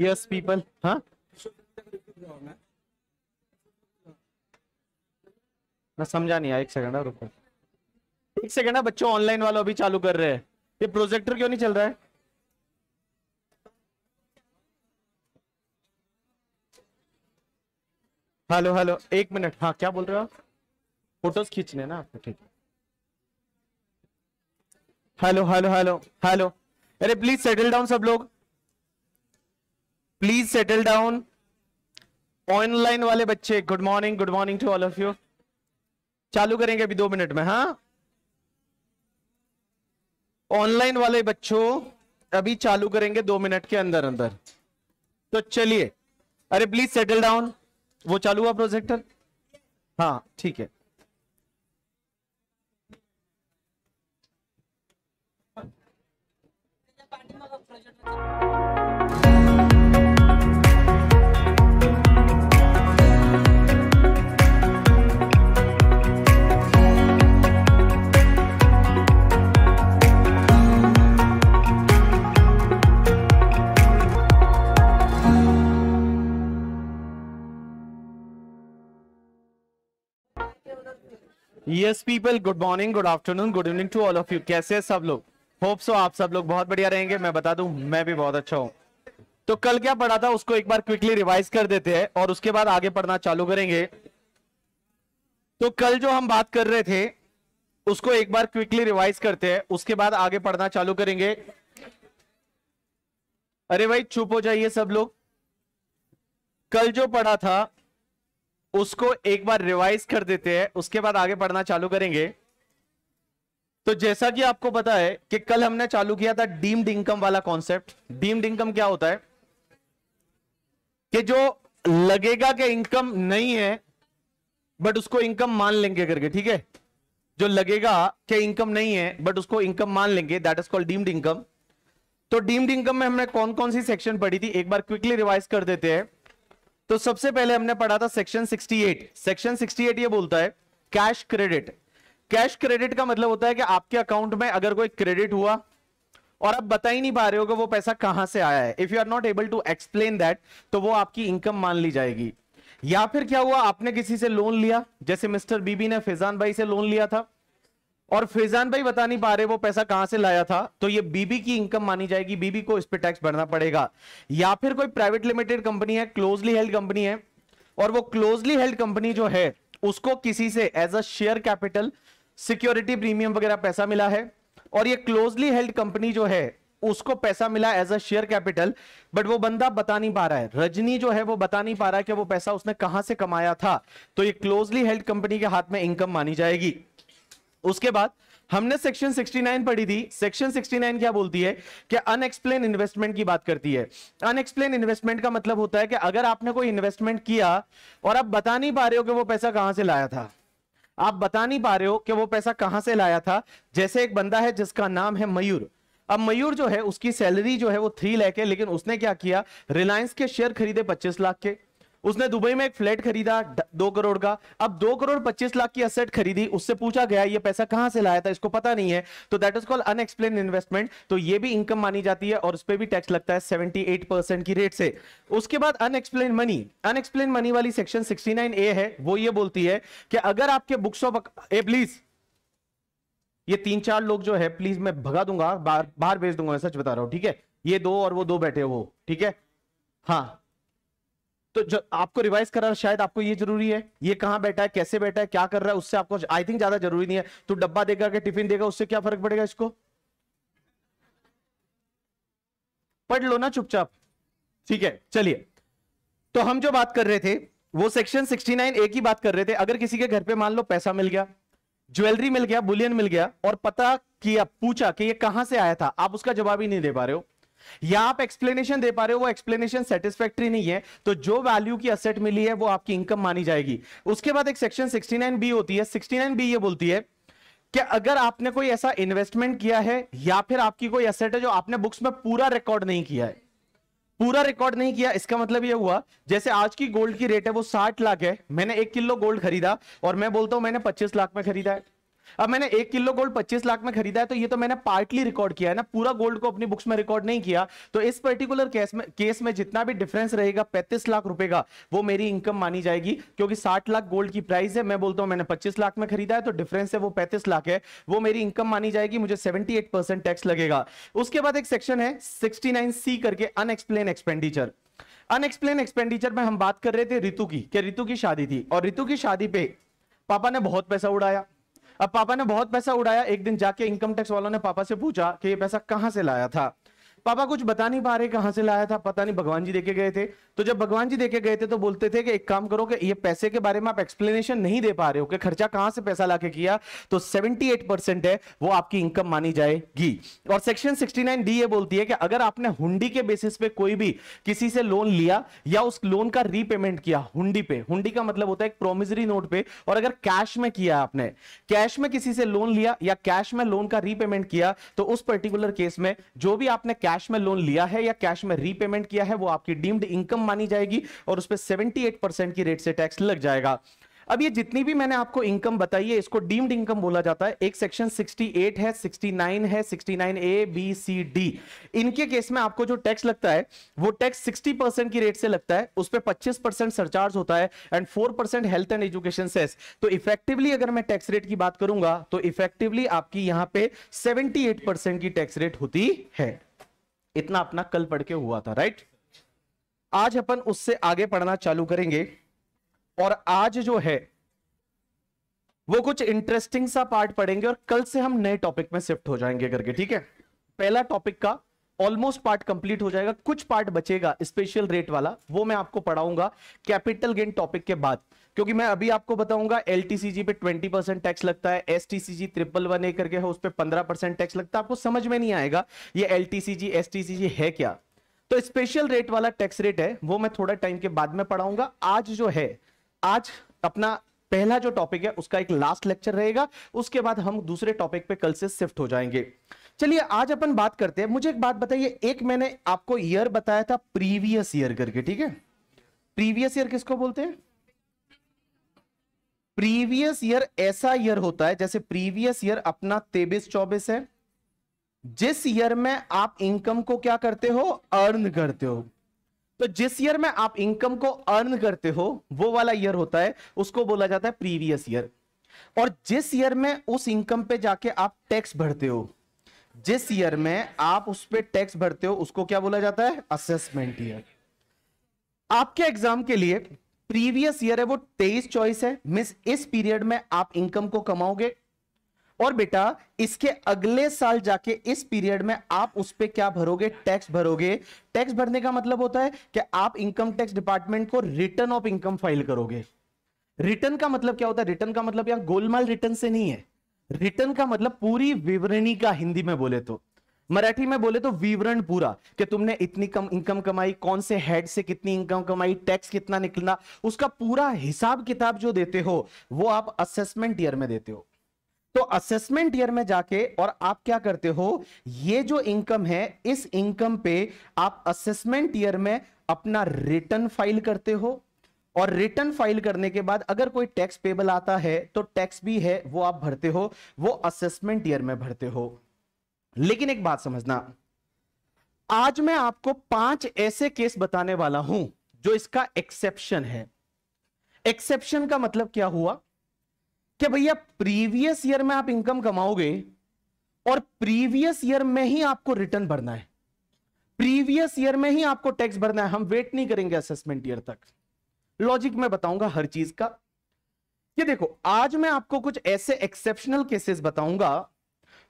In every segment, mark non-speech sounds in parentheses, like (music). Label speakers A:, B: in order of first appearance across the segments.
A: Yes people हाँ मैं समझा नहीं आया एक सेकंड हाँ, रुको एक सेकंड हाँ, बच्चों ऑनलाइन वाला अभी चालू कर रहे हैं ये प्रोजेक्टर क्यों नहीं चल रहा है हेलो हेलो एक मिनट हाँ क्या बोल रहे हो आप फोटोज खींचने ना आपको ठीक है हेलो हेलो हेलो हेलो अरे प्लीज सेटल डाउन सब लोग प्लीज सेटल डाउन ऑनलाइन वाले बच्चे good morning good morning to all of you चालू करेंगे अभी दो मिनट में हा ऑनलाइन वाले बच्चों अभी चालू करेंगे दो मिनट के अंदर अंदर तो चलिए अरे प्लीज सेटल डाउन वो चालू हुआ प्रोजेक्टर हाँ ठीक है projector yes people good morning good afternoon good evening to all of you कैसे सब लोग होप सो आप सब लोग बहुत बढ़िया रहेंगे मैं बता दू मैं भी बहुत अच्छा हूँ तो कल क्या पढ़ा था उसको एक बार क्विकली रिवाइज कर देते हैं और उसके बाद आगे पढ़ना चालू करेंगे तो कल जो हम बात कर रहे थे उसको एक बार क्विकली रिवाइज करते हैं उसके बाद आगे पढ़ना चालू करेंगे अरे भाई चुप हो जाइए सब लोग कल जो पढ़ा था उसको एक बार रिवाइज कर देते हैं उसके बाद आगे पढ़ना चालू करेंगे तो जैसा कि आपको पता है कि कल हमने चालू किया था डीम्ड इनकम वाला कॉन्सेप्ट डीम्ड इनकम क्या होता है कि जो लगेगा कि इनकम नहीं है बट उसको इनकम मान लेंगे करके ठीक है जो लगेगा कि इनकम नहीं है बट उसको इनकम मान लेंगे that is called deemed income तो डीम्ड इनकम में हमने कौन कौन सी सेक्शन पढ़ी थी एक बार क्विकली रिवाइज कर देते हैं तो सबसे पहले हमने पढ़ा था सेक्शन 68 सेक्शन 68 ये बोलता है कैश क्रेडिट कैश क्रेडिट का मतलब होता है कि आपके अकाउंट में अगर कोई क्रेडिट हुआ और आप बता ही नहीं पा रहे हो कि वो पैसा कहां से आया है if you are not able to explain that तो वो आपकी इनकम मान ली जाएगी या फिर क्या हुआ आपने किसी से लोन लिया जैसे मिस्टर बीबी ने फिजान भाई से लोन लिया था और फैजान भाई बता नहीं पा रहे वो पैसा कहां से लाया था तो ये बीबी की इनकम मानी जाएगी बीबी को इस पर टैक्स भरना पड़ेगा या फिर कोई प्राइवेट लिमिटेड कंपनी है क्लोजली हेल्ड कंपनी है और वो क्लोजली हेल्ड कंपनी जो है उसको किसी से as a share capital security premium वगैरह पैसा मिला है और ये क्लोजली हेल्ड कंपनी जो है उसको पैसा मिला as a share capital but वो बंदा बता नहीं पा रहा है रजनी जो है वो बता नहीं पा रहा है कि वो पैसा उसने कहां से कमाया था तो ये क्लोजली हेल्ड कंपनी के हाथ में इनकम मानी जाएगी उसके बाद हमने सेक्शन 69 पढ़ी थी सेक्शन 69 क्या बोलती है कि अनएक्सप्लेन इन्वेस्टमेंट की बात करती है अनएक्सप्लेन इन्वेस्टमेंट का मतलब होता है कि अगर आपने कोई इन्वेस्टमेंट किया और आप बता नहीं पा रहे हो कि वो पैसा कहां से लाया था आप बता नहीं पा रहे हो कि वो पैसा कहां से लाया था जैसे एक बंदा है जिसका नाम है मयूर अब मयूर जो है उसकी सैलरी जो है वो थ्री लैख है लेकिन उसने क्या किया रिलायंस के शेयर खरीदे पच्चीस लाख के उसने दुबई में एक फ्लैट खरीदा दो करोड़ का अब दो करोड़ पच्चीस लाख की असेट खरीदी उससे पूछा गया ये पैसा कहां से लाया था इसको पता नहीं है तो that is called unexplained investment तो ये भी इनकम मानी जाती है और उस पर भी टैक्स लगता है सेवेंटी की रेट से उसके बाद अनएक्सप्लेन मनी अनएक्सप्लेन मनी वाली सेक्शन सिक्सटी ए है वो ये बोलती है कि अगर आपके बुक्स ऑफ ए प्लीज ये तीन चार लोग जो है प्लीज मैं भगा दूंगा बाहर बाहर भेज दूंगा मैं सच बता रहा हूं ठीक है ये दो और वो दो बैठे वो ठीक है हाँ तो जो आपको रिवाइज कराना शायद आपको ये जरूरी है ये कहां बैठा है कैसे बैठा है क्या कर रहा है उससे आपको आई थिंक ज्यादा जरूरी नहीं है तो डब्बा देगा कि टिफिन देगा उससे क्या फर्क पड़ेगा इसको पढ़ लो ना चुपचाप ठीक है चलिए तो हम जो बात कर रहे थे वो सेक्शन 69 ए की बात कर रहे थे अगर किसी के घर पे मान लो पैसा मिल गया ज्वेलरी मिल गया बुलियन मिल गया और पता किया पूछा कि ये कहां से आया था आप उसका जवाब ही नहीं दे पा रहे हो या आप एक्सप्लेनेशन दे पा रहे हो वो एक्सप्लेनेशन सेटिस्फैक्ट्री नहीं है तो जो वैल्यू की असेट मिली है वो आपकी इनकम मानी जाएगी उसके बाद एक सेक्शन 69 बी होती है 69 बी ये बोलती है कि अगर आपने कोई ऐसा इन्वेस्टमेंट किया है या फिर आपकी कोई असेट है जो आपने बुक्स में पूरा रिकॉर्ड नहीं किया है पूरा रिकॉर्ड नहीं किया इसका मतलब यह हुआ जैसे आज की गोल्ड की रेट है वो साठ लाख है मैंने एक किलो गोल्ड खरीदा और मैं बोलता हूं मैंने पच्चीस लाख में खरीदा है अब मैंने एक किलो गोल्ड 25 लाख में खरीदा है तो ये तो मैंने पार्टली रिकॉर्ड किया है ना पूरा गोल्ड को अपनी बुक्स में रिकॉर्ड नहीं किया तो इस पर्टिकुलर केस में केस में जितना भी डिफरेंस रहेगा 35 लाख रुपए का वो मेरी इनकम मानी जाएगी क्योंकि 60 लाख गोल्ड की प्राइस है मैं बोलता हूं मैंने पच्चीस लाख में खरीदा है तो डिफरेंस है वो पैंतीस लाख है वो मेरी इनकम मानी जाएगी मुझे सेवेंटी टैक्स लगेगा उसके बाद एक सेक्शन है सिक्सटी सी करके अनएक्सप्लेन एक्सपेंडिचर अनएक्सप्लेन एक्सपेंडिचर में हम बात कर रहे थे रितु की कि रितु की शादी थी और रितु की शादी पे पापा ने बहुत पैसा उड़ाया अब पापा ने बहुत पैसा उड़ाया एक दिन जाके इनकम टैक्स वालों ने पापा से पूछा कि ये पैसा कहाँ से लाया था पापा कुछ बता नहीं पा रहे कहां से लाया था पता नहीं भगवान जी देखे गए थे तो जब भगवान जी देखे गए थे तो बोलते थे कि एक काम करो कि ये पैसे के बारे में आप एक्सप्लेनेशन नहीं दे पा रहे हो कि खर्चा कहां से पैसा लाके किया तो 78 परसेंट है वो आपकी इनकम मानी जाएगी और सेक्शन 69 डी ये बोलती है कि अगर आपने हुंडी के बेसिस पे कोई भी किसी से लोन लिया या उस लोन का रीपेमेंट किया हुंडी पे हुंडी का मतलब होता है एक प्रोमिजरी नोट पे और अगर कैश में किया आपने कैश में किसी से लोन लिया या कैश में लोन का रीपेमेंट किया तो उस पर्टिकुलर केस में जो भी आपने कैश कैश में लोन लिया है या कैश में रीपेमेंट किया है वो आपकी डीम्ड इनकम मानी जाएगी और उस पर सेवेंटी की रेट से टैक्स लग जाएगा अब ये जितनी भी मैंने आपको इनकम बताई है इसको डीम्ड इनकम बोला जाता है एक सेक्शन 68 है 69 है 69 ए बी सी डी इनके केस में आपको जो टैक्स लगता है वो टैक्स 60 परसेंट की रेट से लगता है उस पर पच्चीस परसेंट सरचार्ज होता है and 4 percent health and education cess तो इफेक्टिवली अगर मैं टैक्स रेट की बात करूंगा तो इफेक्टिवली आपकी यहाँ पे सेवेंटी की टैक्स रेट होती है इतना अपना कल पढ़ के हुआ था राइट आज अपन उससे आगे पढ़ना चालू करेंगे और आज जो है वो कुछ इंटरेस्टिंग सा पार्ट पढ़ेंगे और कल से हम नए टॉपिक में शिफ्ट हो जाएंगे करके ठीक है पहला टॉपिक का ऑलमोस्ट पार्ट कंप्लीट हो जाएगा कुछ पार्ट बचेगा स्पेशल रेट वाला वो मैं आपको पढ़ाऊंगा कैपिटल गेन टॉपिक के बाद क्योंकि मैं अभी आपको बताऊंगा एल पे 20 परसेंट टैक्स लगता है S T C G triple one A करके उस पर पंद्रह परसेंट टैक्स लगता है आपको समझ में नहीं आएगा ये L T C G S T C G है क्या तो स्पेशल रेट वाला टैक्स रेट है वो मैं थोड़ा टाइम के बाद में पढ़ाऊंगा आज जो है आज अपना पहला जो टॉपिक है उसका एक लास्ट लेक्चर रहेगा उसके बाद हम दूसरे टॉपिक पे कल से शिफ्ट हो जाएंगे चलिए आज अपन बात करते हैं मुझे एक बात बताइए एक मैंने आपको ईयर बताया था प्रीवियस ईयर करके ठीक है प्रीवियस ईयर किसको बोलते हैं प्रीवियस ईयर ऐसा ईयर होता है जैसे प्रीवियस ईयर अपना तेबिस चौबीस है जिस ईयर में आप इनकम को क्या करते हो अर्न करते हो तो जिस ईयर में आप इनकम को अर्न करते हो वो वाला ईयर होता है उसको बोला जाता है प्रीवियस ईयर और जिस ईयर में उस इनकम पे जाके आप टैक्स भरते हो जिस ईयर में आप उस पर टैक्स भरते हो उसको क्या बोला जाता है असेसमेंट ईयर आपके एग्जाम के लिए प्रीवियस ईयर है वो तेईस चॉइस है मिस इस पीरियड में आप इनकम को कमाओगे और बेटा इसके अगले साल जाके इस पीरियड में आप उस पर क्या भरोगे टैक्स भरोगे टैक्स भरने का मतलब होता है कि आप इनकम टैक्स डिपार्टमेंट को रिटर्न ऑफ इनकम फाइल करोगे रिटर्न का मतलब क्या होता है रिटर्न का मतलब यहां गोलमाल रिटर्न से नहीं है रिटर्न का मतलब पूरी विवरणी का हिंदी में बोले तो मराठी में बोले तो विवरण पूरा कि तुमने इतनी कम इनकम कमाई कौन से हेड से कितनी इनकम कमाई टैक्स कितना निकलना उसका पूरा हिसाब किताब जो देते हो वो आप असेसमेंट ईयर में देते हो तो असेसमेंट ईयर में जाके और आप क्या करते हो ये जो इनकम है इस इनकम पे आप असेसमेंट ईयर में अपना रिटर्न फाइल करते हो और रिटर्न फाइल करने के बाद अगर कोई टैक्स पेबल आता है तो टैक्स भी है वो आप भरते हो वो असेसमेंट ईयर में भरते हो लेकिन एक बात समझना आज मैं आपको पांच ऐसे केस बताने वाला हूं जो इसका एक्सेप्शन है एक्सेप्शन का मतलब क्या हुआ कि भैया प्रीवियस ईयर में आप इनकम कमाओगे और प्रीवियस ईयर में ही आपको रिटर्न भरना है प्रीवियस ईयर में ही आपको टैक्स भरना है हम वेट नहीं करेंगे असेसमेंट ईयर तक लॉजिक में बताऊंगा हर चीज का ये देखो आज मैं आपको कुछ ऐसे एक्सेप्शनल केसेस बताऊंगा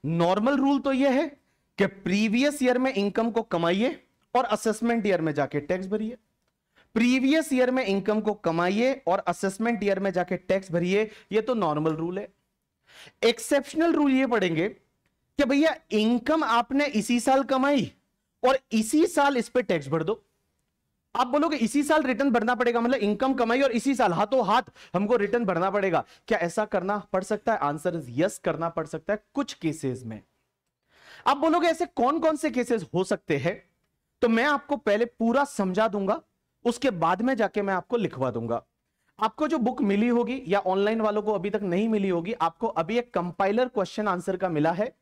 A: नॉर्मल रूल तो यह है कि प्रीवियस ईयर में इनकम को कमाइए और असेसमेंट ईयर में जाके टैक्स भरिए प्रीवियस ईयर में इनकम को कमाइए और असेसमेंट ईयर में जाके टैक्स भरिए ये तो नॉर्मल रूल है एक्सेप्शनल रूल ये पढ़ेंगे कि भैया इनकम आपने इसी साल कमाई और इसी साल इस पर टैक्स भर दो आप बोलोगे इसी साल रिटर्न भरना पड़ेगा मतलब इनकम कमाई और इसी साल हाथों हाथ हमको रिटर्न भरना पड़ेगा क्या ऐसा करना पड़ सकता है आंसर इज यस करना पड़ सकता है कुछ केसेस में आप बोलोगे ऐसे कौन कौन से केसेस हो सकते हैं तो मैं आपको पहले पूरा समझा दूंगा उसके बाद में जाके मैं आपको लिखवा दूंगा आपको जो बुक मिली होगी या ऑनलाइन वालों को अभी तक नहीं मिली होगी आपको अभी एक कंपाइलर क्वेश्चन आंसर का मिला है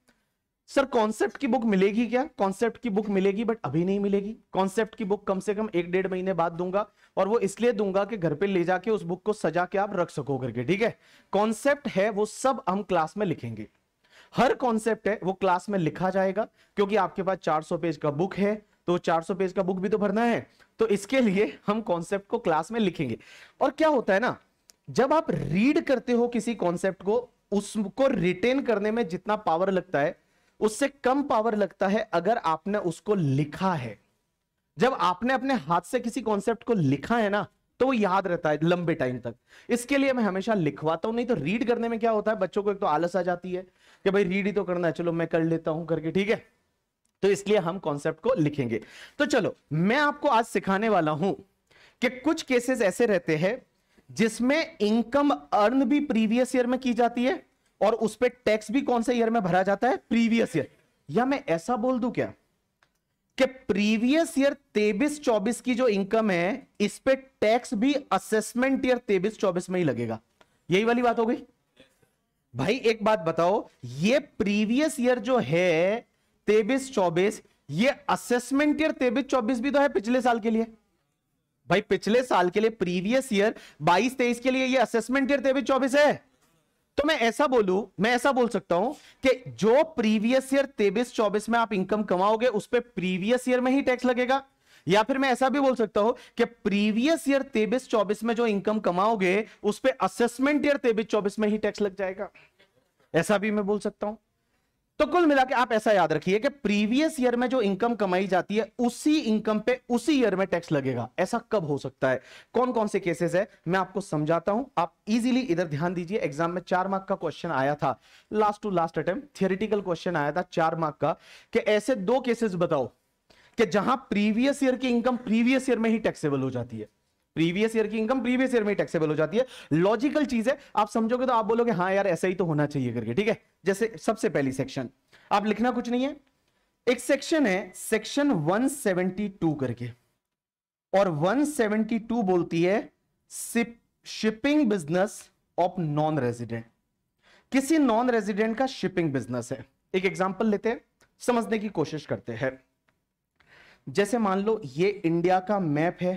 A: सर कॉन्सेप्ट की बुक मिलेगी क्या कॉन्सेप्ट की बुक मिलेगी बट अभी नहीं मिलेगी कॉन्सेप्ट की बुक कम से कम एक डेढ़ महीने बाद दूंगा और वो इसलिए दूंगा कि घर पे ले जाके उस बुक को सजा के आप रख सको करके ठीक है कॉन्सेप्ट है वो सब हम क्लास में लिखेंगे हर कॉन्सेप्ट है वो क्लास में लिखा जाएगा क्योंकि आपके पास चार पेज का बुक है तो चार पेज का बुक भी तो भरना है तो इसके लिए हम कॉन्सेप्ट को क्लास में लिखेंगे और क्या होता है ना जब आप रीड करते हो किसी कॉन्सेप्ट को उसको रिटेन करने में जितना पावर लगता है उससे कम पावर लगता है अगर आपने उसको लिखा है जब आपने अपने हाथ से किसी कॉन्सेप्ट को लिखा है ना तो वो याद रहता है लंबे टाइम तक इसके लिए मैं हमेशा लिखवाता हूं नहीं तो रीड करने में क्या होता है बच्चों को एक तो आलस आ जाती है कि भाई रीड ही तो करना है चलो मैं कर लेता हूं करके ठीक है तो इसलिए हम कॉन्सेप्ट को लिखेंगे तो चलो मैं आपको आज सिखाने वाला हूं कि कुछ केसेस ऐसे रहते हैं जिसमें इनकम अर्न भी प्रीवियस ईयर में की जाती है और उस पर टैक्स भी कौन से ईयर में भरा जाता है प्रीवियस ईयर या मैं ऐसा बोल दू क्या कि प्रीवियस ईयर तेबिस चौबीस की जो इनकम है इस पर टैक्स भी असेसमेंट ईयर तेबीस चौबीस में ही लगेगा यही वाली बात हो गई भाई एक बात बताओ ये प्रीवियस ईयर जो है तेबिस चौबीस ये असेसमेंट ईयर तेबीस चौबीस भी तो है पिछले साल के लिए भाई पिछले साल के लिए प्रीवियस ईयर बाईस तेईस के लिए ये असेसमेंट ईयर तेबीस चौबीस है तो मैं ऐसा बोलू मैं ऐसा बोल सकता हूं कि जो प्रीवियस ईयर तेबिस चौबीस में आप इनकम कमाओगे उस पर प्रीवियस ईयर में ही टैक्स लगेगा या फिर मैं ऐसा भी बोल सकता हूं कि प्रीवियस ईयर तेबिस चौबीस में जो इनकम कमाओगे उस पर असेसमेंट ईयर तेबिस चौबीस में ही टैक्स लग जाएगा ऐसा भी मैं बोल सकता हूं तो कुल मिला के आप ऐसा याद रखिए कि प्रीवियस ईयर में जो इनकम कमाई जाती है उसी इनकम पे उसी ईयर में टैक्स लगेगा ऐसा कब हो सकता है कौन कौन से केसेस है मैं आपको समझाता हूं आप इजीली इधर ध्यान दीजिए एग्जाम में चार मार्क का क्वेश्चन आया था last to last attempt theoretical question आया था चार मार्क का कि ऐसे दो केसेस बताओ कि जहां प्रीवियस ईयर की इनकम प्रीवियस ईयर में ही टैक्सेबल हो जाती है प्रीवियस ईयर की इनकम प्रीवियस ईयर में टैक्सेबल हो जाती है लॉजिकल चीज है आप समझोगे तो आप बोलोगे हाँ यार ऐसा ही तो होना चाहिए करके ठीक है जैसे सबसे पहली सेक्शन आप लिखना कुछ नहीं है एक सेक्शन है सेक्शन 172 करके और 172 बोलती है ship, shipping business of non resident किसी नॉन रेजिडेंट का शिपिंग बिजनेस है एक एग्जांपल लेते हैं समझने की कोशिश करते हैं जैसे मान लो ये इंडिया का मैप है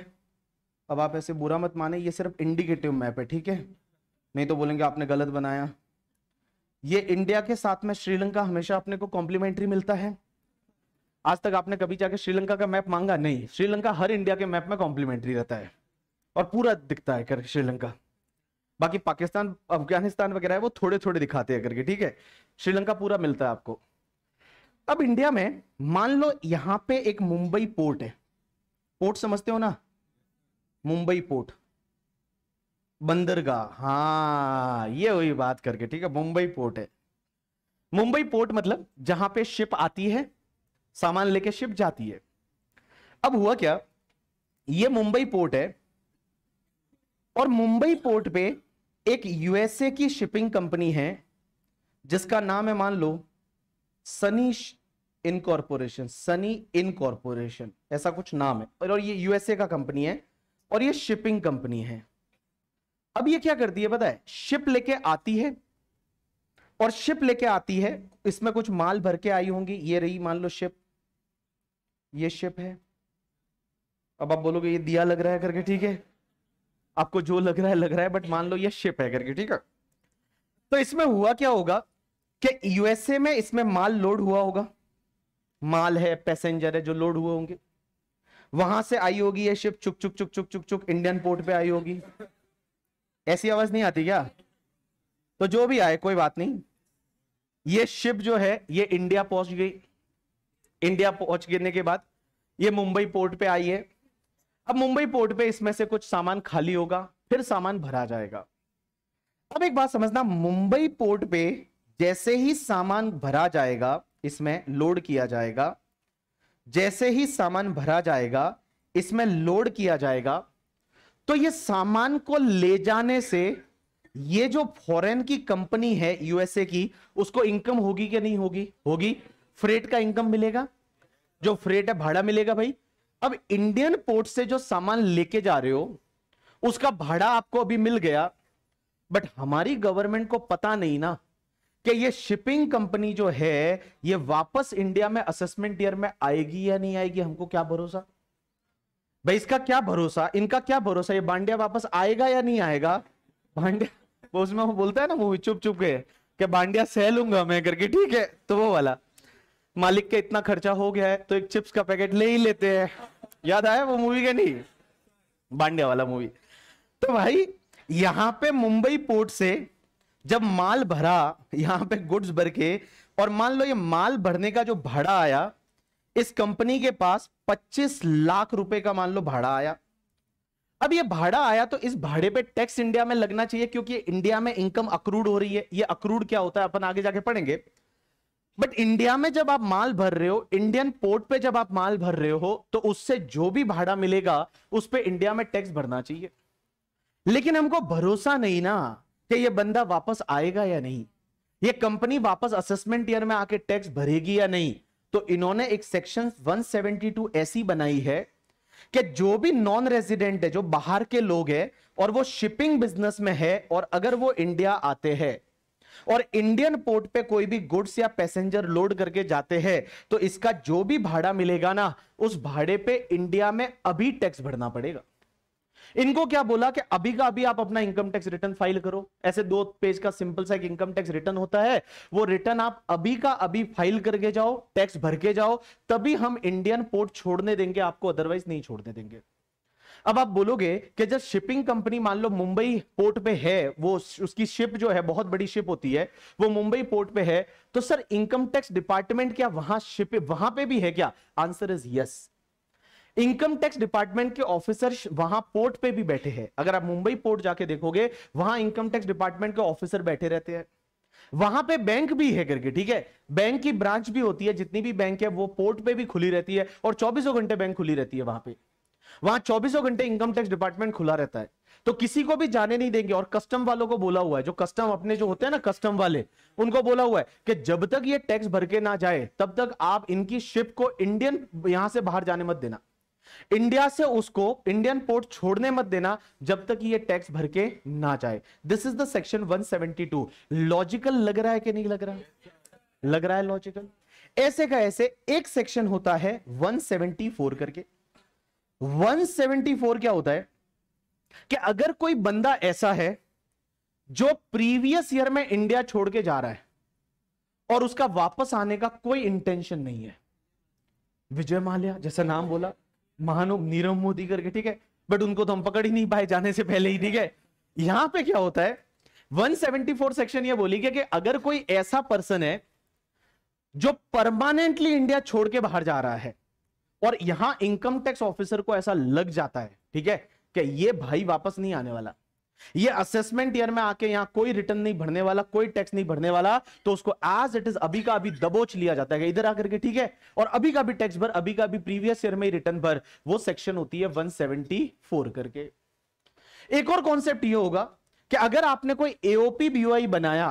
A: अब आप ऐसे बुरा मत माने ये सिर्फ इंडिकेटिव मैप है ठीक है नहीं तो बोलेंगे आपने गलत बनाया ये इंडिया के साथ में श्रीलंका हमेशा अपने को कॉम्प्लीमेंट्री मिलता है आज तक आपने कभी जाके श्रीलंका का मैप मांगा नहीं श्रीलंका हर इंडिया के मैप में कॉम्प्लीमेंट्री रहता है और पूरा दिखता है कर श्रीलंका बाकी पाकिस्तान अफगानिस्तान वगैरह है वो थोड़े थोड़े दिखाते हैं करके ठीक है श्रीलंका पूरा मिलता है आपको अब इंडिया में मान लो यहाँ पे एक मुंबई पोर्ट है पोर्ट समझते हो ना मुंबई पोर्ट बंदरगाह हाँ ये वही बात करके ठीक है मुंबई पोर्ट है मुंबई पोर्ट मतलब जहां पे शिप आती है सामान लेके शिप जाती है अब हुआ क्या ये मुंबई पोर्ट है और मुंबई पोर्ट पे एक यूएसए की शिपिंग कंपनी है जिसका नाम है मान लो सनी इनकॉर्पोरेशन सनी इनकॉर्पोरेशन ऐसा कुछ नाम है और ये यूएसए का कंपनी है और ये शिपिंग कंपनी है अब ये क्या करती है पता है शिप लेके आती है और शिप लेके आती है इसमें कुछ माल भर के आई होंगी ये रही मान लो शिप ये शिप है अब आप बोलोगे ये दिया लग रहा है करके ठीक है आपको जो लग रहा है लग रहा है बट मान लो ये शिप है करके ठीक है तो इसमें हुआ क्या होगा कि यूएसए में इसमें माल लोड हुआ होगा माल है पैसेंजर है जो लोड हुए होंगे वहां से आई होगी ये शिप चुक चुक चुक चुक चुक चुक इंडियन पोर्ट पे आई होगी ऐसी आवाज नहीं आती क्या तो जो भी आए कोई बात नहीं ये शिप जो है ये इंडिया पहुंच गई इंडिया पहुंच गिरने के बाद ये मुंबई पोर्ट पे आई है अब मुंबई पोर्ट पे इसमें से कुछ सामान खाली होगा फिर सामान भरा जाएगा अब एक बात समझना मुंबई पोर्ट पे जैसे ही सामान भरा जाएगा इसमें लोड किया जाएगा जैसे ही सामान भरा जाएगा इसमें लोड किया जाएगा तो ये सामान को ले जाने से ये जो फॉरेन की कंपनी है यूएसए की उसको इनकम होगी कि नहीं होगी होगी फ्रेट का इनकम मिलेगा जो फ्रेट है भाड़ा मिलेगा भाई अब इंडियन पोर्ट से जो सामान लेके जा रहे हो उसका भाड़ा आपको अभी मिल गया बट हमारी गवर्नमेंट को पता नहीं ना कि ये शिपिंग कंपनी जो है ये वापस इंडिया में असेसमेंट ईयर में आएगी या नहीं आएगी हमको क्या भरोसा भाई इसका क्या भरोसा इनका क्या भरोसा ये बांडिया वापस आएगा या नहीं आएगा बांडिया वो उसमें वो बोलता है ना मूवी चुप चुप के कि बांडिया सह लूंगा मैं करके ठीक है तो वो वाला मालिक का इतना खर्चा हो गया है तो एक चिप्स का पैकेट ले ही लेते हैं याद आया वो मूवी के नहीं बांडिया वाला मूवी तो भाई यहां पे मुंबई पोर्ट से जब माल भरा यहां पे गुड्स भर के और मान लो ये माल भरने का जो भाड़ा आया इस कंपनी के पास 25 लाख रुपए का मान लो भाड़ा आया अब ये भाड़ा आया तो इस भाड़े पे टैक्स इंडिया में लगना चाहिए क्योंकि इंडिया में इनकम अक्रूड हो रही है ये अक्रूड क्या होता है अपन आगे जाके पढ़ेंगे बट इंडिया में जब आप माल भर रहे हो इंडियन पोर्ट पे जब आप माल भर रहे हो तो उससे जो भी भाड़ा मिलेगा उस पर इंडिया में टैक्स भरना चाहिए लेकिन हमको भरोसा नहीं ना कि ये बंदा वापस आएगा या नहीं ये कंपनी वापस असेसमेंट ईयर में आके टैक्स भरेगी या नहीं तो इन्होंने एक सेक्शन 172 ऐसी बनाई है कि जो भी नॉन रेजिडेंट है जो बाहर के लोग हैं और वो शिपिंग बिजनेस में है और अगर वो इंडिया आते हैं और इंडियन पोर्ट पे कोई भी गुड्स या पैसेंजर लोड करके जाते हैं तो इसका जो भी भाड़ा मिलेगा ना उस भाड़े पे इंडिया में अभी टैक्स भरना पड़ेगा इनको क्या बोला कि अभी का अभी आप अपना इनकम टैक्स रिटर्न फाइल करो ऐसे दो पेज का सिंपल सा इनकम टैक्स रिटर्न होता है वो रिटर्न आप अभी का अभी फाइल करके जाओ टैक्स भर के जाओ तभी हम इंडियन पोर्ट छोड़ने देंगे आपको अदरवाइज नहीं छोड़ने देंगे अब आप बोलोगे कि जब शिपिंग कंपनी मान लो मुंबई पोर्ट पे है वो उसकी शिप जो है बहुत बड़ी शिप होती है वो मुंबई पोर्ट पे है तो सर इनकम टैक्स डिपार्टमेंट क्या वहां शिप वहां पे भी है क्या answer is yes income tax department के ऑफिसर वहां पोर्ट पे भी बैठे हैं अगर आप मुंबई पोर्ट जाके देखोगे वहां इनकम टैक्स डिपार्टमेंट के ऑफिसर बैठे रहते हैं वहां पे बैंक भी है करके ठीक है बैंक की ब्रांच भी होती है जितनी भी बैंक है वो पोर्ट पे भी खुली रहती है और चौबीसों घंटे बैंक खुली रहती है वहां पे वहां चौबीसों घंटे इनकम टैक्स डिपार्टमेंट खुला रहता है तो किसी को भी जाने नहीं देंगे और कस्टम वालों को बोला हुआ है जो कस्टम अपने जो होते हैं ना कस्टम वाले उनको बोला हुआ है कि जब तक ये टैक्स भर के ना जाए तब तक आप इनकी शिप को इंडियन यहां से बाहर जाने मत देना इंडिया से उसको इंडियन पोर्ट छोड़ने मत देना जब तक ये टैक्स भर के ना जाए this is the section 172 logical लग रहा है कि नहीं लग रहा है लग रहा है लॉजिकल ऐसे का ऐसे एक सेक्शन होता है 174 करके 174 क्या होता है कि अगर कोई बंदा ऐसा है जो प्रीवियस ईयर में इंडिया छोड़ के जा रहा है और उसका वापस आने का कोई इंटेंशन नहीं है विजय माल्या जैसा नाम बोला महानुभ नीरव मोदी करके ठीक है बट उनको तो हम पकड़ ही नहीं पाए जाने से पहले ही ठीक है यहां पे क्या होता है 174 सेक्शन ये बोली गया कि अगर कोई ऐसा पर्सन है जो परमानेंटली इंडिया छोड़ के बाहर जा रहा है और यहां इनकम टैक्स ऑफिसर को ऐसा लग जाता है ठीक है कि ये भाई वापस नहीं आने वाला ये असेसमेंट ईयर में आके यहां कोई रिटर्न नहीं भरने वाला कोई टैक्स नहीं भरने वाला तो उसको एज इट इज अभी का अभी दबोच लिया जाता है इधर आकर के ठीक है और अभी का भी टैक्स भर अभी का भी प्रीवियस ईयर में रिटर्न भर वो सेक्शन होती है वन करके एक और कॉन्सेप्ट यह होगा कि अगर आपने कोई एओपी बीओआई बनाया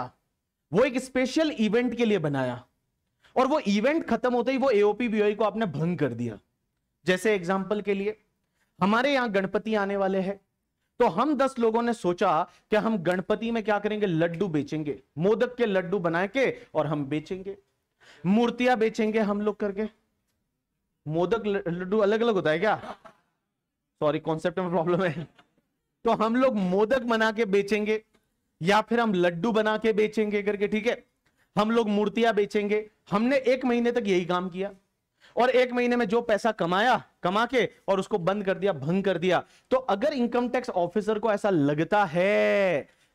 A: वो एक स्पेशल इवेंट के लिए बनाया और वो इवेंट खत्म होते ही वो एओपी बीओआई को आपने भंग कर दिया जैसे एग्जाम्पल के लिए हमारे यहां गणपति आने वाले हैं तो हम दस लोगों ने सोचा कि हम गणपति में क्या करेंगे लड्डू बेचेंगे मोदक के लड्डू बना के और हम बेचेंगे मूर्तियां बेचेंगे हम लोग करके मोदक लड्डू अलग अलग होता है क्या सॉरी कॉन्सेप्ट में प्रॉब्लम है तो हम लोग मोदक बना के बेचेंगे या फिर हम लड्डू बना के बेचेंगे करके ठीक है हम लोग मूर्तियां बेचेंगे हमने एक महीने तक यही काम किया और एक महीने में जो पैसा कमाया कमा के और उसको बंद कर दिया भंग कर दिया तो अगर इनकम टैक्स ऑफिसर को ऐसा लगता है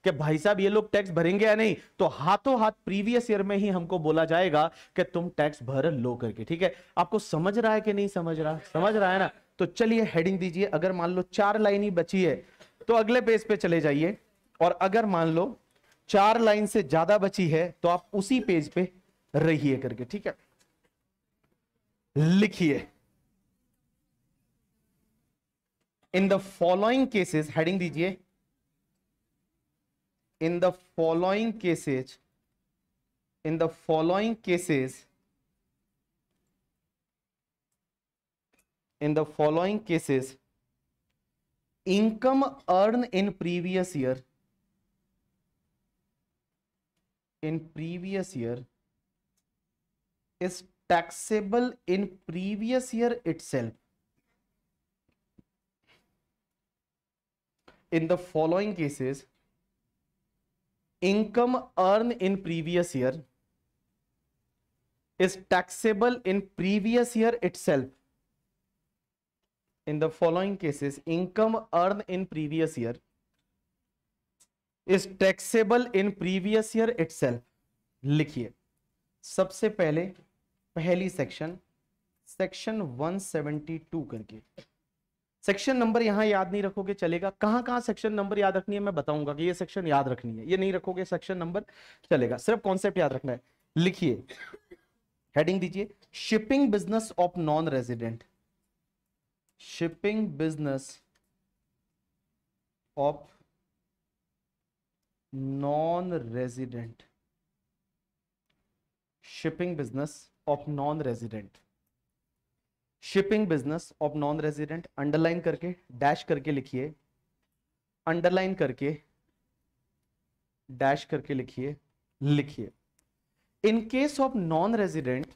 A: कि भाई साहब ये लोग टैक्स भरेंगे या नहीं तो हाथों हाथ प्रीवियस ईयर में ही हमको बोला जाएगा कि तुम टैक्स भर लो करके ठीक है आपको समझ रहा है कि नहीं समझ रहा समझ रहा है ना तो चलिए हेडिंग दीजिए अगर मान लो चार लाइन ही बची है तो अगले पेज पे चले जाइए और अगर मान लो चार लाइन से ज्यादा बची है तो आप उसी पेज पे रहिए करके ठीक है लिखिए in the following cases heading दीजिए in the following cases in the following cases in the following cases income earn in previous year in previous year is taxable in previous year itself in the following cases income earned in previous year is taxable in previous year itself in the following cases income earned in previous year is taxable in previous year itself लिखिए सबसे पहले पहली section section 172 करके section number यहां याद नहीं रखोगे चलेगा कहां कहां सेक्शन नंबर याद रखनी है मैं बताऊंगा कि ये सेक्शन याद रखनी है ये नहीं रखोगे सेक्शन नंबर चलेगा सिर्फ कॉन्सेप्ट याद रखना है लिखिए हेडिंग दीजिए shipping business of non resident shipping business of non resident shipping business of non resident shipping business of non resident underline करके डैश करके लिखिए अंडरलाइन करके डैश करके लिखिए लिखिए in case of non resident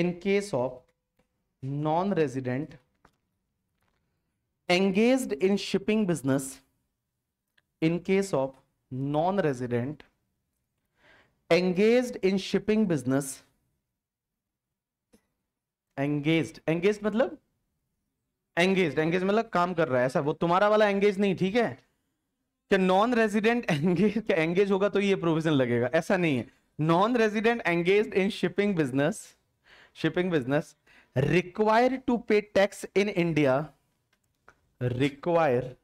A: in case of non resident engage in shipping business in case of non resident engaged in shipping business engage engage मतलब engage engage मतलब काम कर रहा है ऐसा वो तुम्हारा वाला एंगेज नहीं ठीक है क्या नॉन रेजिडेंट एंगेज क्या एंगेज होगा तो ये प्रोविजन लगेगा ऐसा नहीं है non resident engage in shipping business shipping business require to pay tax in India require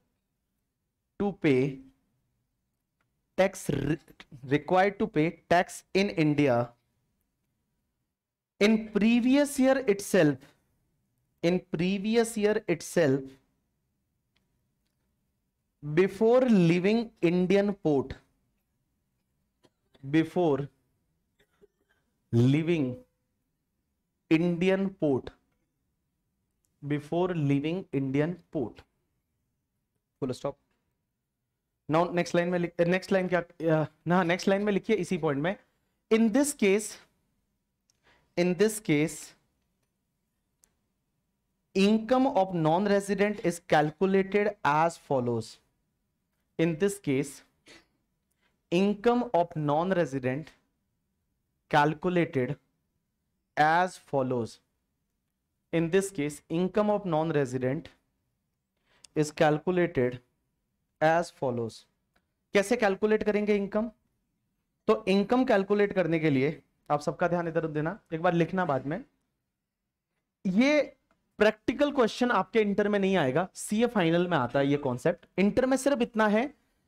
A: to pay tax require to pay tax in India in previous year self in previous year self before leaving Indian port before leaving Indian port before leaving Indian port बोलो stop next line में next line क्या next line में लिखिए इसी point में in this case in this case income of non-resident is calculated as follows in this case income of non-resident calculated as follows in this case income of non-resident is calculated as follows कैसे calculate करेंगे income तो income calculate करने के लिए आप सबका ध्यान इधर देना एक बार लिखना बाद में ये प्रैक्टिकल क्वेश्चन आपके इंटर में नहीं आएगा सीए फाइनल में आता है ये कॉन्सेप्ट इंटर में सिर्फ इतना है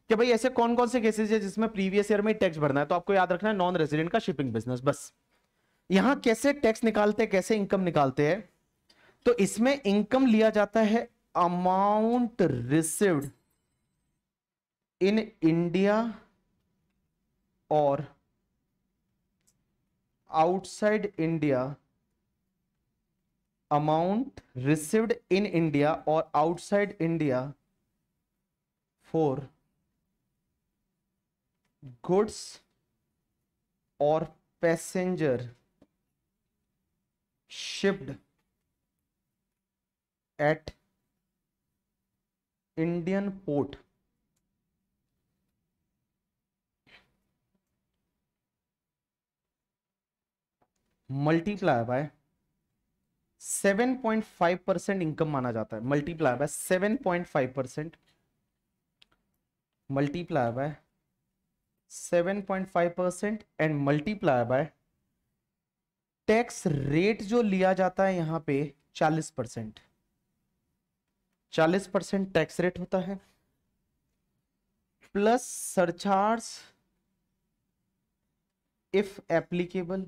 A: कि भाई ऐसे कौन कौन से केसेस है जिसमें प्रीवियस ईयर में टैक्स भरना है तो आपको याद रखना है नॉन रेजिडेंट का शिपिंग बिजनेस बस यहां कैसे टैक्स निकालते हैं कैसे इनकम निकालते हैं तो इसमें इनकम लिया जाता है अमाउंट रिसिव्ड इन इंडिया और outside India amount received in India or outside India for goods or passenger shipped at Indian port multiply by 7.5 percent income माना जाता है multiply by 7.5 percent multiply by 7.5 percent and multiply by tax rate जो लिया जाता है यहां पे 40 percent चालीस परसेंट टैक्स रेट होता है plus surcharge if applicable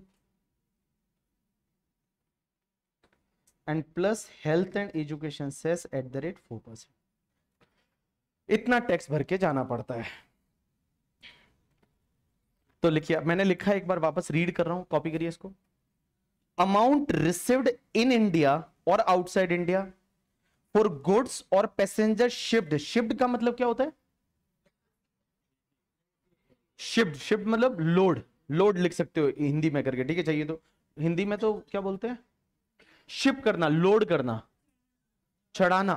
A: and plus health and education cess at the rate four percent इतना टैक्स भर के जाना पड़ता है तो लिखिए मैंने लिखा एक बार वापस रीड कर रहा हूं कॉपी करिए इसको अमाउंट रिसीव्ड इन इंडिया और आउटसाइड इंडिया फॉर गुड्स और पैसेंजर शिफ्ट शिफ्ट का मतलब क्या होता है शिफ्ट शिफ्ट मतलब लोड लोड लिख सकते हो हिंदी में करके ठीक है चाहिए तो हिंदी में तो क्या बोलते हैं शिप करना लोड करना चढ़ाना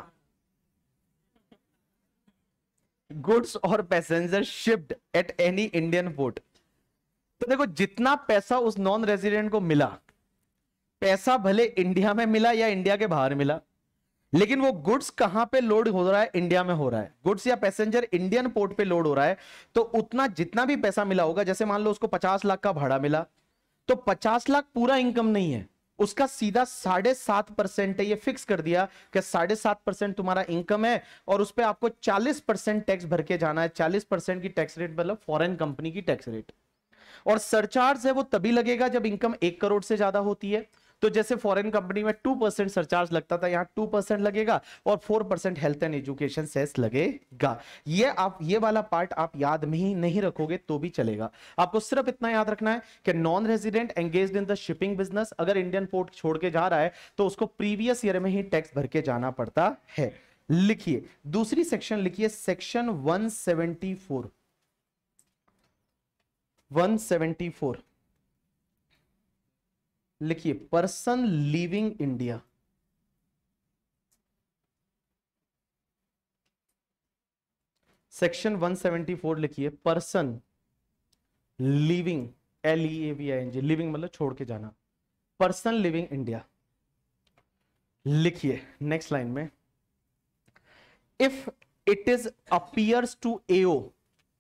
A: गुड्स और passenger shipped at any Indian port तो देखो जितना पैसा उस नॉन रेजिडेंट को मिला पैसा भले इंडिया में मिला या इंडिया के बाहर मिला लेकिन वो गुड्स कहां पे लोड हो रहा है इंडिया में हो रहा है गुड्स या पैसेंजर इंडियन पोर्ट पे लोड हो रहा है तो उतना जितना भी पैसा मिला होगा जैसे मान लो उसको पचास लाख का भाड़ा मिला तो पचास लाख पूरा इनकम नहीं है उसका सीधा साढ़े सात परसेंट है ये फिक्स कर दिया कि साढ़े सात परसेंट तुम्हारा इनकम है और उस पर आपको चालीस परसेंट टैक्स भर के जाना है चालीस परसेंट की टैक्स रेट मतलब फॉरेन कंपनी की टैक्स रेट और सरचार्ज है वो तभी लगेगा जब इनकम एक करोड़ से ज्यादा होती है तो जैसे फॉरेन कंपनी में टू परसेंट सरचार्ज लगता था यहाँ टू परसेंट लगेगा और four percent health and education cess लगेगा ये आप ये वाला पार्ट आप याद में ही नहीं रखोगे तो भी चलेगा आपको सिर्फ इतना याद रखना है कि non resident engage in the shipping business अगर इंडियन पोर्ट छोड़ के जा रहा है तो उसको प्रीवियस ईयर में ही टैक्स भर के जाना पड़ता है लिखिए दूसरी सेक्शन लिखिए सेक्शन 174 174 लिखिए पर्सन लिविंग इंडिया सेक्शन 174 लिखिए person leaving L E A V I N G leaving मतलब छोड़ के जाना पर्सन लिविंग इंडिया लिखिए नेक्स्ट लाइन में if it is appears to AO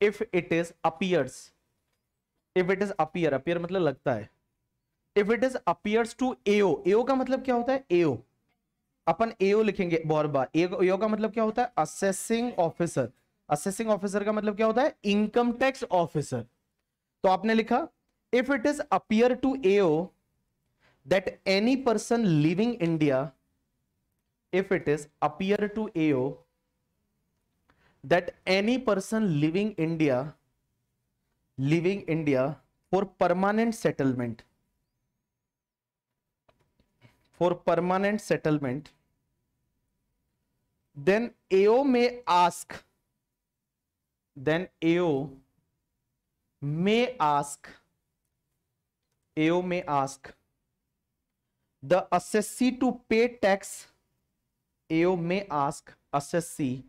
A: if it is appears if it is appear appear मतलब लगता है if it is appears to AO AO का मतलब क्या होता है एओ अपन एओ लिखेंगे बार बार एओ का मतलब क्या होता है असेसिंग ऑफिसर असेसिंग ऑफिसर का मतलब क्या होता है इनकम टैक्स ऑफिसर तो आपने लिखा if it is appear to AO that any person leaving India if it is appear to AO that any person leaving India leaving India for permanent settlement for permanent settlement, then AO may ask, then AO may ask, AO may ask the assessee to pay tax. AO may ask assessee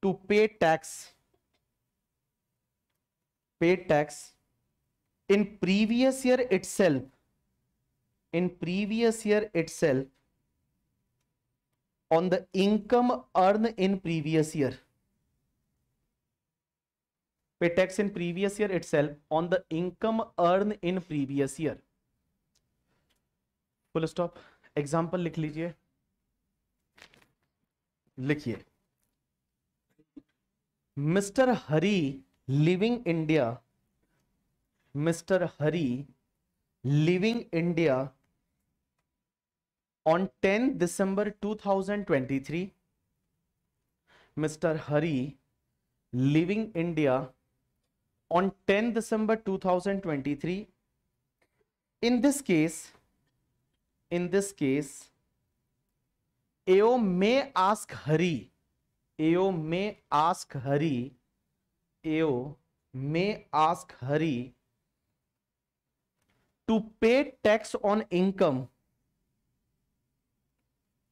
A: to pay tax, pay tax in previous year itself in previous year itself on the income earned in previous year pay tax in previous year itself on the income earned in previous year full stop example लिख लीजिए लिखिए mister Hari leaving India mister Hari leaving India On 10 December 2023, Mr. Hari, leaving India on 10 December 2023. In this case, in this case, AO may ask Hari, AO may ask Hari, AO may ask Hari to pay tax on income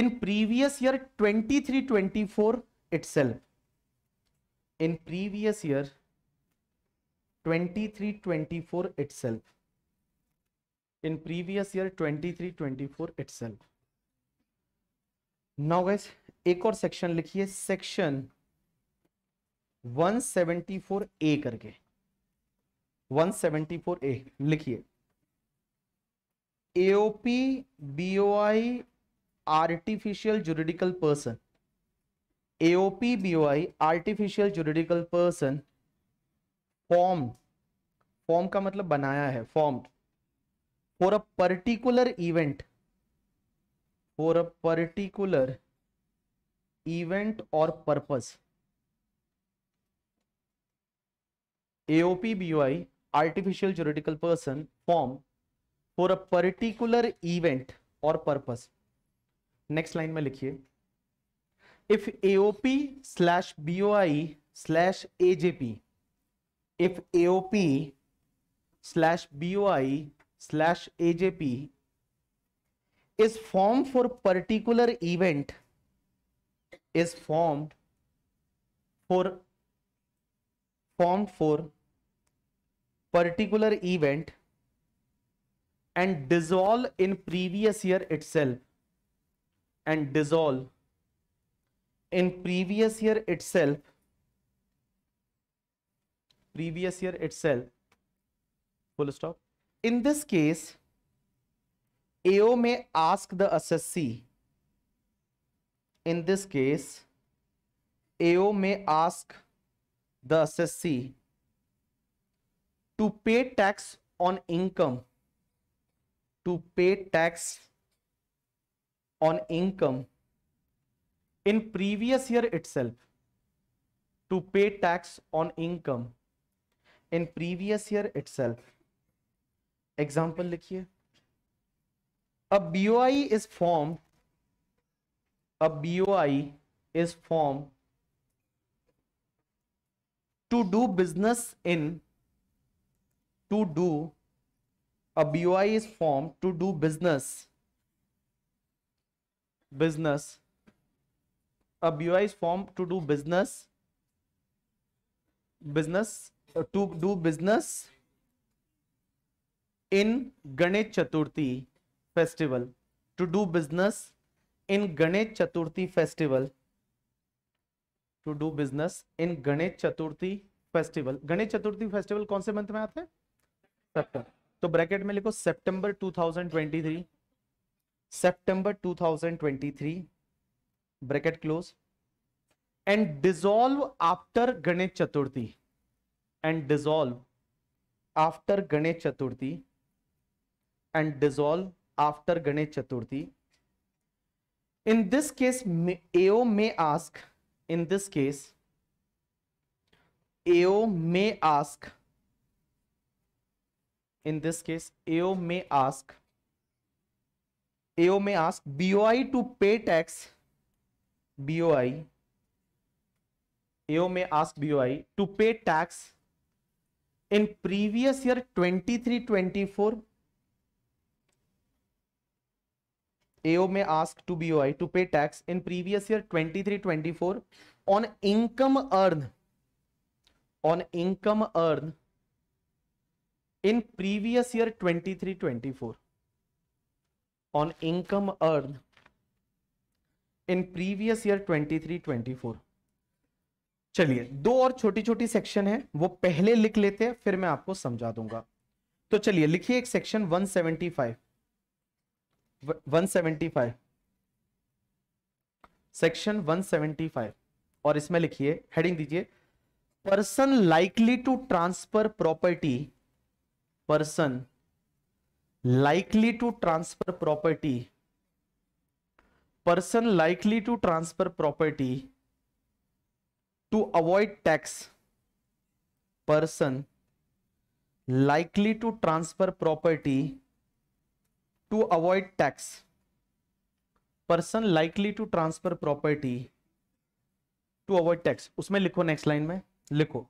A: in previous year 23 24 itself in previous year 23 24 itself in previous year 23 24 itself now guys एक और section लिखिए section 174 ए करके 174 A लिखिए AOP BOI artificial juridical person AOP BOI artificial juridical person form form का मतलब बनाया है form for a particular event for a particular event और purpose AOP BOI artificial juridical person form for a particular event और purpose next line में लिखिए if AOP slash B O I slash A AJP if AOP slash B O I slash A AJP is form for particular event is form for form for particular event and dissolve in previous year it itself and dissolve in previous year itself previous year itself full stop in this case AO may ask the assessee in this case AO may ask the assessee to pay tax on income to pay tax on income in previous year itself to pay tax on income in previous year itself example likhiye a boi is formed a boi is formed to do business in to do a boi is formed to do business business. A BOI is formed to do business, business uh, to do business in Ganesh Chaturthi festival. To do business in Ganesh Chaturthi festival. To do business in Ganesh Chaturthi festival Ganesh Chaturthi festival कौन से month में आता है September तो bracket में लिखो सितंबर 2023 सितंबर 2023 bracket close and dissolve after Ganesh Chaturthi and dissolve after Ganesh Chaturthi and dissolve after Ganesh Chaturthi in this case AO may ask in this case AO may ask in this case AO may ask AO may ask BOI to pay tax. BOI. AO may ask BOI to pay tax in previous year 23-24. AO may ask to BOI to pay tax in previous year 23-24 on income earned. On income earned in previous year 23-24. on income earned in previous year 23-24 चलिए दो और छोटी छोटी section है वो पहले लिख लेते हैं फिर मैं आपको समझा दूंगा तो चलिए लिखिए एक सेक्शन 175 175 सेक्शन 175 और इसमें लिखिए हेडिंग दीजिए person likely to transfer property person likely to transfer property person likely to transfer property to avoid tax person likely to transfer property to avoid tax person likely to transfer property to avoid tax उसमें लिखो next line में लिखो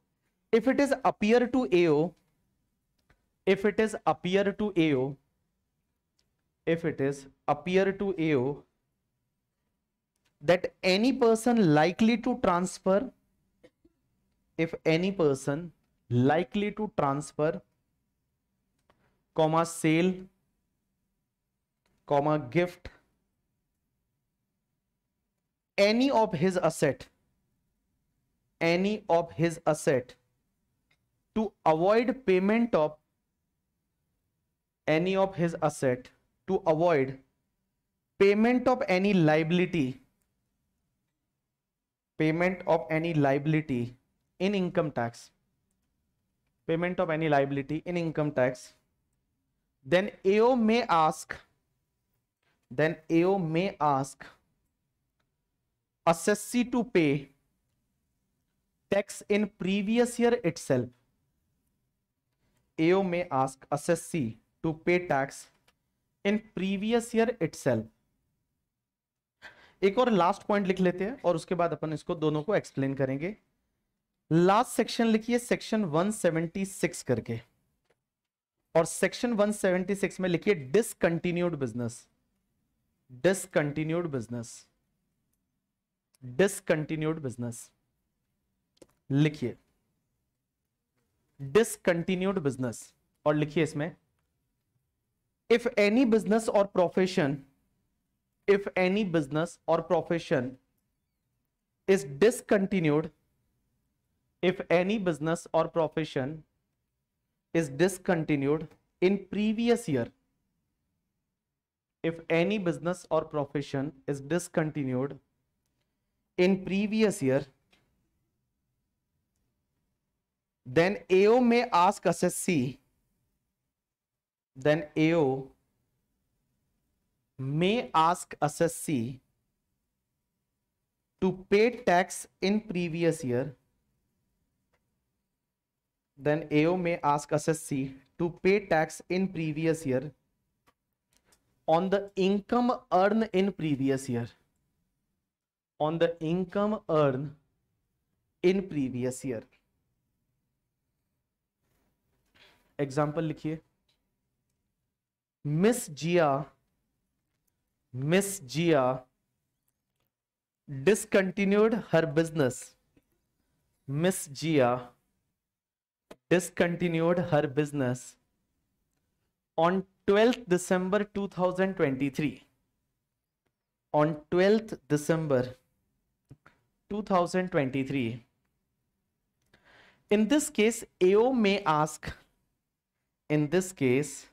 A: if it is appear to AO if it is appear to AO if it is appear to AO that any person likely to transfer if any person likely to transfer comma sale comma gift any of his asset any of his asset to avoid payment of any of his asset to avoid payment of any liability payment of any liability in income tax payment of any liability in income tax then AO may ask then AO may ask assessee to pay tax in previous year itself AO may ask assessee to pay tax in previous year it एक और last point लिख लेते हैं और उसके बाद अपन इसको दोनों को एक्सप्लेन करेंगे लास्ट सेक्शन लिखिए सेक्शन 176 करके और सेक्शन 176 में लिखिए discontinued business discontinued business discontinued business लिखिए डिसकंटिन्यूड बिजनेस और लिखिए इसमें if any business or profession if any business or profession is discontinued if any business or profession is discontinued in previous year if any business or profession is discontinued in previous year then AO may ask SSC then AO may ask SSC to pay tax in previous year then AO may ask SSC to pay tax in previous year on the income earned in previous year on the income earned in previous year example लिखिए Miss Gia, Miss Gia discontinued her business. Miss Gia discontinued her business on 12th December 2023. On 12th December 2023. In this case, AO may ask, in this case,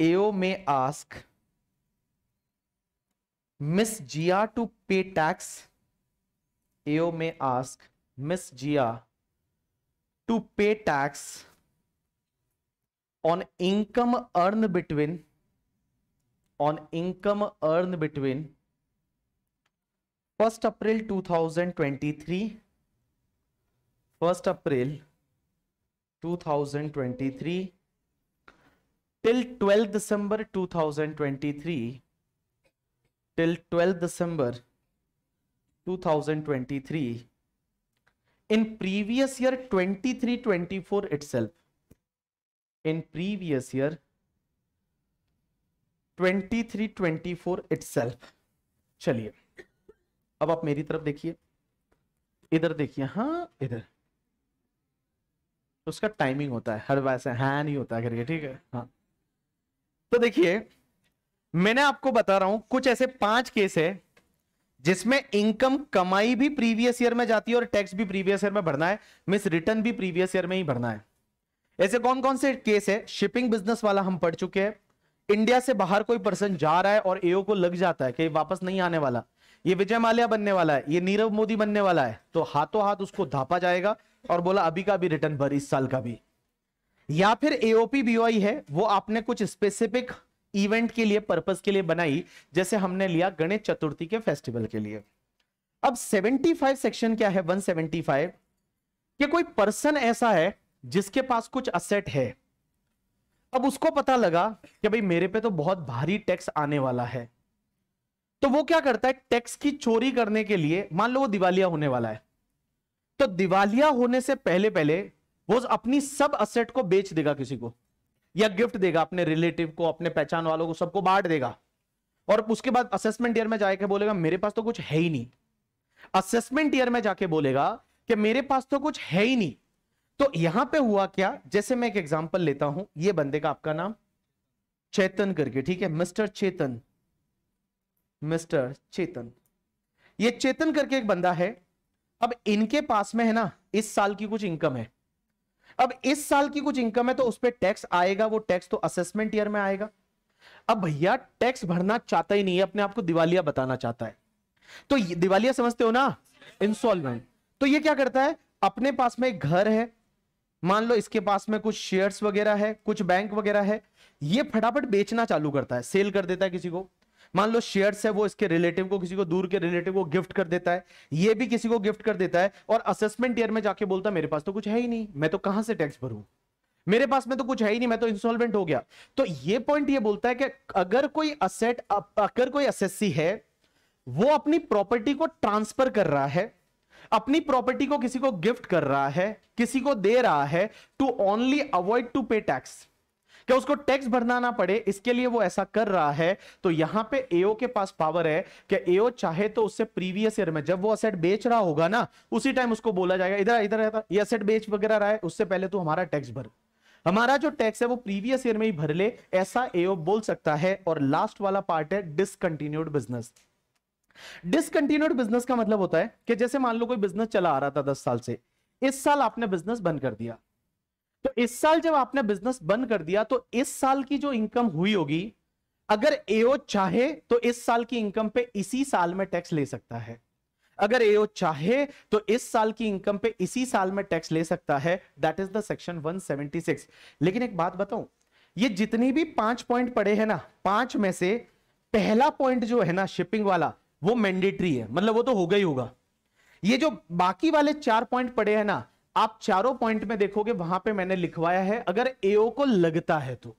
A: AO may ask Miss Gia to pay tax AO may ask Miss Gia to pay tax on income earn between on income earn between first April 2023 1st april till 12 December 2023 till 12 December 2023 in previous year 23 24 itself in previous year 23 24 itself चलिए अब आप मेरी तरफ देखिए इधर देखिए हाँ इधर उसका टाइमिंग होता है हर वैसे हाँ नहीं होता करके ठीक है हाँ तो देखिए मैंने आपको बता रहा हूं कुछ ऐसे पांच केस है जिसमें इनकम कमाई भी प्रीवियस ईयर में जाती है और टैक्स भी प्रीवियस ईयर में भरना है मिस रिटर्न भी प्रीवियस ईयर में ही भरना है ऐसे कौन कौन से केस है शिपिंग बिजनेस वाला हम पढ़ चुके हैं इंडिया से बाहर कोई पर्सन जा रहा है और एओ को लग जाता है कि वापस नहीं आने वाला ये विजय माल्या बनने वाला है ये नीरव मोदी बनने वाला है तो हाथों हाथ उसको धापा जाएगा और बोला अभी का भी रिटर्न भर इस साल का भी या फिर एओपी बीओआई है वो आपने कुछ स्पेसिफिक इवेंट के लिए पर्पस के लिए बनाई जैसे हमने लिया गणेश चतुर्थी के फेस्टिवल के लिए अब 75 सेक्शन क्या है 175 कि कोई पर्सन ऐसा है जिसके पास कुछ असेट है अब उसको पता लगा कि भाई मेरे पे तो बहुत भारी टैक्स आने वाला है तो वो क्या करता है टैक्स की चोरी करने के लिए मान लो वो दिवालिया होने वाला है तो दिवालिया होने से पहले पहले वो अपनी सब असेट को बेच देगा किसी को या गिफ्ट देगा अपने रिलेटिव को अपने पहचान वालों को सबको बांट देगा और उसके बाद असेसमेंट ईयर में जाके बोलेगा मेरे पास तो कुछ है ही नहीं असेसमेंट ईयर में जाके बोलेगा कि मेरे पास तो कुछ है ही नहीं तो यहां पे हुआ क्या जैसे मैं एक एग्जांपल लेता हूं ये बंदे का आपका नाम चेतन करके ठीक है मिस्टर चेतन मिस्टर चेतन ये चेतन करके एक बंदा है अब इनके पास में है ना इस साल की कुछ इनकम है अब इस साल की कुछ इनकम है तो उस पर टैक्स आएगा वो टैक्स तो असेसमेंट ईयर में आएगा अब भैया टैक्स भरना चाहता ही नहीं है अपने आप को दिवालिया बताना चाहता है तो दिवालिया समझते हो ना इंस्टॉलमेंट तो ये क्या करता है अपने पास में एक घर है मान लो इसके पास में कुछ शेयर्स वगैरह है कुछ बैंक वगैरह है ये फटाफट बेचना चालू करता है सेल कर देता है किसी को मान लो शेयर है वो इसके रिलेटिव को किसी को दूर के रिलेटिव को गिफ्ट कर देता है ये भी किसी को गिफ्ट कर देता है और असेसमेंट ईयर में जाके बोलता है मेरे पास तो कुछ है ही नहीं मैं तो कहां से टैक्स भरू मेरे पास में तो कुछ है ही नहीं मैं तो इंस्टॉलमेंट हो गया तो ये पॉइंट ये बोलता है कि अगर कोई असेट अगर कोई असेसी है वो अपनी प्रॉपर्टी को ट्रांसफर कर रहा है अपनी प्रॉपर्टी को किसी को गिफ्ट कर रहा है किसी को दे रहा है to only avoid to pay tax क्या उसको टैक्स भरना ना पड़े इसके लिए वो ऐसा कर रहा है तो यहां पे एओ के पास पावर है कि एओ चाहे तो उससे प्रीवियस ईयर में जब वो असेट बेच रहा होगा ना उसी टाइम उसको बोला जाएगा इधर इधर रहता ये असेट बेच वगैरह रहा है उससे पहले तू हमारा टैक्स भर हमारा जो टैक्स है वो प्रीवियस ईयर में ही भर ले ऐसा एओ बोल सकता है और लास्ट वाला पार्ट है डिसकंटिन्यूड बिजनेस डिसकंटिन्यूड बिजनेस का मतलब होता है कि जैसे मान लो कोई बिजनेस चला आ रहा था दस साल से इस साल आपने बिजनेस बंद कर दिया तो इस साल जब आपने बिजनेस बंद कर दिया तो इस साल की जो इनकम हुई होगी अगर एओ चाहे तो इस साल की इनकम पे इसी साल में टैक्स ले सकता है अगर एओ चाहे तो इस साल की इनकम पे इसी साल में टैक्स ले सकता है दैट इज द सेक्शन 176 लेकिन एक बात बताऊं ये जितनी भी पांच पॉइंट पड़े हैं ना पांच में से पहला पॉइंट जो है ना शिपिंग वाला वो मैंडेटरी है मतलब वो तो होगा ही होगा ये जो बाकी वाले चार पॉइंट पड़े हैं ना आप चारों पॉइंट में देखोगे वहां पे मैंने लिखवाया है अगर एओ को लगता है तो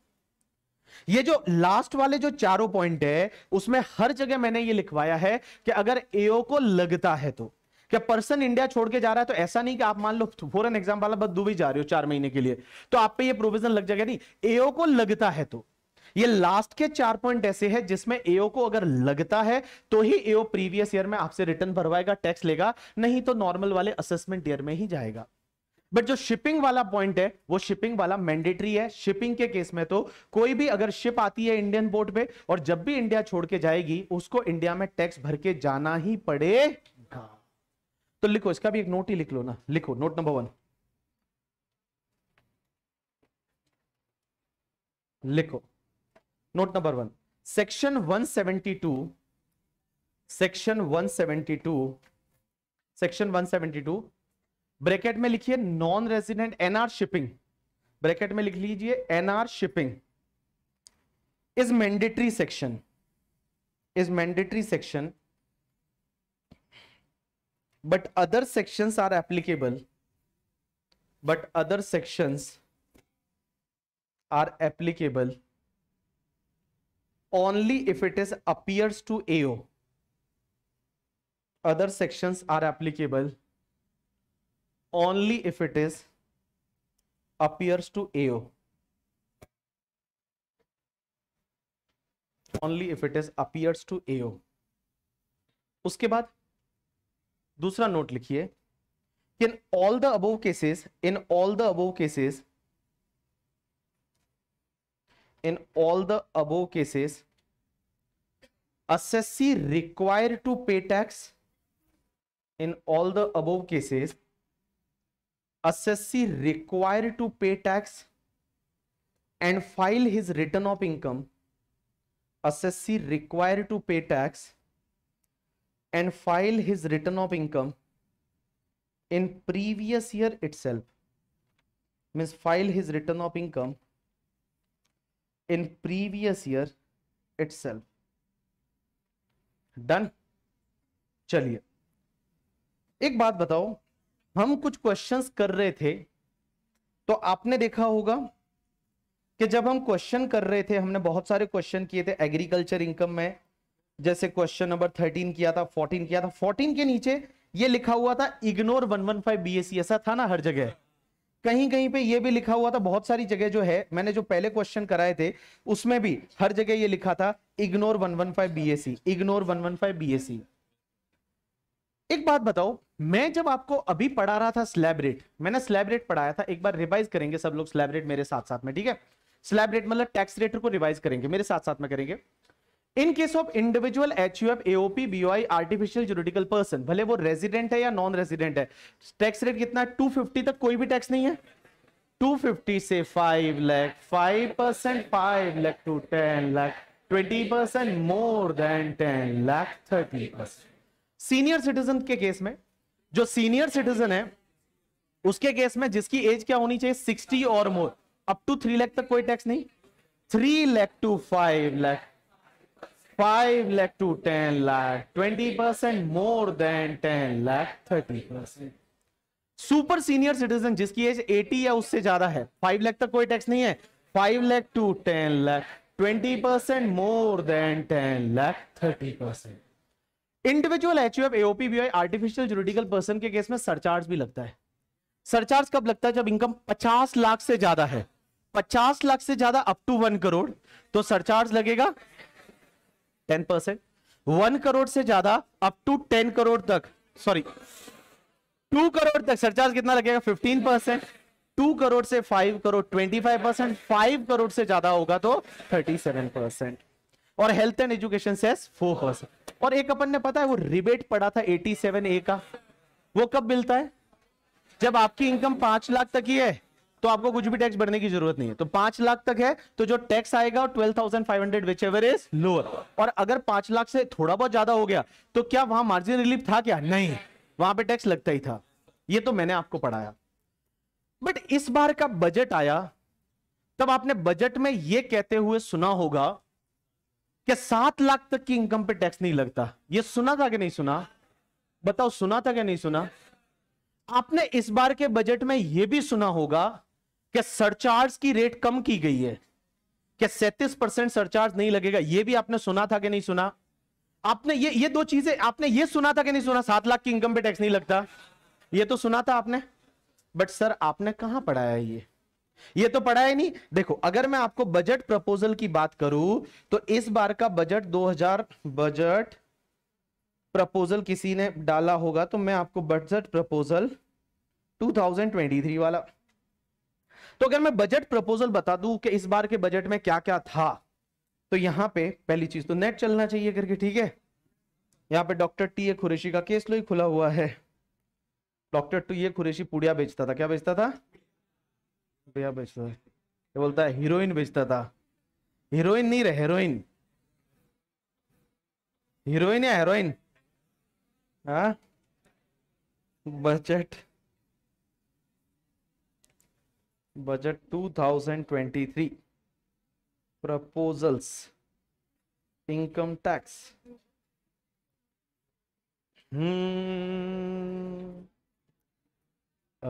A: ये जो लास्ट वाले जो चारों पॉइंट है उसमें हर जगह मैंने ये लिखवाया है कि अगर एओ को लगता है तो क्या पर्सन इंडिया छोड़ के जा रहा है तो ऐसा नहीं कि आप मान लो फॉरन एग्जाम वाला बस दुबई जा रहे हो चार महीने के लिए तो आप पे ये प्रोविजन लग जाएगा नहीं एओ को लगता है तो ये लास्ट के चार पॉइंट ऐसे हैं जिसमें एओ को अगर लगता है तो ही एओ प्रीवियस ईयर में आपसे रिटर्न भरवाएगा टैक्स लेगा नहीं तो नॉर्मल वाले असेसमेंट ईयर में ही जाएगा बट जो शिपिंग वाला पॉइंट है वो शिपिंग वाला मैंडेटरी है शिपिंग के केस में तो कोई भी अगर शिप आती है इंडियन पोर्ट पे और जब भी इंडिया छोड़ के जाएगी उसको इंडिया में टैक्स भर के जाना ही पड़ेगा तो लिखो इसका भी एक नोट ही लिख लो ना लिखो नोट नंबर वन लिखो note number one section 172 section 172 section 172 bracket में लिखिए non resident NR shipping bracket में लिख लीजिए NR shipping is mandatory section is mandatory section but other sections are applicable but other sections are applicable only if it is appears to AO other sections are applicable only if it is appears to AO. Only if it is appears to AO. उसके बाद दूसरा note लिखिए in all the above cases in all the above cases in all the above cases assessee required to pay tax in all the above cases assessee required to pay tax and file his return of income assessee required to pay tax and file his return of income in previous year itself means file his return of income in previous year itself done चलिए एक बात बताओ हम कुछ questions कर रहे थे तो आपने देखा होगा कि जब हम क्वेश्चन कर रहे थे हमने बहुत सारे क्वेश्चन किए थे एग्रीकल्चर इनकम में जैसे क्वेश्चन नंबर थर्टीन किया था फोर्टीन किया था फोर्टीन के नीचे ये लिखा हुआ था ignore one one five B S ऐसा था ना हर जगह कहीं कहीं पे ये भी लिखा हुआ था बहुत सारी जगह जो है मैंने जो पहले क्वेश्चन कराए थे उसमें भी हर जगह ये लिखा था ignore one one five B S ignore one one five B एक बात बताओ मैं जब आपको अभी पढ़ा रहा था स्लैबरेट मैंने स्लैबरेट पढ़ाया था एक बार रिवाइज करेंगे सब लोग स्लैबरेट मेरे साथ साथ में ठीक है स्लैबरेट मतलब टैक्स रेटर को रिवाइज करेंगे मेरे साथ साथ में करेंगे in case of individual H U F AOP B I artificial judicial person भले वो रेजिडेंट है या नॉन रेजिडेंट है टैक्स रेट कितना टू फिफ्टी तक कोई भी टैक्स नहीं है टू फिफ्टी से five lakh five percent five lakh to ten lakh twenty percent more than ten lakh thirty percent senior citizen के केस में जो सीनियर सिटीजन है उसके केस में जिसकी एज क्या होनी चाहिए सिक्सटी और more up to three lakh तक कोई टैक्स नहीं three lakh to five lakh five lakh to ten lakh twenty percent more than ten lakh thirty percent super senior citizen जिसकी एज 80 या उससे ज्यादा है फाइव लाख तक कोई टैक्स नहीं है five lakh to ten lakh twenty percent more than ten lakh thirty percent individual H U F AOP B artificial juridical person के केस में सरचार्ज भी लगता है सरचार्ज कब लगता है जब इनकम 50 लाख से ज्यादा है 50 लाख से ज्यादा अप टू वन करोड़ तो सरचार्ज लगेगा 10 परसेंट वन करोड़ से ज्यादा अप टू 10 करोड़ तक सॉरी 2 करोड़ तक सरचार्ज कितना लगेगा 15 परसेंट टू करोड़ से 5 करोड़ 25 परसेंट फाइव करोड़ से ज्यादा होगा तो 37 परसेंट और health and education cess focus और एक अपन ने पता है वो रिबेट पड़ा था एटी सेवन ए का वो कब मिलता है जब आपकी इनकम पांच लाख तक ही है तो आपको कुछ भी टैक्स भरने की जरूरत नहीं है तो पांच लाख तक है तो जो टैक्स आएगा ट्वेल्व थाउजेंड इज लोअर और अगर पांच लाख से थोड़ा बहुत ज्यादा हो गया तो क्या वहां मार्जिन रिलीफ था क्या नहीं वहां पे टैक्स लगता ही था ये तो मैंने आपको पढ़ाया बट इस बार का बजट आया तब आपने बजट में यह कहते हुए सुना होगा क्या सात लाख तक की इनकम पे टैक्स नहीं लगता ये सुना था कि नहीं सुना बताओ सुना था क्या नहीं सुना आपने इस बार के बजट में यह भी सुना होगा कि सरचार्ज की रेट कम की गई है क्या सैतीस परसेंट सरचार्ज नहीं लगेगा यह भी आपने सुना था कि नहीं सुना आपने ये ये दो चीजें आपने ये सुना था कि नहीं सुना सात लाख की इनकम पे टैक्स नहीं लगता ये तो सुना था आपने बट सर आपने कहां पढ़ाया ये ये तो पढ़ा ही नहीं देखो अगर मैं आपको बजट प्रपोजल की बात करूं तो इस बार का बजट 2000 बजट प्रपोजल किसी ने डाला होगा तो मैं आपको बजट प्रपोजल 2023 वाला तो अगर मैं बजट प्रपोजल बता दूं कि इस बार के बजट में क्या क्या था तो यहां पे पहली चीज तो नेट चलना चाहिए करके ठीक है यहां पे डॉक्टर टी ए खुरेशी का केस लो ही खुला हुआ है डॉक्टर टी ए खुरेशी पुड़िया बेचता था क्या बेचता था रुपया बेचता है ये बोलता है हीरोइन बेचता था हीरोइन नहीं रे हेरोइन हीरोइन या हेरोइन हाँ budget budget 2023 proposals income tax हम्म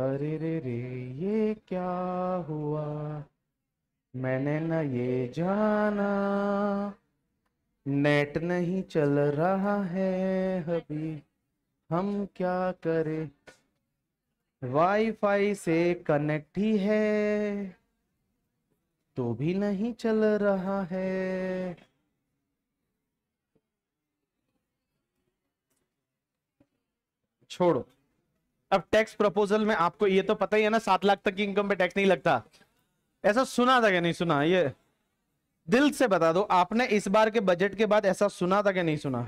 A: अरे रे रे ये क्या हुआ मैंने न ये जाना नेट नहीं चल रहा है अभी हम क्या करें वाईफाई से कनेक्ट ही है तो भी नहीं चल रहा है छोड़ो अब टैक्स प्रपोजल में आपको ये तो पता ही है ना सात लाख तक की इनकम पे टैक्स नहीं लगता ऐसा सुना था क्या नहीं सुना ये दिल से बता दो आपने इस बार के बजट के बाद ऐसा सुना था क्या नहीं सुना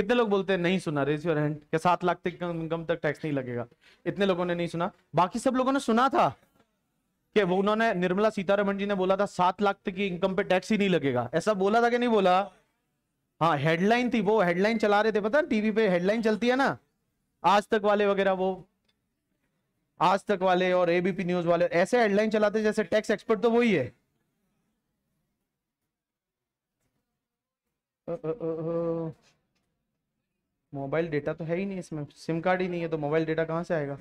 A: कितने लोग बोलते हैं नहीं सुना रेज योर हैंड क्या सात लाख तक इनकम तक टैक्स नहीं लगेगा इतने लोगों ने नहीं सुना बाकी सब लोगों ने सुना था कि वो उन्होंने निर्मला सीतारमण जी ने बोला था सात लाख तक की इनकम पे टैक्स ही नहीं लगेगा ऐसा बोला था कि नहीं बोला हाँ हेडलाइन थी वो हेडलाइन चला रहे थे पता टीवी पे हेडलाइन चलती है ना आज तक वाले वगैरह वो आज तक वाले और एबीपी न्यूज वाले ऐसे हेडलाइन चलाते जैसे टैक्स एक्सपर्ट तो वही है मोबाइल डेटा तो है ही नहीं इसमें सिम कार्ड ही नहीं है तो मोबाइल डेटा कहाँ से आएगा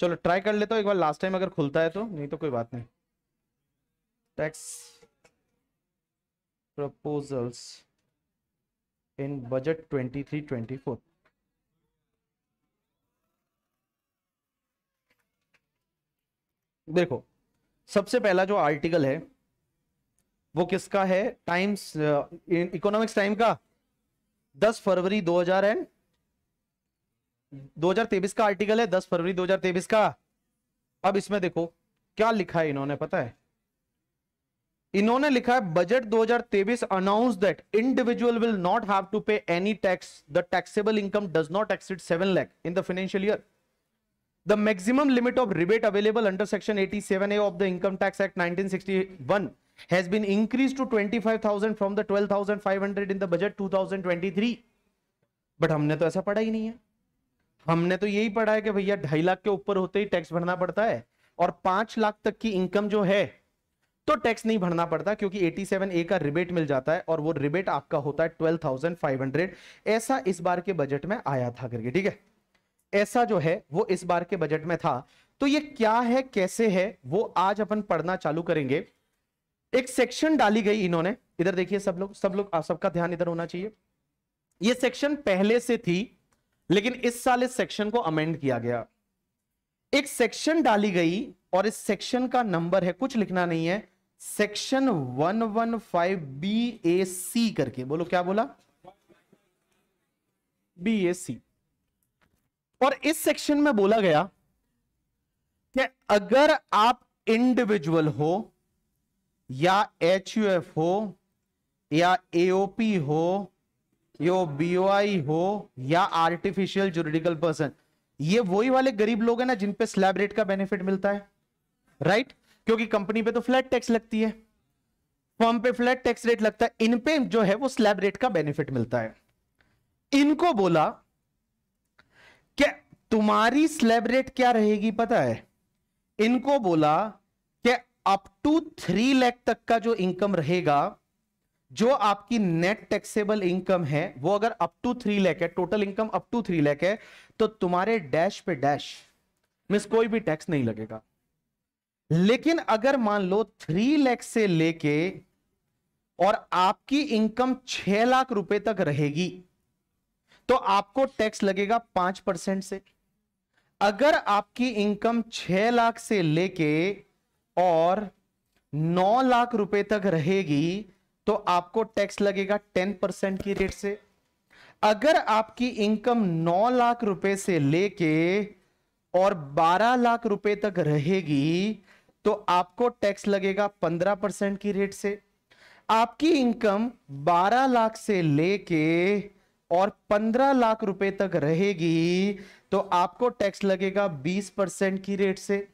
A: चलो ट्राई कर लेता तो एक बार लास्ट टाइम अगर खुलता है तो नहीं तो कोई बात नहीं tax proposals in budget twenty three twenty four देखो सबसे पहला जो आर्टिकल है वो किसका है टाइम्स इकोनॉमिक्स टाइम का 10 फरवरी 2000 एंड 2023 का आर्टिकल है 10 फरवरी 2023 का अब इसमें देखो क्या लिखा है इन्होंने पता है इन्होंने लिखा है budget 2023 announce that individual will not have to pay any tax the taxable income does not exceed 7 lakh in the financial year the maximum limit of rebate available under section 87a of the income tax act 1961 has been increased to 25000 from the 12500 in the budget 2023 but हमने तो ऐसा पढ़ा ही नहीं है हमने तो यही पढ़ा है कि भैया ढाई लाख के ऊपर होते ही टैक्स भरना पड़ता है और पांच लाख तक की इनकम जो है तो टैक्स नहीं भरना पड़ता क्योंकि 87 ए का रिबेट मिल जाता है और वो रिबेट आपका होता है 12,500 ऐसा इस बार के बजट में आया था करके ठीक है ऐसा जो है वो इस बार के बजट में था तो ये क्या है कैसे है वो आज अपन पढ़ना चालू करेंगे एक सेक्शन डाली गई इन्होंने इधर देखिए सब लोग सब लोग सबका ध्यान इधर होना चाहिए ये सेक्शन पहले से थी लेकिन इस साल इस सेक्शन को अमेंड किया गया एक सेक्शन डाली गई और इस सेक्शन का नंबर है कुछ लिखना नहीं है सेक्शन 115 बी ए सी करके बोलो क्या बोला बी ए सी और इस सेक्शन में बोला गया कि अगर आप इंडिविजुअल हो या एच हो या एओपी हो यो बीओआई हो या आर्टिफिशियल जुरिडिकल पर्सन ये वही वाले गरीब लोग हैं ना जिन पे स्लैब रेट का बेनिफिट मिलता है राइट right? क्योंकि कंपनी पे तो फ्लैट टैक्स लगती है फॉर्म पे फ्लैट टैक्स रेट लगता है इन पे जो है वो स्लैब रेट का बेनिफिट मिलता है इनको बोला क्या तुम्हारी स्लैब रेट क्या रहेगी पता है इनको बोला कि अप टू थ्री लैख तक का जो इनकम रहेगा जो आपकी नेट टैक्सेबल इनकम है वो अगर अप टू थ्री लैख है total income up to three lakh है तो तुम्हारे डैश पे डैश मिस कोई भी टैक्स नहीं लगेगा लेकिन अगर मान लो थ्री लैख से लेके और आपकी इनकम छह लाख रुपए तक रहेगी तो आपको टैक्स लगेगा पांच परसेंट से अगर आपकी इनकम छह लाख से लेके और नौ लाख रुपए तक रहेगी तो आपको टैक्स लगेगा टेन परसेंट की रेट से अगर आपकी इनकम नौ लाख रुपए से लेके और बारह लाख रुपए तक रहेगी तो आपको टैक्स लगेगा पंद्रह परसेंट की रेट से आपकी इनकम बारह लाख से लेके और 15 लाख रुपए तक रहेगी तो आपको टैक्स लगेगा 20 परसेंट की रेट से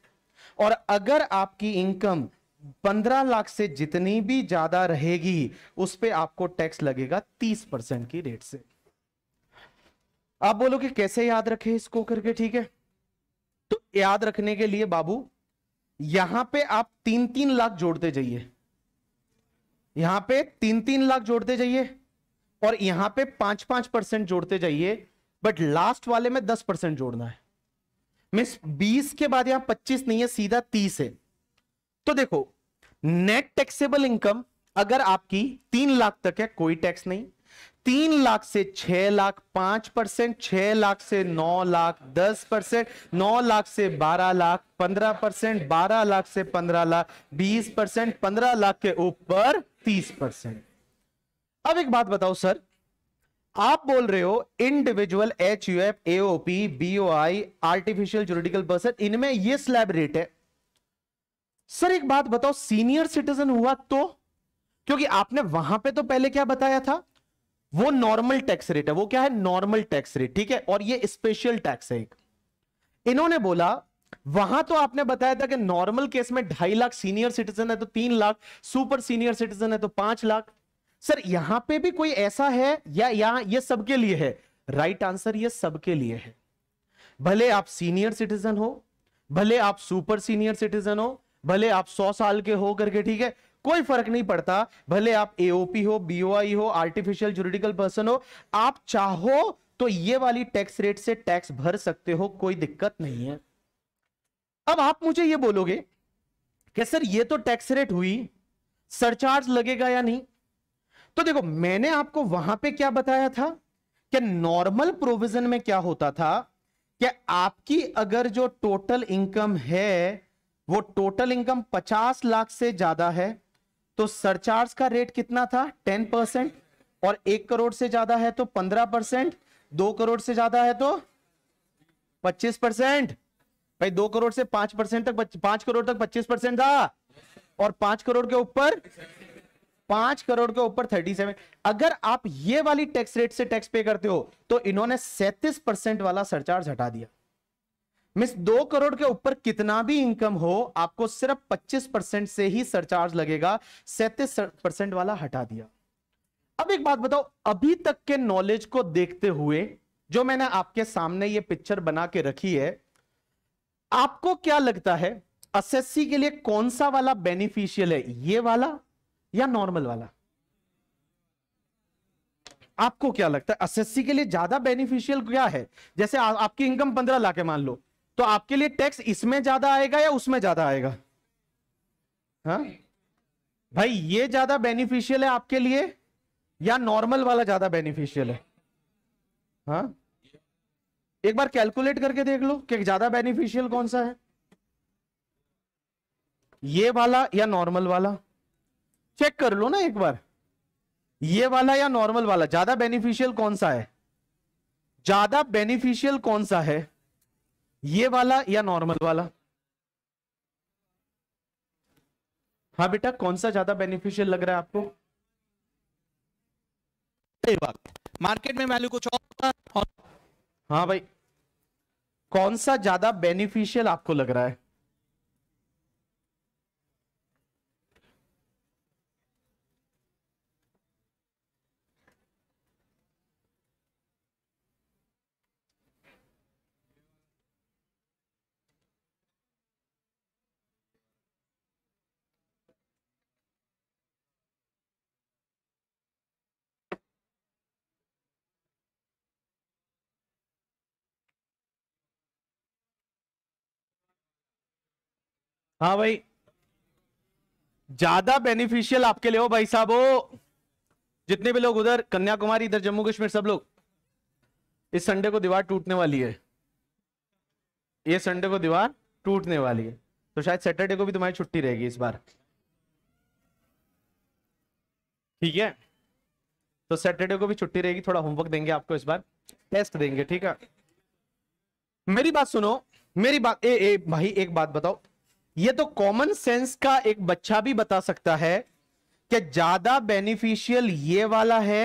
A: और अगर आपकी इनकम 15 लाख से जितनी भी ज्यादा रहेगी उस पर आपको टैक्स लगेगा 30 परसेंट की रेट से आप बोलोगे कैसे याद रखें इसको करके ठीक है तो याद रखने के लिए बाबू यहां पे आप तीन तीन लाख जोड़ते जाइए यहां पे तीन तीन लाख जोड़ते जाइए और यहां पे पांच पांच परसेंट जोड़ते जाइए बट लास्ट वाले में दस परसेंट जोड़ना है मिस बीस के बाद यहां पच्चीस नहीं है सीधा तीस है तो देखो नेट टैक्सेबल इनकम अगर आपकी तीन लाख तक है कोई टैक्स नहीं तीन लाख से छह लाख पांच परसेंट छह लाख से नौ लाख दस परसेंट नौ लाख से बारह लाख पंद्रह परसेंट बारह लाख से पंद्रह लाख बीस परसेंट पंद्रह लाख के ऊपर तीस परसेंट अब एक बात बताओ सर आप बोल रहे हो individual H U F AOP BOI artificial juridical person इनमें ये स्लैब रेट है सर एक बात बताओ सीनियर सिटीजन हुआ तो क्योंकि आपने वहां पे तो पहले क्या बताया था वो नॉर्मल टैक्स रेट है वो क्या है नॉर्मल टैक्स रेट ठीक है और ये स्पेशल टैक्स है एक इन्होंने बोला वहां तो आपने बताया था कि नॉर्मल केस में ढाई लाख सीनियर सिटीजन है तो तीन लाख सुपर सीनियर सिटीजन है तो पांच लाख सर यहां पे भी कोई ऐसा है या यहां ये सबके लिए है राइट आंसर ये सबके लिए है भले आप सीनियर सिटीजन हो भले आप सुपर सीनियर सिटीजन हो भले आप 100 साल के हो करके ठीक है कोई फर्क नहीं पड़ता भले आप एओपी हो बीओआई हो आर्टिफिशियल जुरिडिकल पर्सन हो आप चाहो तो ये वाली टैक्स रेट से टैक्स भर सकते हो कोई दिक्कत नहीं है अब आप मुझे ये बोलोगे कि सर ये तो टैक्स रेट हुई सरचार्ज लगेगा या नहीं तो देखो मैंने आपको वहां पे क्या बताया था कि नॉर्मल प्रोविजन में क्या होता था कि आपकी अगर जो टोटल इनकम है वो टोटल इनकम 50 लाख से ज्यादा है तो सरचार्ज का रेट कितना था 10 परसेंट और एक करोड़ से ज्यादा है तो 15 परसेंट दो करोड़ से ज्यादा है तो 25 परसेंट भाई दो करोड़ से पांच परसेंट तक पांच करोड़ तक 25 परसेंट था और पांच करोड़ के ऊपर पांच करोड़ के ऊपर थर्टी सेवन अगर आप ये वाली टैक्स रेट से टैक्स पे करते हो तो इन्होंने सैतीस परसेंट वाला सरचार्ज हटा दिया मिस दो करोड़ के ऊपर कितना भी इनकम हो आपको सिर्फ पच्चीस परसेंट से ही सरचार्ज लगेगा सैतीस परसेंट वाला हटा दिया अब एक बात बताओ अभी तक के नॉलेज को देखते हुए जो मैंने आपके सामने ये पिक्चर बना के रखी है आपको क्या लगता है एसएससी के लिए कौन सा वाला बेनिफिशियल है ये वाला या नॉर्मल वाला आपको क्या लगता है एस के लिए ज्यादा बेनिफिशियल क्या है जैसे आ, आपकी इनकम पंद्रह लाख है मान लो तो आपके लिए टैक्स इसमें ज्यादा आएगा या उसमें ज्यादा आएगा हा? भाई ये ज्यादा बेनिफिशियल है आपके लिए या नॉर्मल वाला ज्यादा बेनिफिशियल है हा? एक बार कैलकुलेट करके देख लो कि ज्यादा बेनिफिशियल कौन सा है ये वाला या नॉर्मल वाला चेक कर लो ना एक बार ये वाला या नॉर्मल वाला ज्यादा बेनिफिशियल कौन सा है ज्यादा बेनिफिशियल कौन सा है ये वाला या नॉर्मल वाला हाँ बेटा कौन सा ज्यादा बेनिफिशियल लग रहा है आपको मार्केट में वैल्यू कुछ और हाँ भाई कौन सा ज्यादा बेनिफिशियल आपको लग रहा है हाँ भाई ज्यादा बेनिफिशियल आपके लिए हो भाई साहब हो जितने भी लोग उधर कन्याकुमारी इधर जम्मू कश्मीर सब लोग इस संडे को दीवार टूटने वाली है ये संडे को दीवार टूटने वाली है तो शायद सैटरडे को भी तुम्हारी छुट्टी रहेगी इस बार ठीक है तो सैटरडे को भी छुट्टी रहेगी थोड़ा होमवर्क देंगे आपको इस बार टेस्ट देंगे ठीक है मेरी बात सुनो मेरी बात ए, ए भाई एक बात बताओ ये तो कॉमन सेंस का एक बच्चा भी बता सकता है कि ज्यादा बेनिफिशियल ये वाला है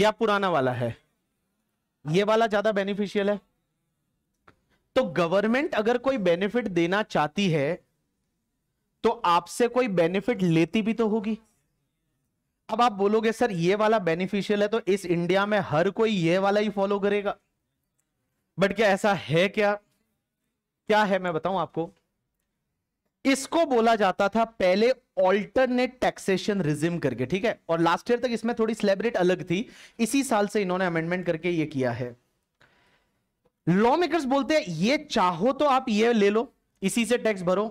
A: या पुराना वाला है ये वाला ज्यादा बेनिफिशियल है तो गवर्नमेंट अगर कोई बेनिफिट देना चाहती है तो आपसे कोई बेनिफिट लेती भी तो होगी अब आप बोलोगे सर ये वाला बेनिफिशियल है तो इस इंडिया में हर कोई ये वाला ही फॉलो करेगा बट क्या ऐसा है क्या क्या है मैं बताऊं आपको इसको बोला जाता था पहले ऑल्टरनेट टैक्सेशन रिज्यूम करके ठीक है और लास्ट ईयर तक इसमें थोड़ी सेलेब्रेट अलग थी इसी साल से इन्होंने अमेंडमेंट करके ये किया है लॉ मेकर्स बोलते हैं ये चाहो तो आप ये ले लो इसी से टैक्स भरो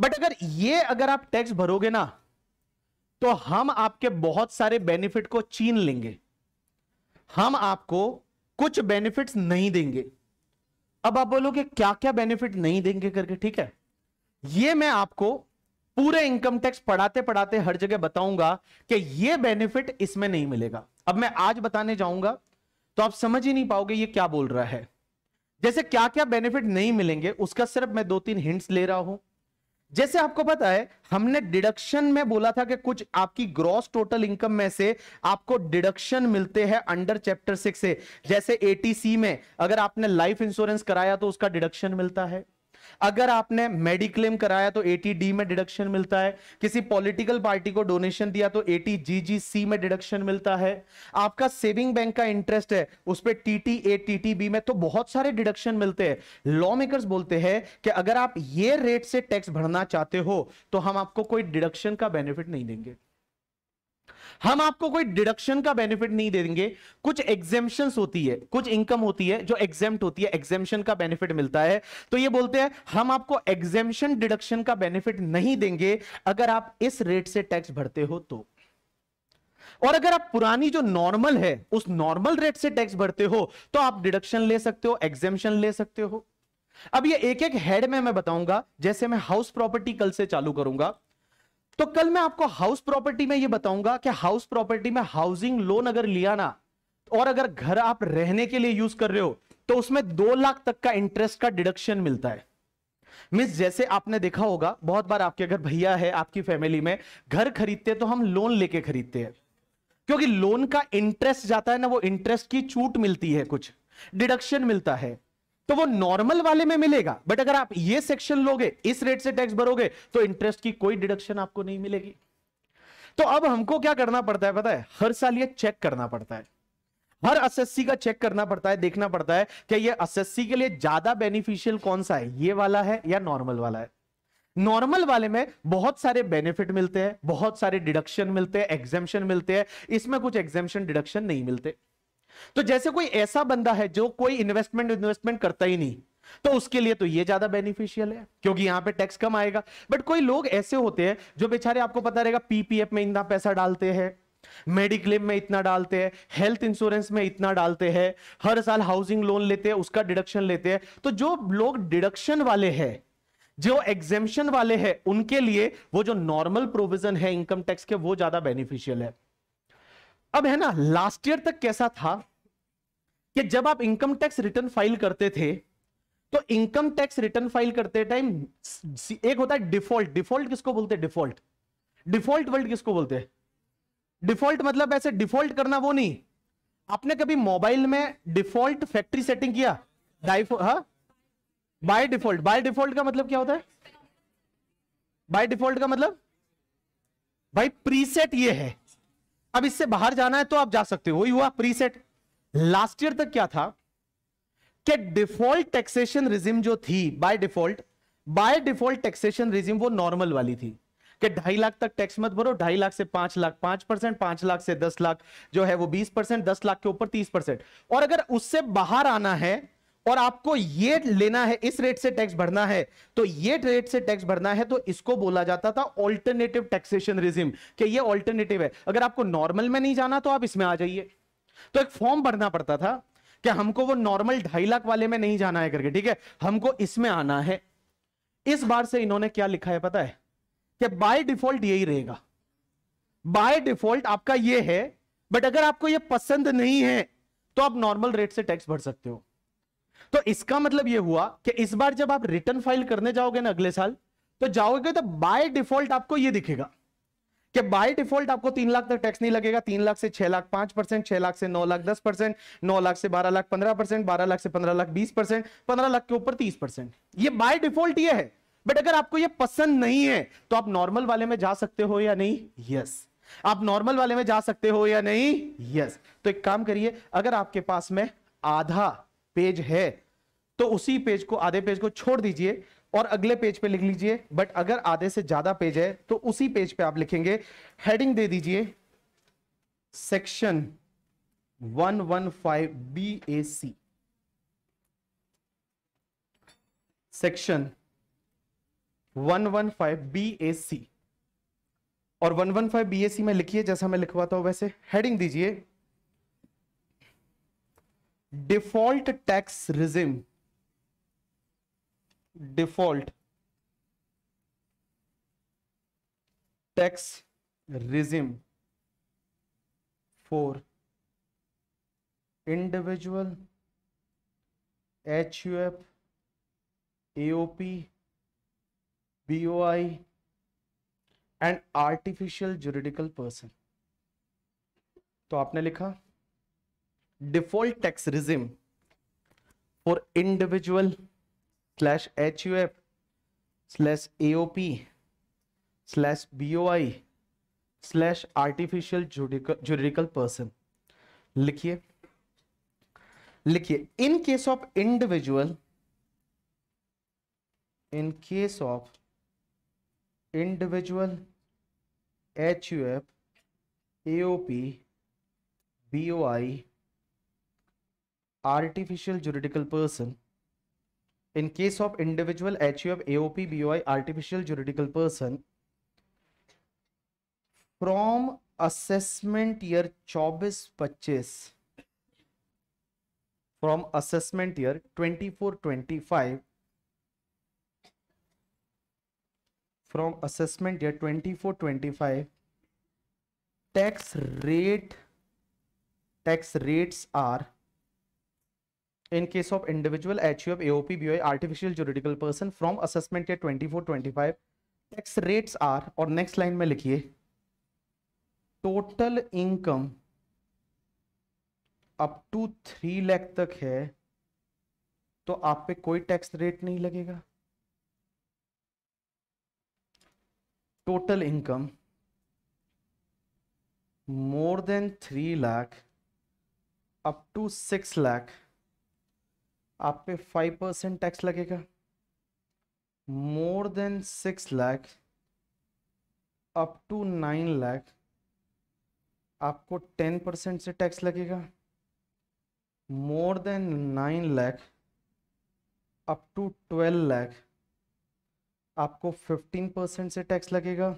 A: बट अगर ये अगर आप टैक्स भरोगे ना तो हम आपके बहुत सारे बेनिफिट को छीन लेंगे हम आपको कुछ बेनिफिट्स नहीं देंगे अब आप बोलोगे क्या क्या बेनिफिट नहीं देंगे करके ठीक है ये मैं आपको पूरे इनकम टैक्स पढ़ाते पढ़ाते हर जगह बताऊंगा कि ये बेनिफिट इसमें नहीं मिलेगा अब मैं आज बताने जाऊंगा तो आप समझ ही नहीं पाओगे ये क्या बोल रहा है जैसे क्या क्या बेनिफिट नहीं मिलेंगे उसका सिर्फ मैं दो तीन हिंट्स ले रहा हूं जैसे आपको पता है हमने डिडक्शन में बोला था कि कुछ आपकी ग्रॉस टोटल इनकम में से आपको डिडक्शन मिलते हैं अंडर चैप्टर सिक्स से जैसे एटीसी में अगर आपने लाइफ इंश्योरेंस कराया तो उसका डिडक्शन मिलता है अगर आपने मेडिक्लेम कराया तो एटी डी में डिडक्शन मिलता है किसी पॉलिटिकल पार्टी को डोनेशन दिया तो एटी जी जी सी में डिडक्शन मिलता है आपका सेविंग बैंक का इंटरेस्ट है उस पर T T A T T B में तो बहुत सारे डिडक्शन मिलते हैं लॉ मेकर बोलते हैं कि अगर आप ये रेट से टैक्स भरना चाहते हो तो हम आपको कोई डिडक्शन का बेनिफिट नहीं देंगे हम आपको कोई डिडक्शन का बेनिफिट नहीं देंगे कुछ एग्जेम्पन होती है कुछ इनकम होती है जो एग्जेम होती है एग्जेम्पन का बेनिफिट मिलता है तो ये बोलते हैं हम आपको एग्जेम्पन डिडक्शन का बेनिफिट नहीं देंगे अगर आप इस रेट से टैक्स भरते हो तो और अगर आप पुरानी जो नॉर्मल है उस नॉर्मल रेट से टैक्स भरते हो तो आप डिडक्शन ले सकते हो एग्जेम्पन ले सकते हो अब ये एक एक हेड में मैं बताऊंगा जैसे मैं हाउस प्रॉपर्टी कल से चालू करूंगा तो कल मैं आपको हाउस प्रॉपर्टी में यह बताऊंगा कि हाउस प्रॉपर्टी में हाउसिंग लोन अगर लिया ना और अगर घर आप रहने के लिए यूज कर रहे हो तो उसमें दो लाख तक का इंटरेस्ट का डिडक्शन मिलता है मिस जैसे आपने देखा होगा बहुत बार आपके अगर भैया है आपकी फैमिली में घर खरीदते हैं तो हम लोन लेके खरीदते हैं क्योंकि लोन का इंटरेस्ट जाता है ना वो इंटरेस्ट की छूट मिलती है कुछ डिडक्शन मिलता है तो वो नॉर्मल वाले में मिलेगा बट अगर आप ये सेक्शन लोगे इस रेट से टैक्स भरोगे तो इंटरेस्ट की कोई डिडक्शन आपको नहीं मिलेगी तो अब हमको क्या करना पड़ता है पता है हर साल ये चेक करना पड़ता है हर असेस्सी का चेक करना पड़ता है देखना पड़ता है क्या ये असेस्सी के लिए ज्यादा बेनिफिशियल कौन सा है ये वाला है या नॉर्मल वाला है नॉर्मल वाले में बहुत सारे बेनिफिट मिलते हैं बहुत सारे डिडक्शन मिलते हैं एग्जेम्शन मिलते हैं इसमें कुछ एग्जेम्पन डिडक्शन नहीं मिलते तो जैसे कोई ऐसा बंदा है जो कोई इन्वेस्टमेंट इन्वेस्टमेंट करता ही नहीं तो उसके लिए तो ये ज्यादा बेनिफिशियल है क्योंकि यहां पे टैक्स कम आएगा बट कोई लोग ऐसे होते हैं जो बेचारे आपको पता रहेगा पीपीएफ में इतना पैसा डालते हैं मेडिक्लेम में इतना डालते हैं हेल्थ इंश्योरेंस में इतना डालते हैं हर साल हाउसिंग लोन लेते हैं उसका डिडक्शन लेते हैं तो जो लोग डिडक्शन वाले हैं जो एग्जेम्पन वाले हैं उनके लिए वो जो नॉर्मल प्रोविजन है इनकम टैक्स के वो ज्यादा बेनिफिशियल है अब है ना लास्ट ईयर तक कैसा था कि जब आप इनकम टैक्स रिटर्न फाइल करते थे तो इनकम टैक्स रिटर्न फाइल करते टाइम एक होता है डिफॉल्ट डिफॉल्ट किसको बोलते हैं डिफॉल्ट डिफॉल्ट वर्ल्ड किसको बोलते हैं डिफॉल्ट मतलब ऐसे डिफॉल्ट करना वो नहीं आपने कभी मोबाइल में डिफॉल्ट फैक्ट्री सेटिंग किया बाय डिफॉल्ट बाय डिफॉल्ट का मतलब क्या होता है बाय डिफॉल्ट का मतलब भाई प्रीसेट ये है अब इससे बाहर जाना है तो आप जा सकते हो वही हुआ प्रीसेट लास्ट ईयर तक क्या था कि डिफॉल्ट टैक्सेशन रिजिम जो थी by default by default taxation regime वो नॉर्मल वाली थी कि ढाई लाख तक टैक्स मत भरो ढाई लाख से पांच लाख पांच परसेंट पांच लाख से दस लाख जो है वो बीस परसेंट दस लाख के ऊपर तीस परसेंट और अगर उससे बाहर आना है और आपको ये लेना है इस रेट से टैक्स भरना है तो ये रेट से टैक्स भरना है तो इसको बोला जाता था ऑल्टरनेटिव टैक्सेशन रिजिम कि ये ऑल्टरनेटिव है अगर आपको नॉर्मल में नहीं जाना तो आप इसमें आ जाइए तो एक फॉर्म भरना पड़ता था कि हमको वो नॉर्मल ढाई लाख वाले में नहीं जाना है करके ठीक है हमको इसमें आना है इस बार से इन्होंने क्या लिखा है पता है कि बाय डिफॉल्ट यही रहेगा बाय डिफॉल्ट आपका ये है बट अगर आपको ये पसंद नहीं है तो आप नॉर्मल रेट से टैक्स भर सकते हो तो इसका मतलब यह हुआ कि इस बार जब आप रिटर्न फाइल करने जाओगे ना अगले साल तो जाओगे तो बाय डिफॉल्ट आपको यह दिखेगा कि बाय डिफॉल्ट आपको तीन लाख तक टैक्स नहीं लगेगा तीन लाख से छह लाख पांच परसेंट छह लाख से नौ लाख दस परसेंट नौ लाख से बारह लाख पंद्रह परसेंट बारह लाख से पंद्रह लाख बीस परसेंट पंद्रह लाख के ऊपर तीस परसेंट ये बाय डिफॉल्ट ये है बट अगर आपको ये पसंद नहीं है तो आप नॉर्मल वाले में जा सकते हो या नहीं यस yes. आप नॉर्मल वाले में जा सकते हो या नहीं यस yes. तो एक काम करिए अगर आपके पास में आधा पेज है तो उसी पेज को आधे पेज को छोड़ दीजिए और अगले पेज पे लिख लीजिए बट अगर आधे से ज्यादा पेज है तो उसी पेज पे आप लिखेंगे हेडिंग दे दीजिए section 115 B A C section 115 B A C और 115 बी ए सी में लिखिए जैसा मैं लिखवाता हूं वैसे हेडिंग दीजिए default tax regime default tax regime for individual H U F AOP BOI and artificial juridical person तो आपने लिखा default tax regime for individual slash H U F slash A O P slash B O I slash artificial juridical person लिखिए लिखिए in case of individual in case of individual H U F B O I artificial juridical person in case of individual HUF AOP BOI artificial juridical person from assessment year 24-25 from assessment year 24-25 from assessment year 24-25 tax rate tax rates are in case of individual HUF, AOP, BOI, artificial juridical person from assessment year 24-25, tax rates are और next line में लिखिए total income up to three lakh तक है तो आप पे कोई tax rate नहीं लगेगा total income more than three lakh up to six lakh आप पे फाइव परसेंट टैक्स लगेगा more than six lakh up to nine lakh आपको टेन परसेंट से टैक्स लगेगा more than nine lakh up to twelve lakh आपको फिफ्टीन परसेंट से टैक्स लगेगा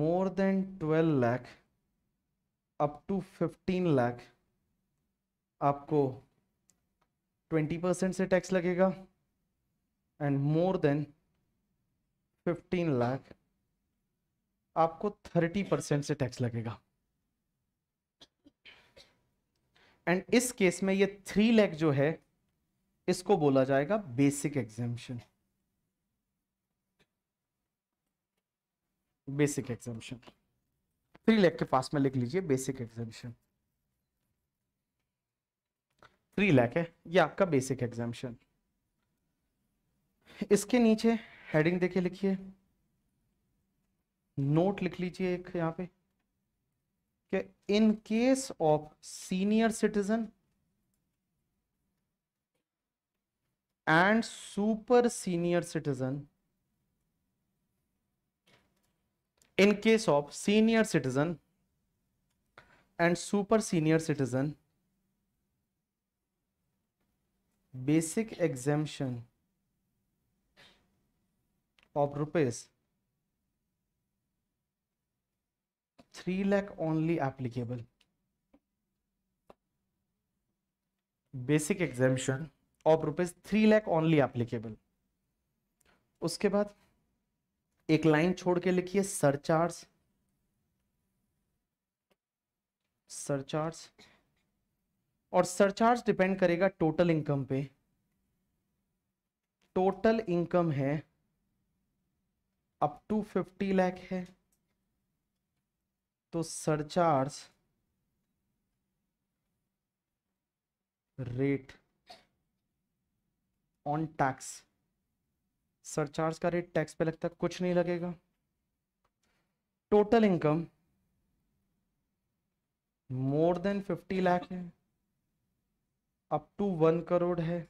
A: more than twelve lakh up to fifteen lakh आपको ट्वेंटी परसेंट से टैक्स लगेगा and more than fifteen lakh आपको थर्टी परसेंट से टैक्स लगेगा एंड इस केस में ये थ्री लैख जो है इसको बोला जाएगा basic exemption basic exemption three lakh के पास में लिख लीजिए बेसिक एग्जामेशन थ्री लैख है ये आपका बेसिक एग्जामेशन इसके नीचे हेडिंग देखिए लिखिए नोट लिख लीजिए एक यहां पे कि in case of senior citizen and super senior citizen in case of senior citizen and super senior citizen basic exemption of rupees three lakh only applicable basic exemption of rupees three lakh only applicable उसके बाद एक line छोड़ के लिखिए surcharge surcharge और surcharge depend करेगा total income पे total income है अप टू फिफ्टी लैख है तो surcharge rate on tax surcharge का रेट टैक्स पे लगता है कुछ नहीं लगेगा total income more than fifty lakh है अप टू वन करोड़ है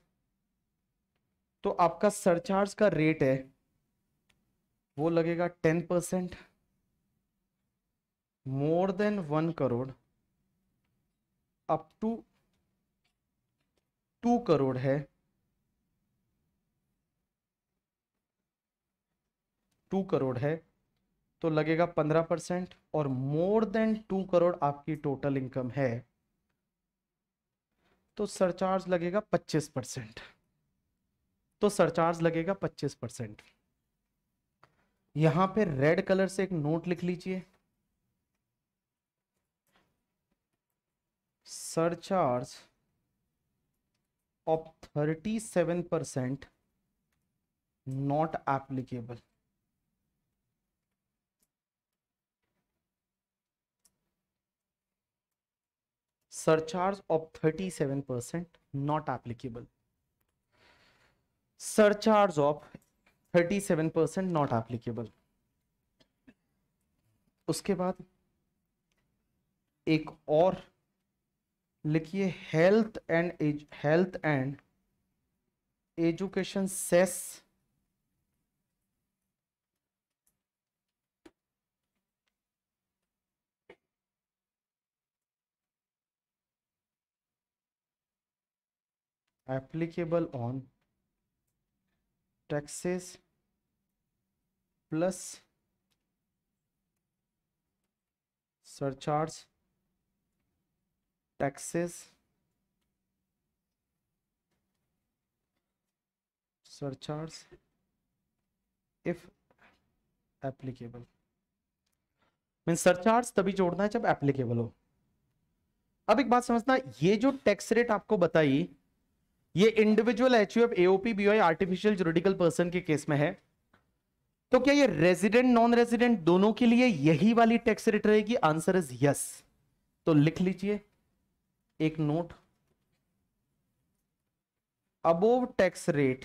A: तो आपका सरचार्ज का रेट है वो लगेगा ten percent more than one crore up to two crore है टू करोड़ है तो लगेगा पंद्रह परसेंट और मोर देन टू करोड़ आपकी टोटल इनकम है तो सरचार्ज लगेगा पच्चीस परसेंट तो सरचार्ज लगेगा पच्चीस परसेंट यहां पे रेड कलर से एक नोट लिख लीजिए surcharge of thirty seven percent not applicable surcharge of 37% not applicable surcharge of 37% not applicable उसके बाद एक और लिखिए health and health and education cess applicable on taxes plus surcharge taxes surcharge if applicable mean surcharge तभी जोड़ना है जब applicable हो अब एक बात समझना ये जो टैक्स रेट आपको बताई ये individual H U F AOP B artificial juridical person के केस में है तो क्या ये रेजिडेंट नॉन रेजिडेंट दोनों के लिए यही वाली टैक्स रेट रहेगी आंसर इज यस तो लिख लीजिए एक note above tax rate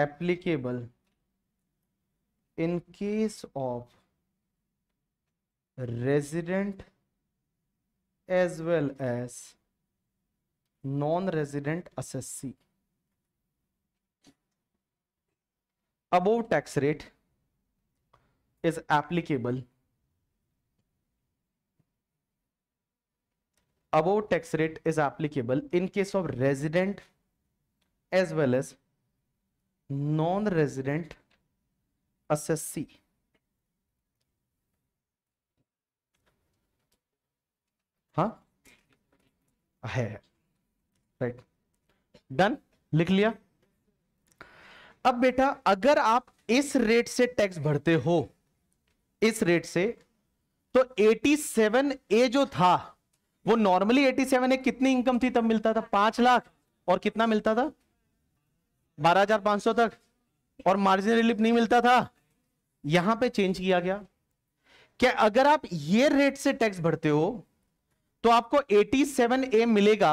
A: applicable in case of resident as well as non-resident assessee. Above tax rate is applicable. Above tax rate is applicable in case of resident as well as non-resident assessee. हाँ है right done लिख लिया अब बेटा अगर आप इस rate से टैक्स भरते हो इस रेट से तो 87 ए जो था वो नॉर्मली 87 ए कितनी इनकम थी तब मिलता था पांच लाख और कितना मिलता था 12,500 तक और मार्जिन रिलीफ नहीं मिलता था यहां पे चेंज किया गया क्या अगर आप ये रेट से टैक्स भरते हो तो आपको 87 ए मिलेगा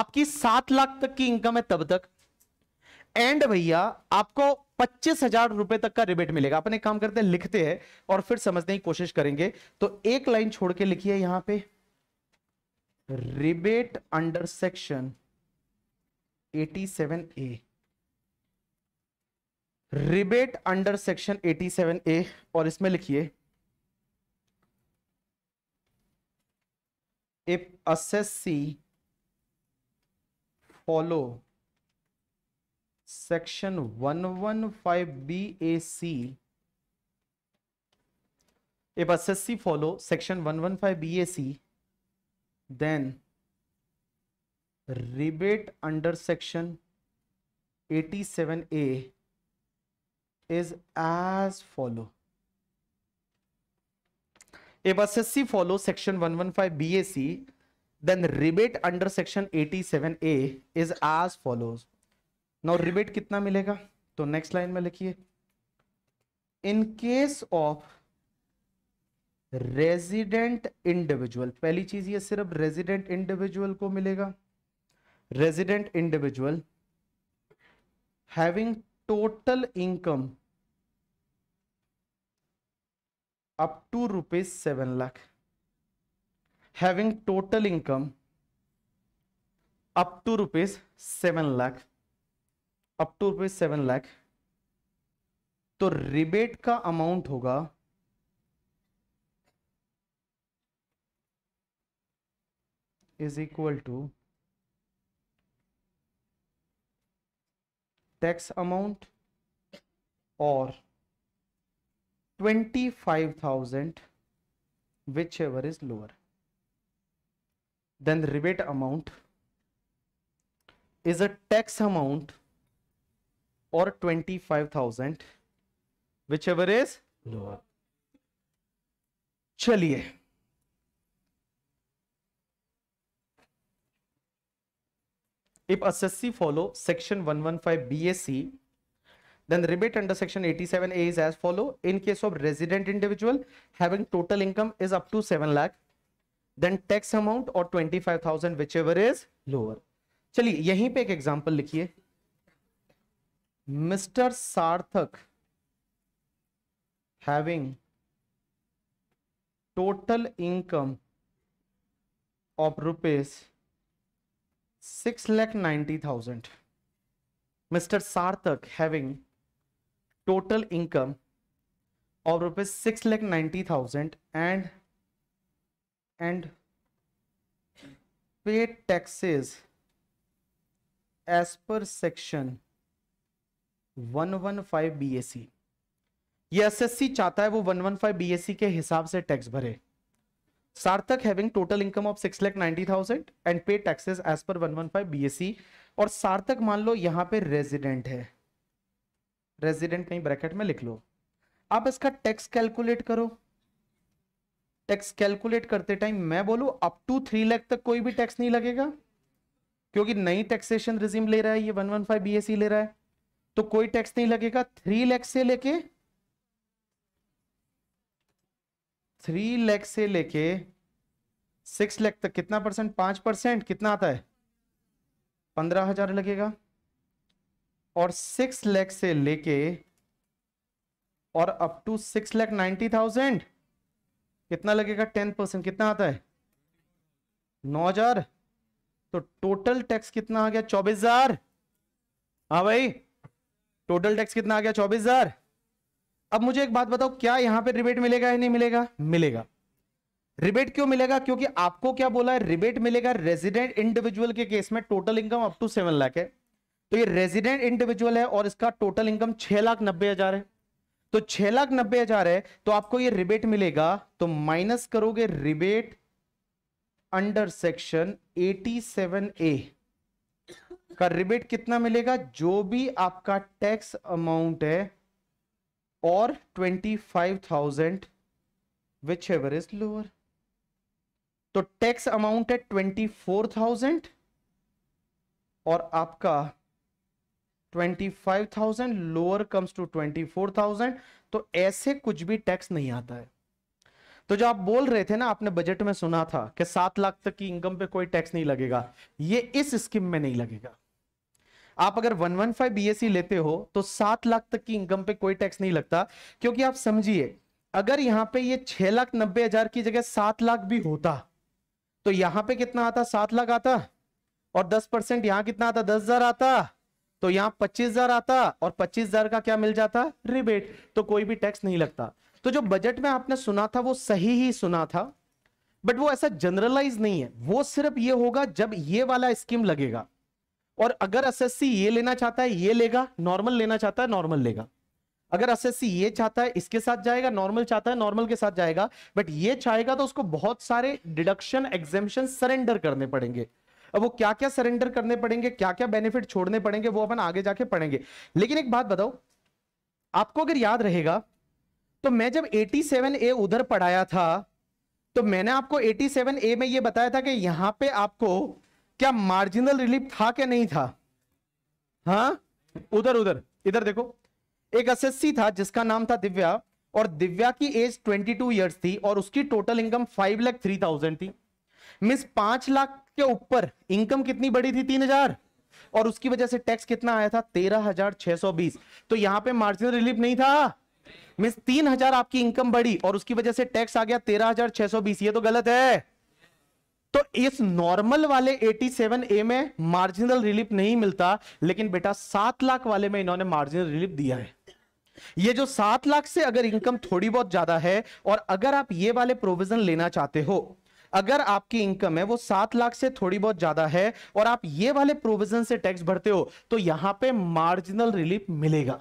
A: आपकी सात लाख तक की इनकम है तब तक एंड भैया आपको पच्चीस हजार रुपए तक का रिबेट मिलेगा अपन एक काम करते हैं लिखते हैं और फिर समझने की कोशिश करेंगे तो एक लाइन छोड़ के लिखिए यहां पे rebate under section 87 A rebate under section 87 A और इसमें लिखिए if assess C follow section 115BAC if assess C follow section 115BAC then rebate under section 87A is as follow If SSC follows section 115 BAC, then rebate under section 87A is as follows. Now rebate कितना मिलेगा तो next line में लिखिए in case of resident individual पहली चीज ये सिर्फ resident individual को मिलेगा resident individual having total income up to rupees seven lakh having total income up to rupees seven lakh up to rupees seven lakh तो रिबेट का अमाउंट होगा is equal to tax amount और 25,000 whichever is lower then the rebate amount is a tax amount or 25,000 whichever is lower Chaliye. if assessee follow section 115 BAC then the rebate under section 87a is as follow in case of resident individual having total income is up to 7 lakh then tax amount or 25000 whichever is lower chaliye yahi pe ek example likhiye mr sarthak having total income of rupees 6 lakh 90,000 Mr. Sarthak having total six lakh ninety thousand and and pay taxes as per section one one five B S C ये सी चाहता है वो one one five B S C के हिसाब से टैक्स भरे Sarthak having total income of six lakh ninety thousand and pay taxes as per S C और सार्थक मान लो यहां पे रेजिडेंट है रेजिडेंट कहीं ब्रैकेट में लिख लो आप इसका टैक्स कैलकुलेट करो टैक्स कैलकुलेट करते टाइम मैं बोलू अप टू थ्री लैख तक कोई भी टैक्स नहीं लगेगा क्योंकि नई टैक्सेशन रिजीम ले रहा है ये one one five B S ले रहा है तो कोई टैक्स नहीं लगेगा थ्री लैख से लेके थ्री लैख से लेके सिक्स लैख तक कितना परसेंट पांच परसेंट कितना आता है पंद्रह हजार लगेगा और सिक्स लैख से लेके और up to six lakh ninety thousand कितना लगेगा टेन परसेंट कितना आता है नौ हजार तो टोटल टैक्स कितना आ गया चौबीस हजार हाँ भाई टोटल टैक्स कितना आ गया चौबीस हजार अब मुझे एक बात बताओ क्या यहां पे रिबेट मिलेगा या नहीं मिलेगा मिलेगा रिबेट क्यों मिलेगा क्योंकि आपको क्या बोला है रिबेट मिलेगा रेजिडेंट इंडिविजुअल के केस में total income up to seven lakh है तो ये रेजिडेंट इंडिविजुअल है और इसका टोटल इनकम छह लाख नब्बे हजार है तो छह लाख नब्बे हजार है तो आपको ये रिबेट मिलेगा तो माइनस करोगे रिबेट अंडर सेक्शन 87 ए का रिबेट कितना मिलेगा जो भी आपका टैक्स अमाउंट है और 25,000 विच एवर इज लोअर तो टैक्स अमाउंट है 24,000 और आपका 25,000 लोअर कम्स टू 24,000 तो ऐसे कुछ भी टैक्स नहीं आता है तो जो आप बोल रहे थे ना आपने बजट में सुना था कि सात लाख तक की इनकम पे कोई टैक्स नहीं लगेगा ये इस स्कीम में नहीं लगेगा आप अगर 115 वन e लेते हो तो सात लाख तक की इनकम पे कोई टैक्स नहीं लगता क्योंकि आप समझिए अगर यहां पे ये छह लाख नब्बे हजार की जगह सात लाख भी होता तो यहां पे कितना आता सात लाख आता और दस परसेंट यहां कितना आता दस हजार आता तो यहाँ पच्चीस हजार आता और पच्चीस हजार का क्या मिल जाता रिबेट तो कोई भी टैक्स नहीं लगता तो जो बजट में आपने सुना था वो सही ही सुना था बट वो ऐसा जनरलाइज नहीं है वो सिर्फ ये होगा जब ये वाला स्कीम लगेगा और अगर एसएससी ये लेना चाहता है ये लेगा नॉर्मल लेना चाहता है नॉर्मल लेगा अगर एसएससी ये चाहता है इसके साथ जाएगा नॉर्मल चाहता है नॉर्मल के साथ जाएगा बट ये चाहेगा तो उसको बहुत सारे डिडक्शन एग्जेम्पन सरेंडर करने पड़ेंगे अब वो क्या क्या सरेंडर करने पड़ेंगे क्या क्या बेनिफिट छोड़ने पड़ेंगे वो अपन आगे जाके पढ़ेंगे लेकिन एक बात बताओ आपको अगर याद रहेगा तो मैं जब 87 ए उधर पढ़ाया था तो मैंने आपको 87 ए में ये बताया था कि यहां पे आपको क्या मार्जिनल रिलीफ था क्या नहीं था हाँ उधर उधर इधर देखो एक एस था जिसका नाम था दिव्या और दिव्या की एज 22 इयर्स थी और उसकी total income five lakh three thousand थी मिस पांच लाख के ऊपर इनकम कितनी बड़ी थी तीन हजार और उसकी वजह से टैक्स कितना आया था तेरह हजार छह सौ बीस तो यहां पे मार्जिनल रिलीफ नहीं था मिस तीन हजार आपकी इनकम बढ़ी और उसकी वजह से टैक्स आ गया तेरह हजार छह सौ बीस ये तो गलत है तो इस नॉर्मल वाले 87 ए में मार्जिनल रिलीफ नहीं मिलता लेकिन बेटा सात लाख वाले में इन्होंने मार्जिनल रिलीफ दिया है ये जो सात लाख से अगर इनकम थोड़ी बहुत ज्यादा है और अगर आप ये वाले प्रोविजन लेना चाहते हो अगर आपकी इनकम है वो सात लाख से थोड़ी बहुत ज्यादा है और आप ये वाले प्रोविजन से टैक्स भरते हो तो यहां पे मार्जिनल रिलीफ मिलेगा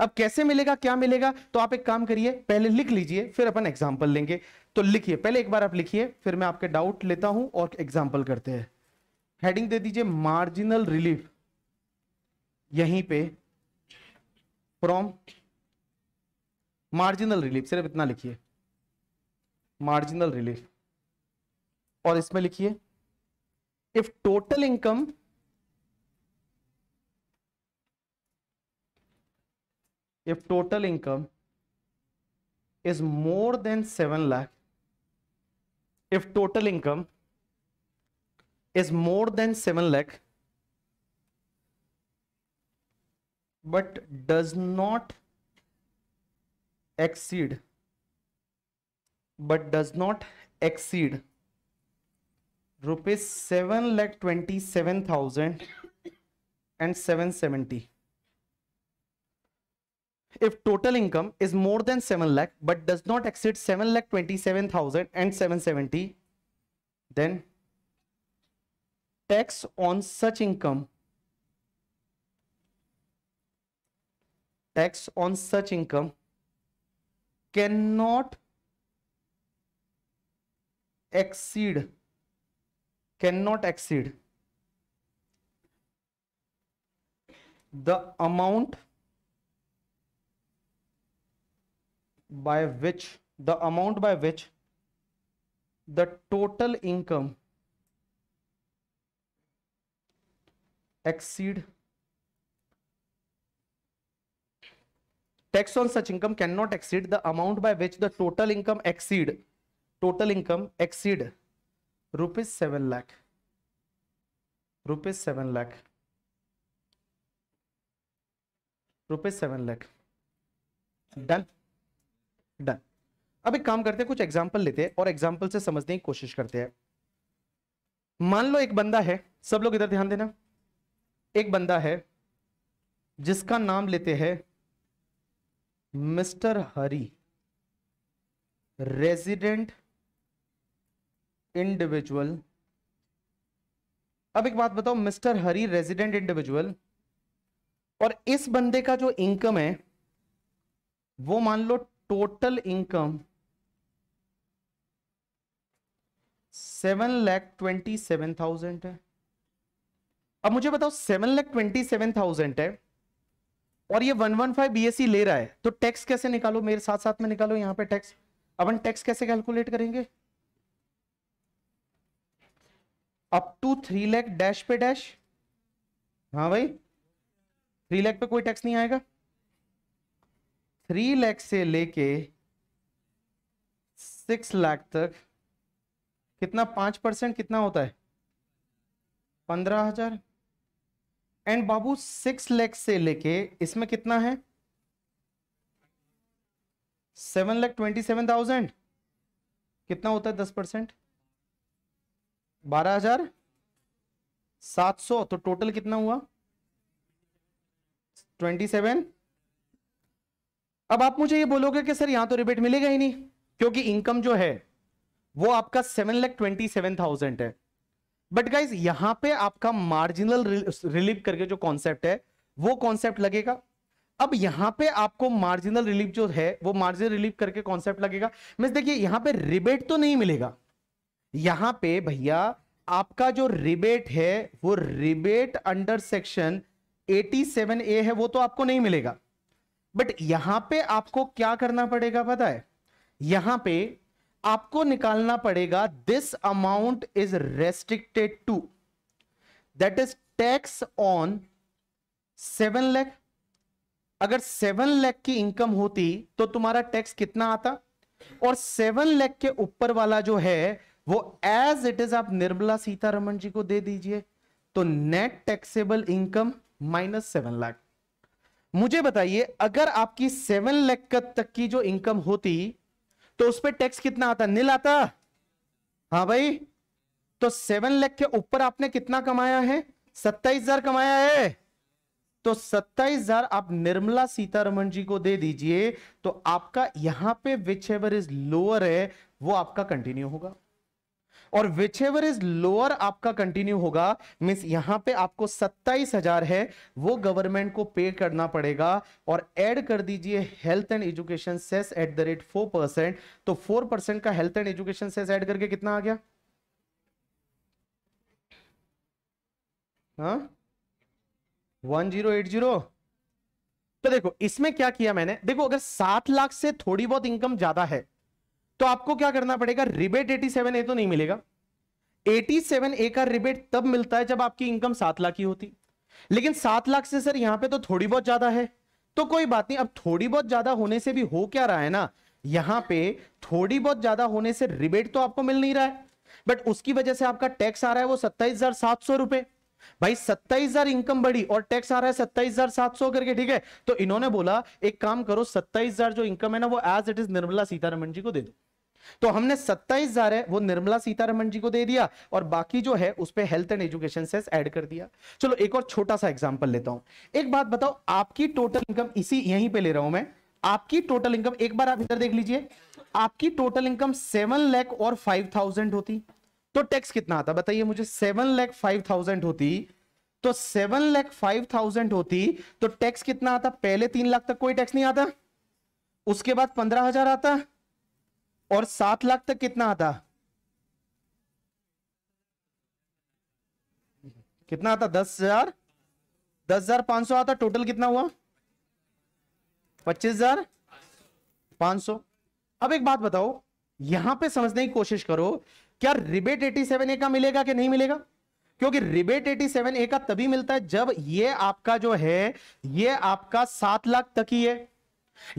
A: अब कैसे मिलेगा क्या मिलेगा तो आप एक काम करिए पहले लिख लीजिए फिर अपन एग्जाम्पल लेंगे तो लिखिए पहले एक बार आप लिखिए फिर मैं आपके डाउट लेता हूं और एग्जाम्पल करते हैं हेडिंग दे दीजिए मार्जिनल रिलीफ यहीं पे फ्रॉम मार्जिनल रिलीफ सिर्फ इतना लिखिए मार्जिनल रिलीफ और इसमें लिखिए if total income if total income is more than seven lakh if total income is more than seven lakh but does not exceed but does not exceed rupees 7 lakh 27,000 and 770 if total income is more than 7 lakh but does not exceed 7 lakh 27,000 and 770 then tax on such income tax on such income cannot exceed cannot exceed the amount by which the amount by which the total income exceed tax on such income cannot exceed the amount by which the total income exceed total income exceed rupees seven lakh rupees seven lakh rupees seven lakh done done अब एक काम करते हैं कुछ example लेते हैं और example से समझने की कोशिश करते हैं मान लो एक बंदा है सब लोग इधर ध्यान देना एक बंदा है जिसका नाम लेते हैं मिस्टर हरी रेजिडेंट इंडिविजुअल अब एक बात बताओ मिस्टर हरी रेजिडेंट इंडिविजुअल और इस बंदे का जो इनकम है वो मान लो total income seven lakh twenty seven thousand है अब मुझे बताओ seven lakh twenty seven thousand है और ये वन वन फाइव बी ले रहा है तो टैक्स कैसे निकालो मेरे साथ साथ में निकालो यहां पे टैक्स अब हम टैक्स कैसे कैलकुलेट करेंगे up to three lakh dash पे डैश हाँ भाई थ्री लैख पे कोई टैक्स नहीं आएगा थ्री लैख से लेके सिक्स लाख तक कितना पांच परसेंट कितना होता है पंद्रह हजार एंड बाबू सिक्स लैख से लेके इसमें कितना है seven lakh twenty seven thousand कितना होता है दस परसेंट बारह हजार सात सौ तो टोटल कितना हुआ ट्वेंटी सेवन अब आप मुझे ये बोलोगे कि सर यहां तो रिबेट मिलेगा ही नहीं क्योंकि इनकम जो है वो आपका seven lakh twenty seven thousand है बट गाइज यहां पे आपका मार्जिनल रिलीफ करके जो कॉन्सेप्ट है वो कॉन्सेप्ट लगेगा अब यहां पे आपको मार्जिनल रिलीफ जो है वो मार्जिनल रिलीफ करके कॉन्सेप्ट लगेगा मीन देखिए यहां पे रिबेट तो नहीं मिलेगा यहां पे भैया आपका जो रिबेट है वो रिबेट अंडर सेक्शन 87 ए है वो तो आपको नहीं मिलेगा बट यहां पे आपको क्या करना पड़ेगा पता है यहां पे आपको निकालना पड़ेगा this amount is restricted to that is tax on seven lakh अगर सेवन लैख की इनकम होती तो तुम्हारा टैक्स कितना आता और सेवन लैख के ऊपर वाला जो है वो एज इट इज आप निर्मला सीतारमन जी को दे दीजिए तो net taxable income minus seven lakh मुझे बताइए अगर आपकी सेवन लाख तक की जो इनकम होती तो उस पर टैक्स कितना आता नील आता हाँ भाई तो सेवन लाख के ऊपर आपने कितना कमाया है सत्ताईस हजार कमाया है तो सत्ताईस हजार आप निर्मला सीतारमन जी को दे दीजिए तो आपका यहां पे विच एवर इज लोअर है वो आपका कंटिन्यू होगा और विच एवर इज लोअर आपका कंटिन्यू होगा मीन्स यहां पे आपको सत्ताईस हजार है वो गवर्नमेंट को पे करना पड़ेगा और ऐड कर दीजिए health and education cess at the rate four percent तो फोर परसेंट का health and education cess add करके कितना आ गया वन जीरो एट जीरो तो देखो इसमें क्या किया मैंने देखो अगर सात लाख से थोड़ी बहुत इनकम ज्यादा है तो आपको क्या करना पड़ेगा रिबेट एटी सेवन ए तो नहीं मिलेगा एटी सेवन ए का रिबेट तब मिलता है जब आपकी इनकम सात लाख की होती लेकिन सात लाख से सर यहां पे तो थोड़ी बहुत ज्यादा है तो कोई बात नहीं अब थोड़ी बहुत ज्यादा होने से भी हो क्या रहा है ना यहां पे थोड़ी बहुत ज्यादा होने से रिबेट तो आपको मिल नहीं रहा है बट उसकी वजह से आपका टैक्स आ रहा है वो सत्ताईस हजार सात सौ रुपए भाई सत्ताईस हजार इनकम बढ़ी और टैक्स आ रहा है सत्ताईस हजार सात सौ करके ठीक है तो इन्होंने बोला एक काम करो सत्ताईस हजार जो इनकम है ना वो as it is Nirmala Sitharaman ji को दे दो तो हमने सत्ताईस हजार है वो निर्मला सीतारमन जी को दे दिया और बाकी जो है उस पर health and education cess add कर दिया चलो एक और छोटा सा एग्जाम्पल लेता हूं एक बात बताओ आपकी टोटल इनकम इसी यहीं पे ले रहा हूं मैं आपकी टोटल इनकम एक बार आप इधर देख लीजिए आपकी टोटल इनकम सेवन लैख और फाइव थाउजेंड होती तो टैक्स कितना आता बताइए मुझे सेवन लैख फाइव थाउजेंड होती तो सेवन लैख फाइव थाउजेंड होती तो टैक्स कितना आता पहले तीन लाख तक कोई टैक्स नहीं आता उसके बाद पंद्रह हजार आता और सात लाख तक कितना आता कितना आता दस हजार दस हजार पांच सौ आता टोटल कितना हुआ पच्चीस हजार पांच सौ अब एक बात बताओ यहां पे समझने की कोशिश करो क्या रिबेट एटी सेवन ए का मिलेगा कि नहीं मिलेगा क्योंकि रिबेट एटी सेवन ए का तभी मिलता है जब ये आपका जो है ये आपका सात लाख तक ही है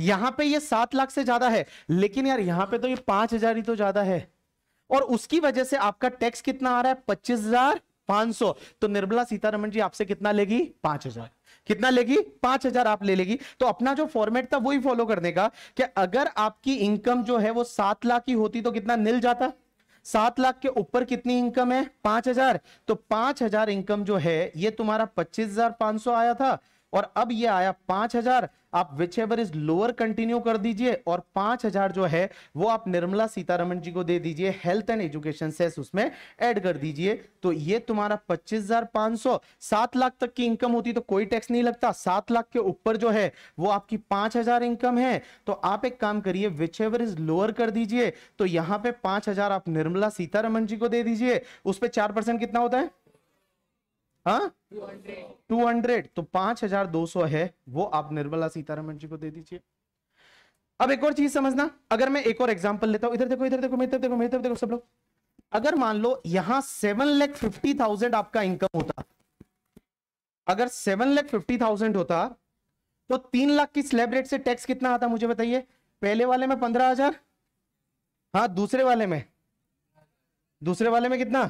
A: यहां पे ये सात लाख से ज्यादा है लेकिन यार यहां पे तो ये पांच हजार ही तो ज्यादा है और उसकी वजह से आपका टैक्स कितना आ रहा है पच्चीस हजार पांच सौ तो निर्मला सीतारमन जी आपसे कितना लेगी पांच हजार कितना लेगी पांच हजार आप ले लेगी तो अपना जो फॉर्मेट था वही फॉलो करने का कि अगर आपकी इनकम जो है वो सात लाख की होती तो कितना मिल जाता सात लाख के ऊपर कितनी इनकम है पांच हजार तो पांच हजार इनकम जो है ये तुम्हारा पच्चीस हजार पांच सौ आया था और अब ये आया 5000 आप whichever is lower continue कर दीजिए और 5000 जो है वो आप निर्मला सीतारमन जी को दे दीजिए हेल्थ एंड एजुकेशन सेस उसमें ऐड कर दीजिए तो ये तुम्हारा 25500 7 लाख तक की इनकम होती तो कोई टैक्स नहीं लगता 7 लाख के ऊपर जो है वो आपकी 5000 इनकम है तो आप एक काम करिए विच एवर इज लोअर कर दीजिए तो यहाँ पे पांच आप निर्मला सीतारमन जी को दे दीजिए उस पर चार परसेंट कितना होता है टू हाँ? हंड्रेड तो पांच हजार दो सौ है वो आप निर्मला सीतारमन जी को दे दीजिए अब एक और चीज समझना अगर मैं एक और एग्जाम्पल लेता हूं इधर देखो इधर देखो मेरे देखो मेरे देखो सब लोग अगर मान लो यहां सेवन लैख फिफ्टी थाउजेंड आपका इनकम होता अगर सेवन लैख फिफ्टी थाउजेंड होता तो तीन लाख की स्लैब रेट से टैक्स कितना आता मुझे बताइए पहले वाले में पंद्रह हजार हाँ दूसरे वाले में दूसरे वाले में कितना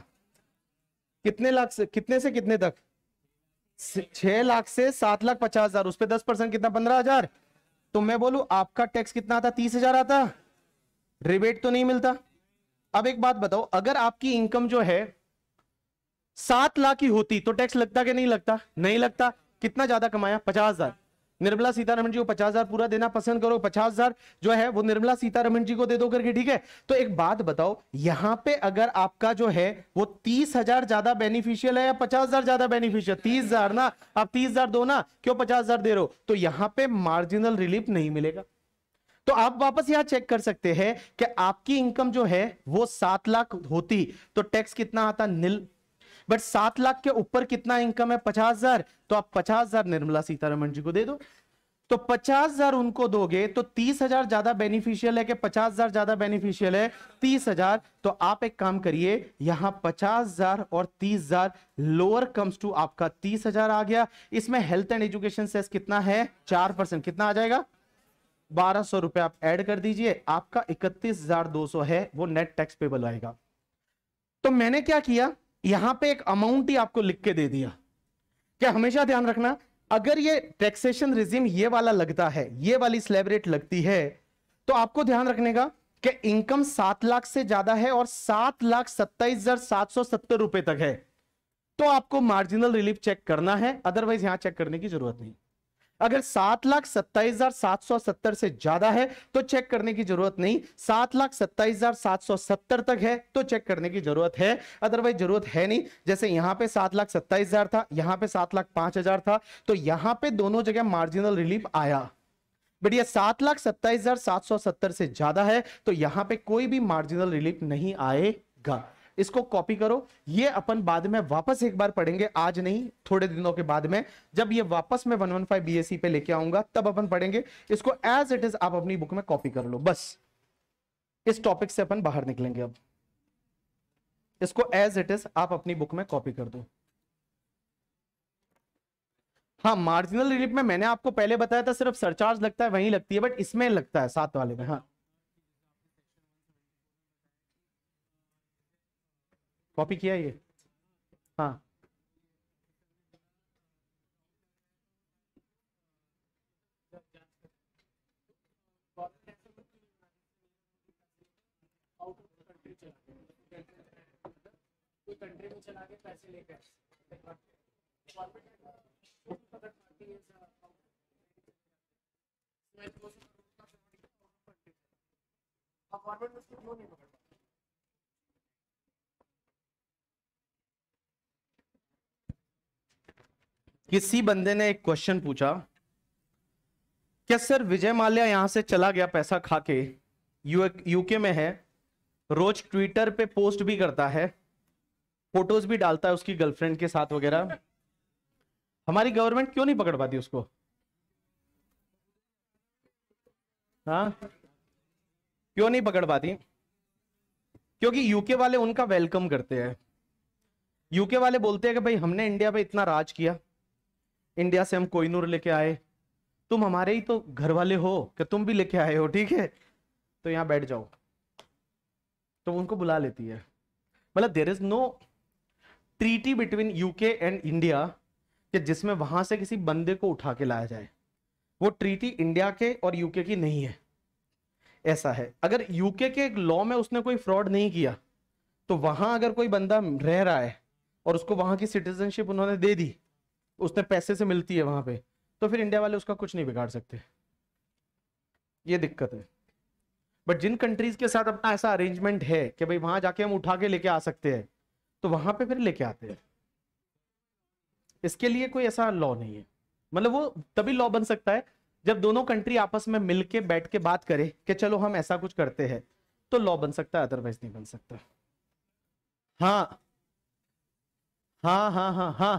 A: कितने लाख से कितने से कितने तक छह लाख से सात लाख पचास हजार उस पर दस परसेंट कितना पंद्रह हजार तो मैं बोलू आपका टैक्स कितना आता तीस हजार आता रिबेट तो नहीं मिलता अब एक बात बताओ अगर आपकी इनकम जो है सात लाख की होती तो टैक्स लगता कि नहीं लगता नहीं लगता कितना ज्यादा कमाया पचास हजार निर्मला सीतारमन जी को पचास हजार पूरा देना पसंद करो पचास हजार जो है वो निर्मला सीतारमन जी को दे दो करके ठीक है तो एक बात बताओ यहां पे अगर आपका जो है वो तीस हजार ज्यादा बेनिफिशियल है या पचास हजार ज्यादा बेनिफिशियल तीस हजार ना आप तीस हजार दो ना क्यों पचास हजार दे रहे हो तो यहां पे मार्जिनल रिलीफ नहीं मिलेगा तो आप वापस यहां चेक कर सकते हैं कि आपकी इनकम जो है वो सात लाख होती तो टैक्स कितना आता निल बट सात लाख के ऊपर कितना इनकम है पचास हजार तो आप पचास हजार निर्मला सीतारमन जी को दे दो तो पचास हजार उनको दोगे तो तीस हजार ज्यादा बेनिफिशियल है कि पचास हजार ज्यादा बेनिफिशियल है तीस हजार तो आप एक काम करिए यहां पचास हजार और तीस हजार लोअर कम्स टू आपका तीस हजार आ गया इसमें हेल्थ एंड एजुकेशन सेस कितना है चार परसेंट कितना आ जाएगा बारह सौ रुपए आप ऐड कर दीजिए आपका इकतीस हजार दो सौ है वो नेट टैक्स पेबल आएगा तो मैंने क्या किया यहां पे एक अमाउंट ही आपको लिख के दे दिया क्या हमेशा ध्यान रखना अगर ये टैक्सेशन रिजिम ये वाला लगता है ये वाली स्लैब रेट लगती है तो आपको ध्यान रखने का कि इनकम सात लाख से ज्यादा है और सात लाख सत्ताईस हजार सात सौ सत्तर रुपए तक है तो आपको मार्जिनल रिलीफ चेक करना है अदरवाइज यहां चेक करने की जरूरत नहीं अगर सात लाख सत्ताईस हजार सात सौ सत्तर से ज्यादा है तो चेक करने की जरूरत नहीं सात लाख सत्ताईस हजार सात सौ सत्तर तक है तो चेक करने की जरूरत है अदरवाइज जरूरत है नहीं जैसे यहां पे सात लाख सत्ताईस हजार था यहां पे सात लाख पांच हजार था तो यहां पे दोनों जगह मार्जिनल रिलीफ आया बट ये सात लाख सत्ताईस हजार सात सौ सत्तर से ज्यादा है तो यहां पे कोई भी मार्जिनल रिलीफ नहीं आएगा इसको कॉपी करो ये अपन बाद में वापस एक बार पढ़ेंगे आज नहीं थोड़े दिनों के बाद में जब ये वापस बी 115 सी पे लेके आऊंगा तब अपन पढ़ेंगे इसको एज इट इज आप अपनी बुक में कॉपी कर लो बस इस टॉपिक से अपन बाहर निकलेंगे अब इसको एज इट इज आप अपनी बुक में कॉपी कर दो हाँ मार्जिनल रिलीफ में मैंने आपको पहले बताया था सिर्फ सरचार्ज लगता है वहीं लगती है बट इसमें लगता है सात वाले में हाँ कॉपी किया ये हाँ कंट्री में चला के पैसे लेकर किसी बंदे ने एक क्वेश्चन पूछा क्या सर विजय माल्या यहां से चला गया पैसा खा के यूके में है रोज ट्विटर पे पोस्ट भी करता है फोटोज भी डालता है उसकी गर्लफ्रेंड के साथ वगैरह हमारी गवर्नमेंट क्यों नहीं पकड़ पाती उसको हाँ क्यों नहीं पकड़ पाती क्योंकि यूके वाले उनका वेलकम करते हैं यूके वाले बोलते हैं कि भाई हमने इंडिया पे इतना राज किया इंडिया से हम कोहिनूर लेके आए तुम हमारे ही तो घर वाले हो कि तुम भी लेके आए हो ठीक है तो यहाँ बैठ जाओ तो उनको बुला लेती है मतलब there is no treaty between UK and India कि जिसमें वहां से किसी बंदे को उठा के लाया जाए वो ट्रीटी इंडिया के और यूके की नहीं है ऐसा है अगर यूके के एक लॉ में उसने कोई फ्रॉड नहीं किया तो वहां अगर कोई बंदा रह रहा है और उसको वहां की सिटीजनशिप उन्होंने दे दी उसने पैसे से मिलती है वहां पे तो फिर इंडिया वाले उसका कुछ नहीं बिगाड़ सकते ये दिक्कत है बट जिन कंट्रीज के साथ अपना ऐसा अरेंजमेंट है कि भाई वहां जाके हम उठा के लेके आ सकते हैं तो वहां पे फिर लेके आते हैं इसके लिए कोई ऐसा लॉ नहीं है मतलब वो तभी लॉ बन सकता है जब दोनों कंट्री आपस में मिलके बैठ के बात करे कि चलो हम ऐसा कुछ करते हैं तो लॉ बन सकता है अदरवाइज नहीं बन सकता हाँ हाँ हाँ हाँ हाँ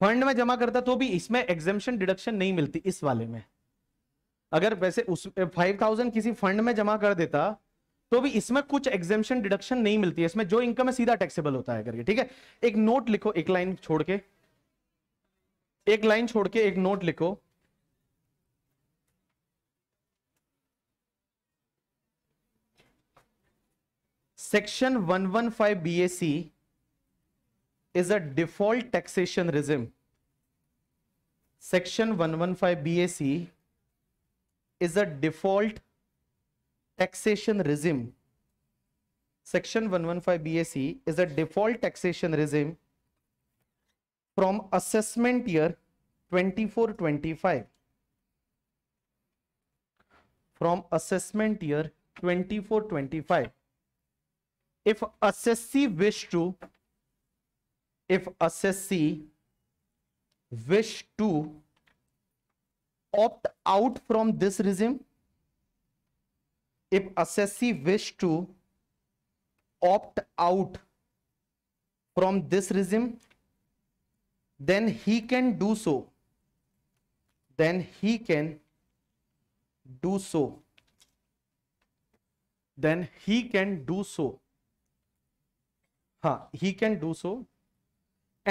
A: फंड में जमा करता तो भी इसमें एग्जेम्पन डिडक्शन नहीं मिलती इस वाले में अगर वैसे उस फाइव थाउजेंड किसी फंड में जमा कर देता तो भी इसमें कुछ एग्जेम्पन डिडक्शन नहीं मिलती है इसमें जो इनकम है सीधा टैक्सेबल होता है करके ठीक है एक नोट लिखो एक लाइन छोड़ के एक लाइन छोड़ के एक नोट लिखो section 115 BAC is a default taxation regime. Section 115 BAC is a default taxation regime. Section 115 BAC is a default taxation regime from assessment year 24-25 from assessment year 24-25 if assessee wish to if assessee wish to opt out from this regime if assessee wish to opt out from this regime then he can do so then he can do so then he can do so huh he can do so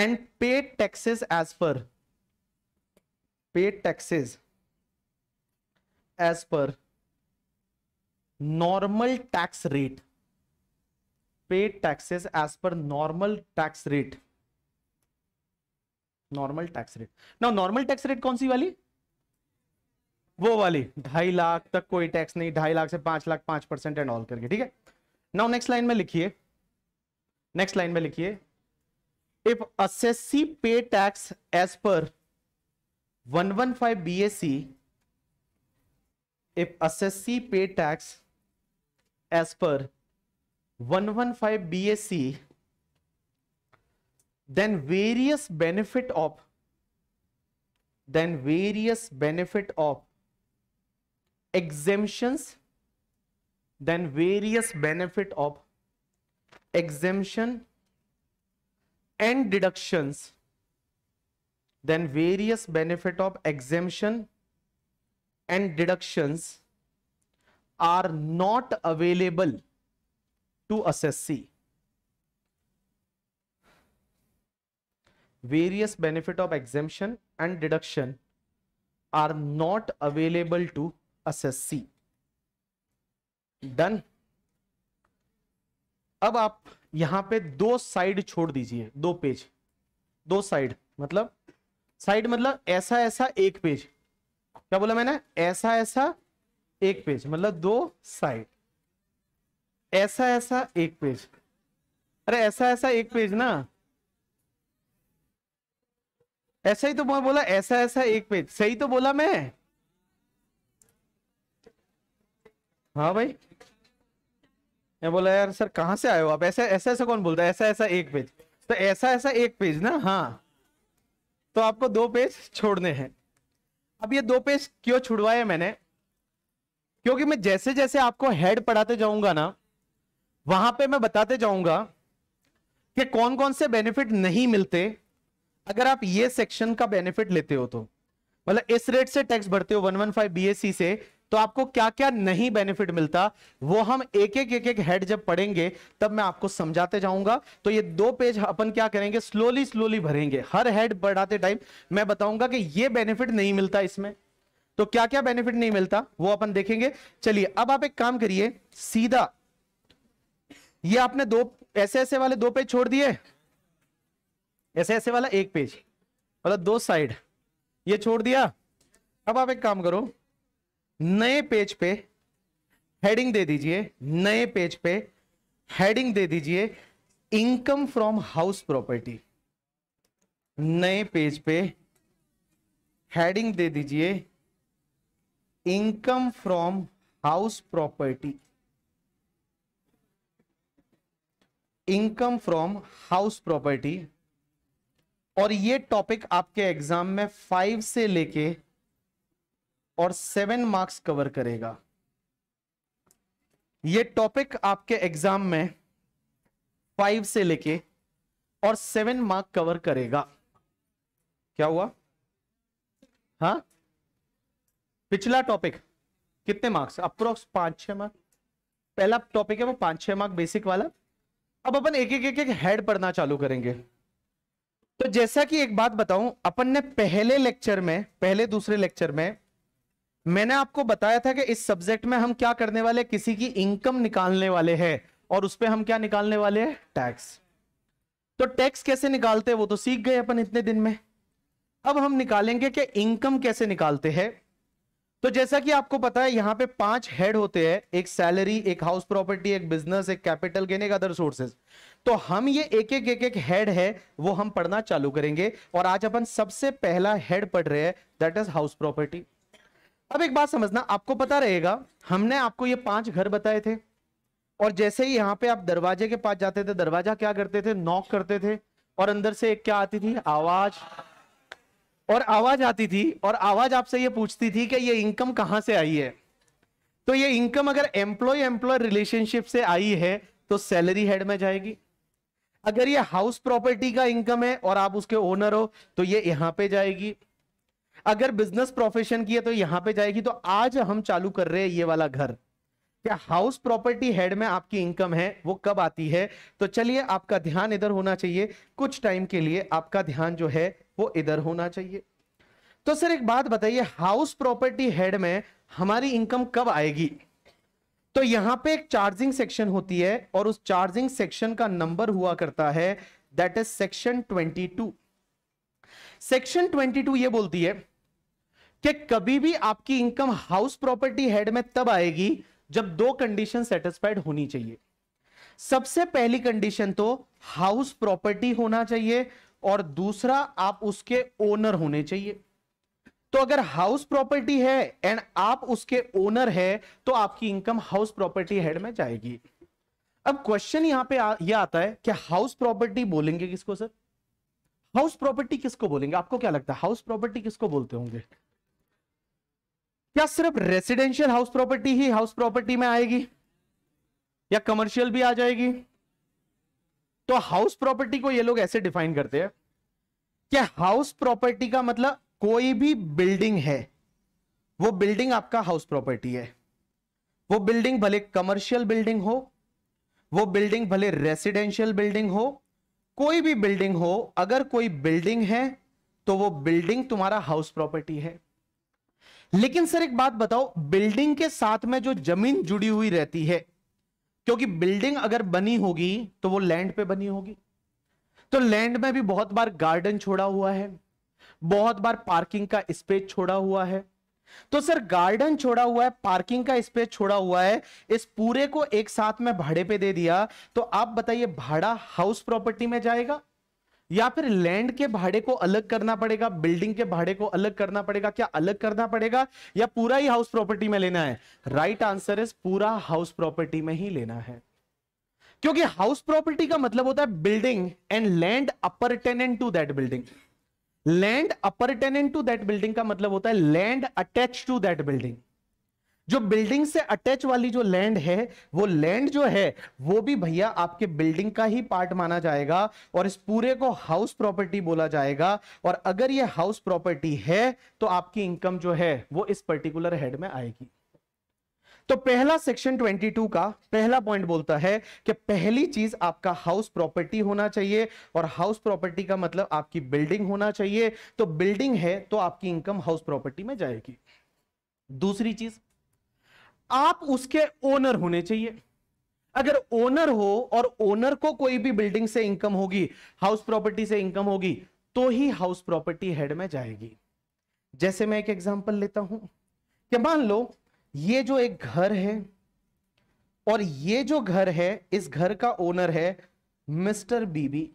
A: and paid taxes as per paid taxes as per normal tax rate paid taxes as per normal tax rate normal tax rate now normal tax rate कौन सी वाली वो वाली ढाई लाख तक कोई tax नहीं ढाई लाख से पांच लाख पांच परसेंट एंड ऑल करके ठीक है नाउ नेक्स्ट लाइन में लिखिए नेक्स्ट लाइन में लिखिए if assessee pay tax as per one one five B S C if assessee pay tax as per 115 one five B S C then various benefit of then various benefit of exemptions then various benefit of exemption and deductions then various benefit of exemption and deductions are not available to assessee various benefit of exemption and deduction are not available to assessee done अब आप यहां पे दो side छोड़ दीजिए दो page दो side मतलब साइड मतलब ऐसा ऐसा एक पेज क्या बोला मैंने ऐसा ऐसा एक पेज मतलब दो साइड ऐसा ऐसा एक पेज अरे ऐसा ऐसा एक पेज ना ऐसा ही तो मैं बोला ऐसा ऐसा एक पेज सही तो बोला मैं हाँ भाई मैं बोला यार सर कहाँ से आए हो आप ऐसा ऐसा ऐसा कौन बोलता है ऐसा ऐसा एक पेज तो ऐसा ऐसा एक पेज ना हाँ तो आपको दो पेज छोड़ने हैं अब ये दो पेज क्यों छुड़वाए मैंने क्योंकि मैं जैसे जैसे आपको हेड पढ़ाते जाऊंगा ना वहां पे मैं बताते जाऊंगा कि कौन कौन से बेनिफिट नहीं मिलते अगर आप ये सेक्शन का बेनिफिट लेते हो तो मतलब इस रेट से टैक्स भरते हो 115 बीएससी से तो आपको क्या क्या नहीं बेनिफिट मिलता वो हम एक एक एक एक हेड जब पढ़ेंगे तब मैं आपको समझाते जाऊंगा तो ये दो पेज अपन क्या करेंगे स्लोली स्लोली भरेंगे हर हेड बढ़ाते टाइम मैं बताऊंगा कि ये बेनिफिट नहीं मिलता इसमें तो क्या क्या बेनिफिट नहीं मिलता वो अपन देखेंगे चलिए अब आप एक काम करिए सीधा ये आपने दो ऐसे ऐसे वाले दो पेज छोड़ दिए ऐसे ऐसे वाला एक पेज मतलब दो साइड ये छोड़ दिया अब आप एक काम करो नए पेज पे हेडिंग दे दीजिए नए पेज पे हेडिंग दे दीजिए इनकम फ्रॉम हाउस प्रॉपर्टी नए पेज पे हेडिंग दे दीजिए income from house property income from house property और ये टॉपिक आपके एग्जाम में फाइव से लेके और सेवन मार्क्स कवर करेगा ये टॉपिक आपके एग्जाम में फाइव से लेके और सेवन मार्क कवर करेगा क्या हुआ हा पिछला टॉपिक कितने मार्क्स अप्रोक्स पांच छह मार्क्स पहला टॉपिक है वो पांच छह मार्क बेसिक वाला अब अपन एक एक एक एक हेड पढ़ना चालू करेंगे तो जैसा कि एक बात बताऊं अपन ने पहले लेक्चर में पहले दूसरे लेक्चर में मैंने आपको बताया था कि इस सब्जेक्ट में हम क्या करने वाले किसी की इनकम निकालने वाले हैं और उस पर हम क्या निकालने वाले हैं टैक्स तो टैक्स कैसे निकालते हैं वो तो सीख गए अपन इतने दिन में अब हम निकालेंगे कि इनकम कैसे निकालते हैं तो जैसा कि आपको पता है यहाँ पे पांच हेड होते हैं एक सैलरी एक हाउस प्रॉपर्टी एक बिजनेस एक कैपिटल गेन एक अदर सोर्सेज तो हम ये एक एक एक एक हेड है वो हम पढ़ना चालू करेंगे और आज अपन सबसे पहला हेड पढ़ रहे हैं दैट इज हाउस प्रॉपर्टी अब एक बात समझना आपको पता रहेगा हमने आपको ये पांच घर बताए थे और जैसे ही यहाँ पे आप दरवाजे के पास जाते थे दरवाजा क्या करते थे नॉक करते थे और अंदर से एक क्या आती थी आवाज और आवाज आती थी और आवाज आपसे ये पूछती थी कि ये इनकम कहाँ से आई है तो ये इनकम अगर एम्प्लॉय एम्प्लॉय रिलेशनशिप से आई है तो सैलरी हेड में जाएगी अगर ये हाउस प्रॉपर्टी का इनकम है और आप उसके ओनर हो तो ये यहां पे जाएगी अगर बिजनेस प्रोफेशन की है तो यहां पे जाएगी तो आज हम चालू कर रहे हैं ये वाला घर क्या हाउस प्रॉपर्टी हेड में आपकी इनकम है वो कब आती है तो चलिए आपका ध्यान इधर होना चाहिए कुछ टाइम के लिए आपका ध्यान जो है वो इधर होना चाहिए तो सर एक बात बताइए हाउस प्रॉपर्टी हेड में हमारी इनकम कब आएगी तो यहां पे एक चार्जिंग सेक्शन होती है और उस चार्जिंग सेक्शन का नंबर हुआ करता है दैट इज सेक्शन 22 सेक्शन 22 ये बोलती है कि कभी भी आपकी इनकम हाउस प्रॉपर्टी हेड में तब आएगी जब दो कंडीशन सेटिस्फाइड होनी चाहिए सबसे पहली कंडीशन तो हाउस प्रॉपर्टी होना चाहिए और दूसरा आप उसके ओनर होने चाहिए तो अगर हाउस प्रॉपर्टी है एंड आप उसके ओनर है तो आपकी इनकम हाउस प्रॉपर्टी हेड में जाएगी अब क्वेश्चन यहां पे ये यह आता है कि हाउस प्रॉपर्टी बोलेंगे किसको सर हाउस प्रॉपर्टी किसको बोलेंगे आपको क्या लगता है हाउस प्रॉपर्टी किसको बोलते होंगे क्या सिर्फ रेसिडेंशियल हाउस प्रॉपर्टी ही हाउस प्रॉपर्टी में आएगी या कमर्शियल भी आ जाएगी तो हाउस प्रॉपर्टी को ये लोग ऐसे डिफाइन करते हैं क्या हाउस प्रॉपर्टी का मतलब कोई भी बिल्डिंग है वो बिल्डिंग आपका हाउस प्रॉपर्टी है वो बिल्डिंग भले कमर्शियल बिल्डिंग हो वो बिल्डिंग भले रेसिडेंशियल बिल्डिंग हो कोई भी बिल्डिंग हो अगर कोई बिल्डिंग है तो वो बिल्डिंग तुम्हारा हाउस प्रॉपर्टी है लेकिन सर एक बात बताओ बिल्डिंग के साथ में जो जमीन जुड़ी हुई रहती है क्योंकि बिल्डिंग अगर बनी होगी तो वो लैंड पे बनी होगी तो लैंड में भी बहुत बार गार्डन छोड़ा हुआ है बहुत बार पार्किंग का स्पेस छोड़ा हुआ है तो सर गार्डन छोड़ा हुआ है पार्किंग का स्पेस छोड़ा हुआ है इस पूरे को एक साथ में भाड़े पे दे दिया तो आप बताइए भाड़ा हाउस प्रॉपर्टी में जाएगा या फिर लैंड के भाड़े को अलग करना पड़ेगा बिल्डिंग के भाड़े को अलग करना पड़ेगा क्या अलग करना पड़ेगा या पूरा ही हाउस प्रॉपर्टी में लेना है राइट आंसर इज पूरा हाउस प्रॉपर्टी में ही लेना है क्योंकि हाउस प्रॉपर्टी का मतलब होता है building and land appurtenant to that building land appurtenant to that building का मतलब होता है land attach to that building जो बिल्डिंग से अटैच वाली जो लैंड है वो लैंड जो है वो भी भैया आपके बिल्डिंग का ही पार्ट माना जाएगा और इस पूरे को हाउस प्रॉपर्टी बोला जाएगा और अगर ये हाउस प्रॉपर्टी है तो आपकी इनकम जो है वो इस पर्टिकुलर हेड में आएगी तो पहला सेक्शन 22 का पहला पॉइंट बोलता है कि पहली चीज आपका हाउस प्रॉपर्टी होना चाहिए और हाउस प्रॉपर्टी का मतलब आपकी बिल्डिंग होना चाहिए तो बिल्डिंग है तो आपकी इनकम हाउस प्रॉपर्टी में जाएगी दूसरी चीज आप उसके ओनर होने चाहिए अगर ओनर हो और ओनर को कोई भी बिल्डिंग से इनकम होगी हाउस प्रॉपर्टी से इनकम होगी तो ही हाउस प्रॉपर्टी हेड में जाएगी जैसे मैं एक एग्जांपल लेता हूं कि मान लो ये जो एक घर है और ये जो घर है इस घर का ओनर है मिस्टर बीबी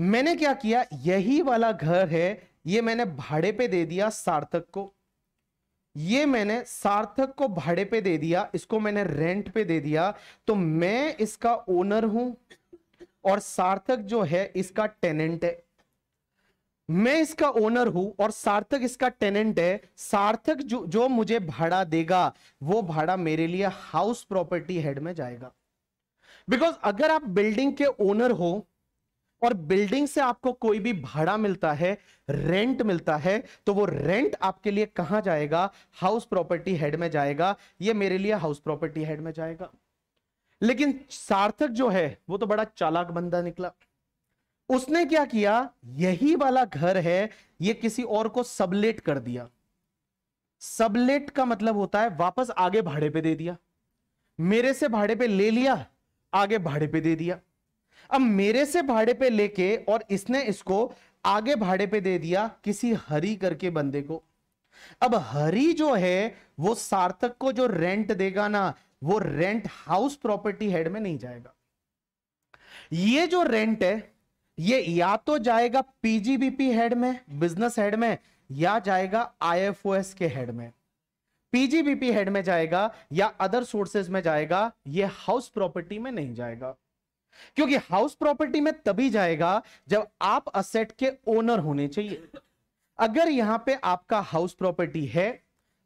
A: मैंने क्या किया यही वाला घर है ये मैंने भाड़े पे दे दिया सार्थक को ये मैंने सार्थक को भाड़े पे दे दिया इसको मैंने रेंट पे दे दिया तो मैं इसका ओनर हूं और सार्थक जो है इसका टेनेंट है मैं इसका ओनर हूं और सार्थक इसका टेनेंट है सार्थक जो जो मुझे भाड़ा देगा वो भाड़ा मेरे लिए हाउस प्रॉपर्टी हेड में जाएगा बिकॉज अगर आप बिल्डिंग के ओनर हो और बिल्डिंग से आपको कोई भी भाड़ा मिलता है रेंट मिलता है तो वो रेंट आपके लिए कहां जाएगा हाउस प्रॉपर्टी हेड में जाएगा ये मेरे लिए हाउस प्रॉपर्टी हेड में जाएगा लेकिन सार्थक जो है वो तो बड़ा चालाक बंदा निकला उसने क्या किया यही वाला घर है ये किसी और को सबलेट कर दिया सबलेट का मतलब होता है वापस आगे भाड़े पे दे दिया मेरे से भाड़े पे ले लिया आगे भाड़े पे दे दिया अब मेरे से भाड़े पे लेके और इसने इसको आगे भाड़े पे दे दिया किसी हरी करके बंदे को अब हरी जो है वो सार्थक को जो रेंट देगा ना वो रेंट हाउस प्रॉपर्टी हेड में नहीं जाएगा ये जो रेंट है ये या तो जाएगा पीजीबीपी हेड में बिजनेस हेड में या जाएगा आईएफओएस के हेड में पीजीबीपी हेड में जाएगा या अदर सोर्सेज में जाएगा ये हाउस प्रॉपर्टी में नहीं जाएगा क्योंकि हाउस प्रॉपर्टी में तभी जाएगा जब आप असेट के ओनर होने चाहिए अगर यहां पे आपका हाउस प्रॉपर्टी है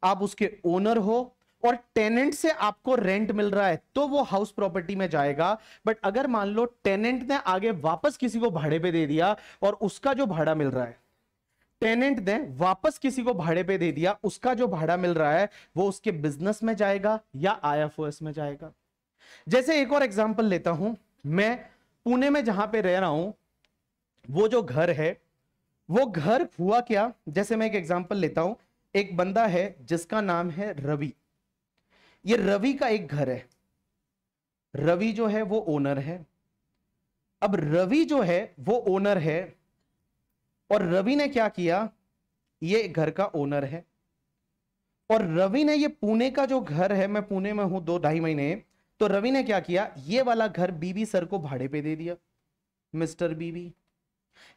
A: आप उसके ओनर हो और टेनेंट से आपको रेंट मिल रहा है तो वो हाउस प्रॉपर्टी में जाएगा बट अगर मान लो टेनेंट ने आगे वापस किसी को भाड़े पे दे दिया और उसका जो भाड़ा मिल रहा है टेनेंट ने वापस किसी को भाड़े पे दे दिया उसका जो भाड़ा मिल रहा है वो उसके बिजनेस में जाएगा या आई में जाएगा जैसे एक और एग्जाम्पल लेता हूं मैं पुणे में जहां पे रह रहा हूं वो जो घर है वो घर हुआ क्या जैसे मैं एक एग्जाम्पल लेता हूं एक बंदा है जिसका नाम है रवि ये रवि का एक घर है रवि जो है वो ओनर है अब रवि जो है वो ओनर है और रवि ने क्या किया ये घर का ओनर है और रवि ने ये पुणे का जो घर है मैं पुणे में हूं दो ढाई महीने तो रवि ने क्या किया ये वाला घर बीबी सर को भाड़े पे दे दिया मिस्टर बीबी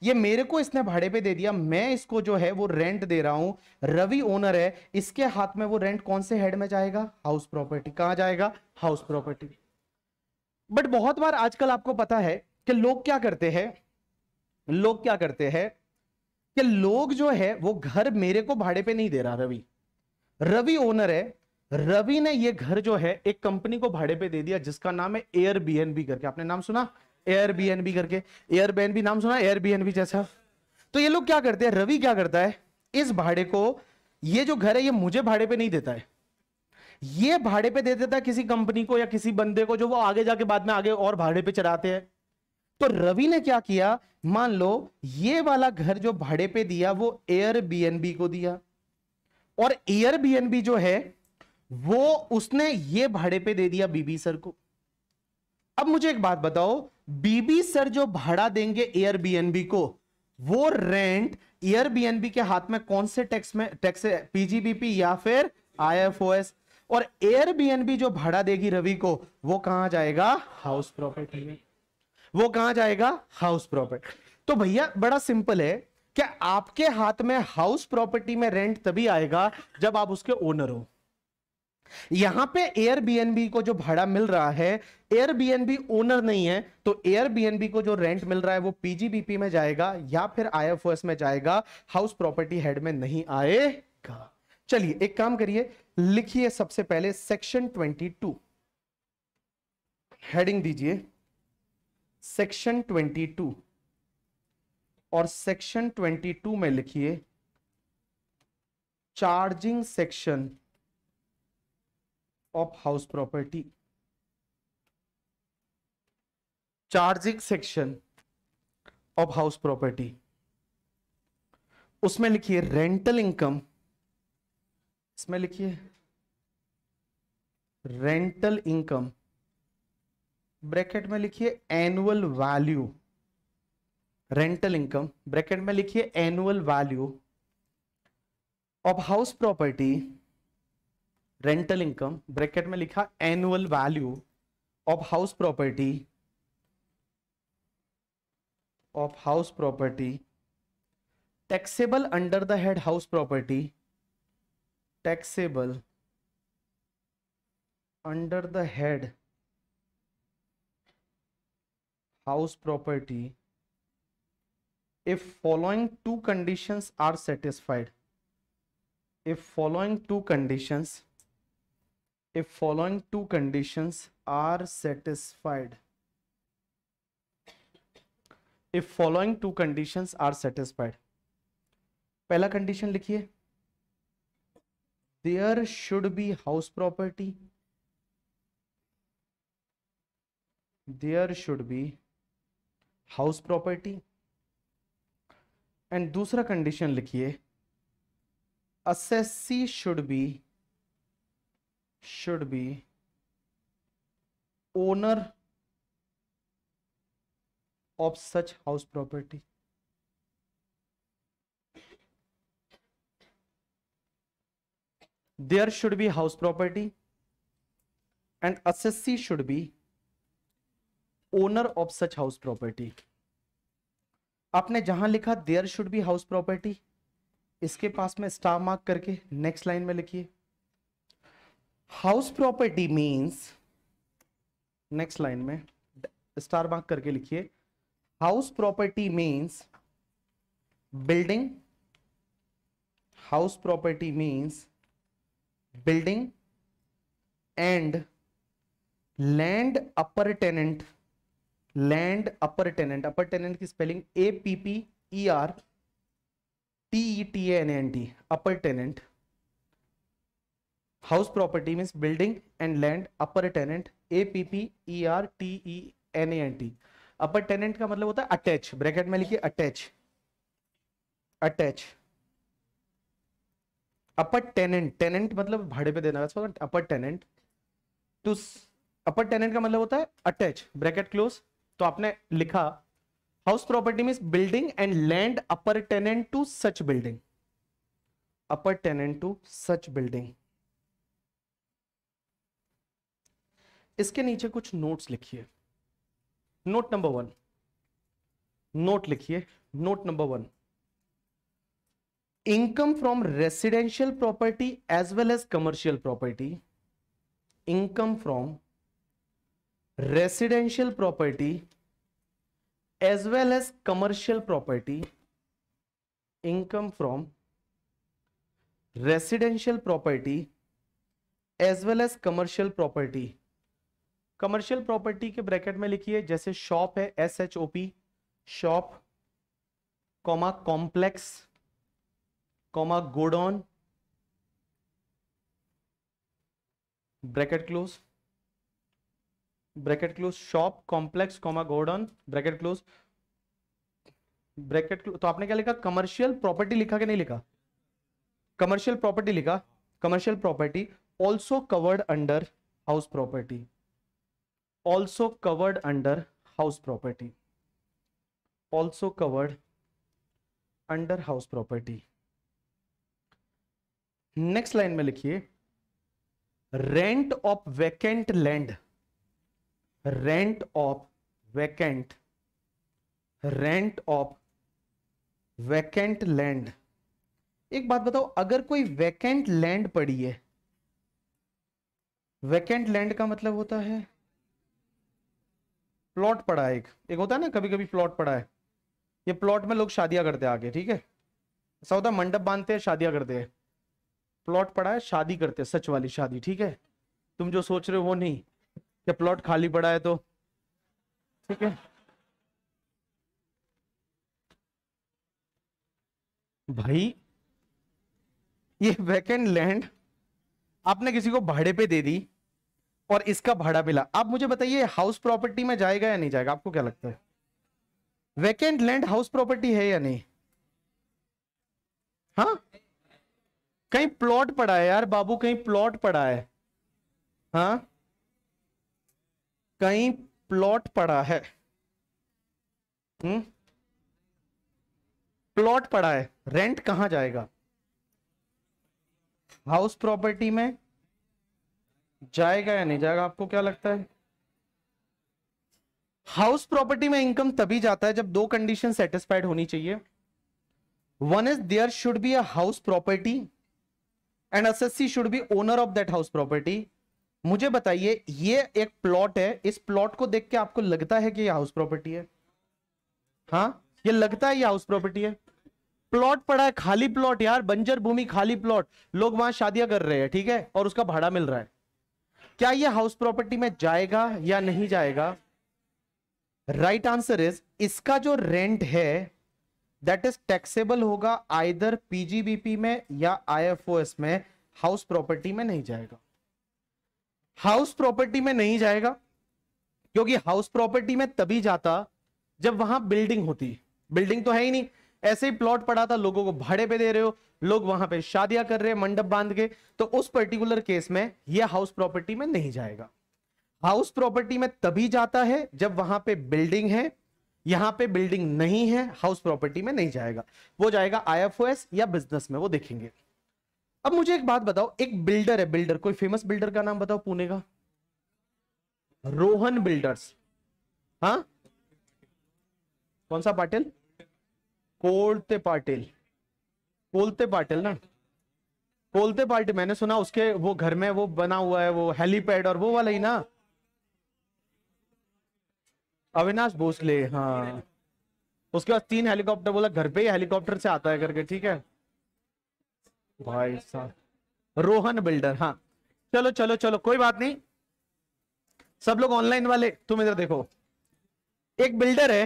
A: ये मेरे को इसने भाड़े पे दे दिया मैं इसको जो है वो रेंट दे रहा हूं रवि ओनर है इसके हाथ में वो रेंट कौन से हेड में जाएगा हाउस प्रॉपर्टी कहां जाएगा हाउस प्रॉपर्टी बट बहुत बार आजकल आपको पता है कि लोग क्या करते हैं लोग क्या करते हैं कि लोग जो है वो घर मेरे को भाड़े पे नहीं दे रहा रवि रवि ओनर है रवि ने ये घर जो है एक कंपनी को भाड़े पे दे दिया जिसका नाम है एयरबीएनबी करके आपने नाम सुना एयरबीएनबी करके एयरबीएनबी नाम सुना एयरबीएनबी जैसा तो ये लोग क्या करते हैं रवि क्या करता है इस भाड़े को ये जो घर है ये मुझे भाड़े पे नहीं देता है ये भाड़े पे दे देता है किसी कंपनी को या किसी बंदे को जो वो आगे जाके बाद में आगे और भाड़े पे चढ़ाते हैं तो रवि ने क्या किया मान लो ये वाला घर जो भाड़े पे दिया वो एयरबीएनबी को दिया और एयरबीएनबी जो है वो उसने ये भाड़े पे दे दिया बीबी सर को अब मुझे एक बात बताओ बीबी सर जो भाड़ा देंगे एयरबीएनबी को वो रेंट एयरबीएनबी के हाथ में कौन से टैक्स में टैक्स पीजीबीपी या फिर आईएफओएस और एयरबीएनबी जो भाड़ा देगी रवि को वो कहां जाएगा हाउस प्रॉपर्टी में वो कहां जाएगा हाउस प्रॉपर्टी तो भैया बड़ा सिंपल है क्या आपके हाथ में हाउस प्रॉपर्टी में रेंट तभी आएगा जब आप उसके ओनर हो यहां पे एयरबीएनबी को जो भाड़ा मिल रहा है एयरबीएनबी ओनर नहीं है तो एयरबीएनबी को जो रेंट मिल रहा है वो पीजीबीपी में जाएगा या फिर आईएफओएस में जाएगा हाउस प्रॉपर्टी हेड में नहीं आएगा चलिए एक काम करिए लिखिए सबसे पहले सेक्शन 22 हेडिंग दीजिए सेक्शन 22 और सेक्शन 22 में लिखिए charging section of house property charging section of house property उसमें लिखिए रेंटल इनकम इसमें लिखिए रेंटल इनकम ब्रैकेट में लिखिए annual value rental income bracket में लिखिए annual value of house property rental income bracket में लिखा annual value of house property of house property taxable under the head house property taxable under the head house property if following two conditions are satisfied if following two conditions if following two conditions are satisfied if following two conditions are satisfied पहला condition लिखिए there should be house property there should be house property and दूसरा condition लिखिए assessee should be should be owner of such house property there should be house property and assessee should be owner of such house property आपने जहां लिखा there should be house property इसके पास में star mark करके next line में लिखिए house property means next line में स्टार मार्क करके लिखिए house property means building house property means building and land appurtenant land appurtenant appurtenant की spelling A P P E R T E T N N T appurtenant house property means building and land appurtenant A P P E R T E N N T appurtenant का मतलब होता है attach bracket में लिखिए attach attach appurtenant tenant मतलब भाड़े पे देना appurtenant to appurtenant का मतलब होता है अटैच ब्रैकेट क्लोज तो आपने लिखा house property means building and land appurtenant to such building appurtenant to such building इसके नीचे कुछ नोट्स लिखिए नोट नंबर वन नोट लिखिए note number one income from residential property as well as commercial property income from residential property as well as commercial property income from residential property as well as commercial property commercial property के bracket में लिखिए जैसे shop है S H O P shop comma complex comma godown bracket close bracket close shop complex comma godown bracket close bracket तो आपने क्या लिखा commercial property लिखा कि नहीं लिखा कमर्शियल प्रॉपर्टी लिखा commercial property also covered under house property also covered under house property also covered under house property next line में लिखिए rent of vacant land rent of vacant rent of vacant land एक बात बताओ अगर कोई vacant land पड़ी है vacant land का मतलब होता है प्लॉट पड़ा है एक एक होता है ना कभी कभी प्लॉट पड़ा है ये प्लॉट में लोग शादियां करते हैं आगे ठीक है ऐसा होता है मंडप बांधते हैं शादियां करते हैं प्लॉट पड़ा है शादी करते हैं सच वाली शादी ठीक है तुम जो सोच रहे हो वो नहीं क्या प्लॉट खाली पड़ा है तो ठीक है भाई ये वैकेंड लैंड आपने किसी को भाड़े पे दे दी और इसका भाड़ा मिला आप मुझे बताइए हाउस प्रॉपर्टी में जाएगा या नहीं जाएगा आपको क्या लगता है वैकेंट लैंड हाउस प्रॉपर्टी है या नहीं हाँ कहीं प्लॉट पड़ा है यार बाबू कहीं प्लॉट पड़ा है हाँ कहीं प्लॉट पड़ा है प्लॉट हम्म? पड़ा है रेंट कहां जाएगा हाउस प्रॉपर्टी में जाएगा या नहीं जाएगा आपको क्या लगता है हाउस प्रॉपर्टी में इनकम तभी जाता है जब दो कंडीशन सेटिस्फाइड होनी चाहिए one is there should be a house property and assessee should be owner of that house property मुझे बताइए ये एक प्लॉट है इस प्लॉट को देख के आपको लगता है कि यह हाउस प्रॉपर्टी है हाँ ये लगता है ये हाउस प्रॉपर्टी है प्लॉट पड़ा है खाली प्लॉट यार बंजर भूमि खाली प्लॉट लोग वहां शादियां कर रहे हैं ठीक है और उसका भाड़ा मिल रहा है क्या ये हाउस प्रॉपर्टी में जाएगा या नहीं जाएगा राइट आंसर इज इसका जो रेंट है दैट इज टैक्सेबल होगा आइदर पीजीबीपी में या आईएफओएस में हाउस प्रॉपर्टी में नहीं जाएगा हाउस प्रॉपर्टी में नहीं जाएगा क्योंकि हाउस प्रॉपर्टी में तभी जाता जब वहां बिल्डिंग होती बिल्डिंग तो है ही नहीं ऐसे ही प्लॉट पड़ा था लोगों को भाड़े पे दे रहे हो लोग वहां पे शादियां कर रहे हैं मंडप बांध के तो उस पर्टिकुलर केस में यह हाउस प्रॉपर्टी में नहीं जाएगा हाउस प्रॉपर्टी में तभी जाता है जब वहां पे बिल्डिंग है यहां पे बिल्डिंग नहीं है हाउस प्रॉपर्टी में नहीं जाएगा वो जाएगा आईएफओएस या बिजनेस में वो देखेंगे अब मुझे एक बात बताओ एक बिल्डर है बिल्डर कोई फेमस बिल्डर का नाम बताओ पुणे का रोहन बिल्डर्स हाँ कौन सा पाटिल कोलते पाटिल कोलते पाटिल ना कोलते पाटिल मैंने सुना उसके वो घर में वो बना हुआ है वो हेलीपैड और वो वाला ही ना अविनाश भोसले हाँ उसके बाद तीन हेलीकॉप्टर बोला घर पे ही हेलीकॉप्टर से आता है करके ठीक है भाई साहब रोहन बिल्डर हाँ चलो चलो चलो कोई बात नहीं सब लोग ऑनलाइन वाले तुम इधर देखो एक बिल्डर है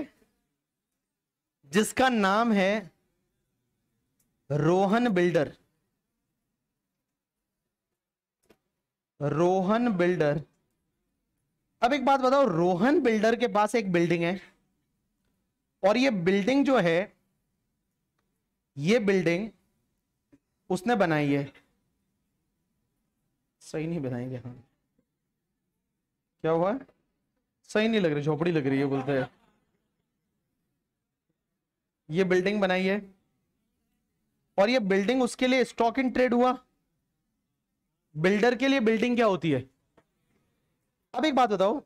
A: जिसका नाम है रोहन बिल्डर रोहन बिल्डर अब एक बात बताओ रोहन बिल्डर के पास एक बिल्डिंग है और ये बिल्डिंग जो है ये बिल्डिंग उसने बनाई है सही नहीं बनाएंगे हाँ क्या हुआ सही नहीं लग रही झोपड़ी लग रही है बोलते हैं ये बिल्डिंग बनाई है और ये बिल्डिंग उसके लिए स्टॉक इन ट्रेड हुआ बिल्डर के लिए बिल्डिंग क्या होती है अब एक बात बताओ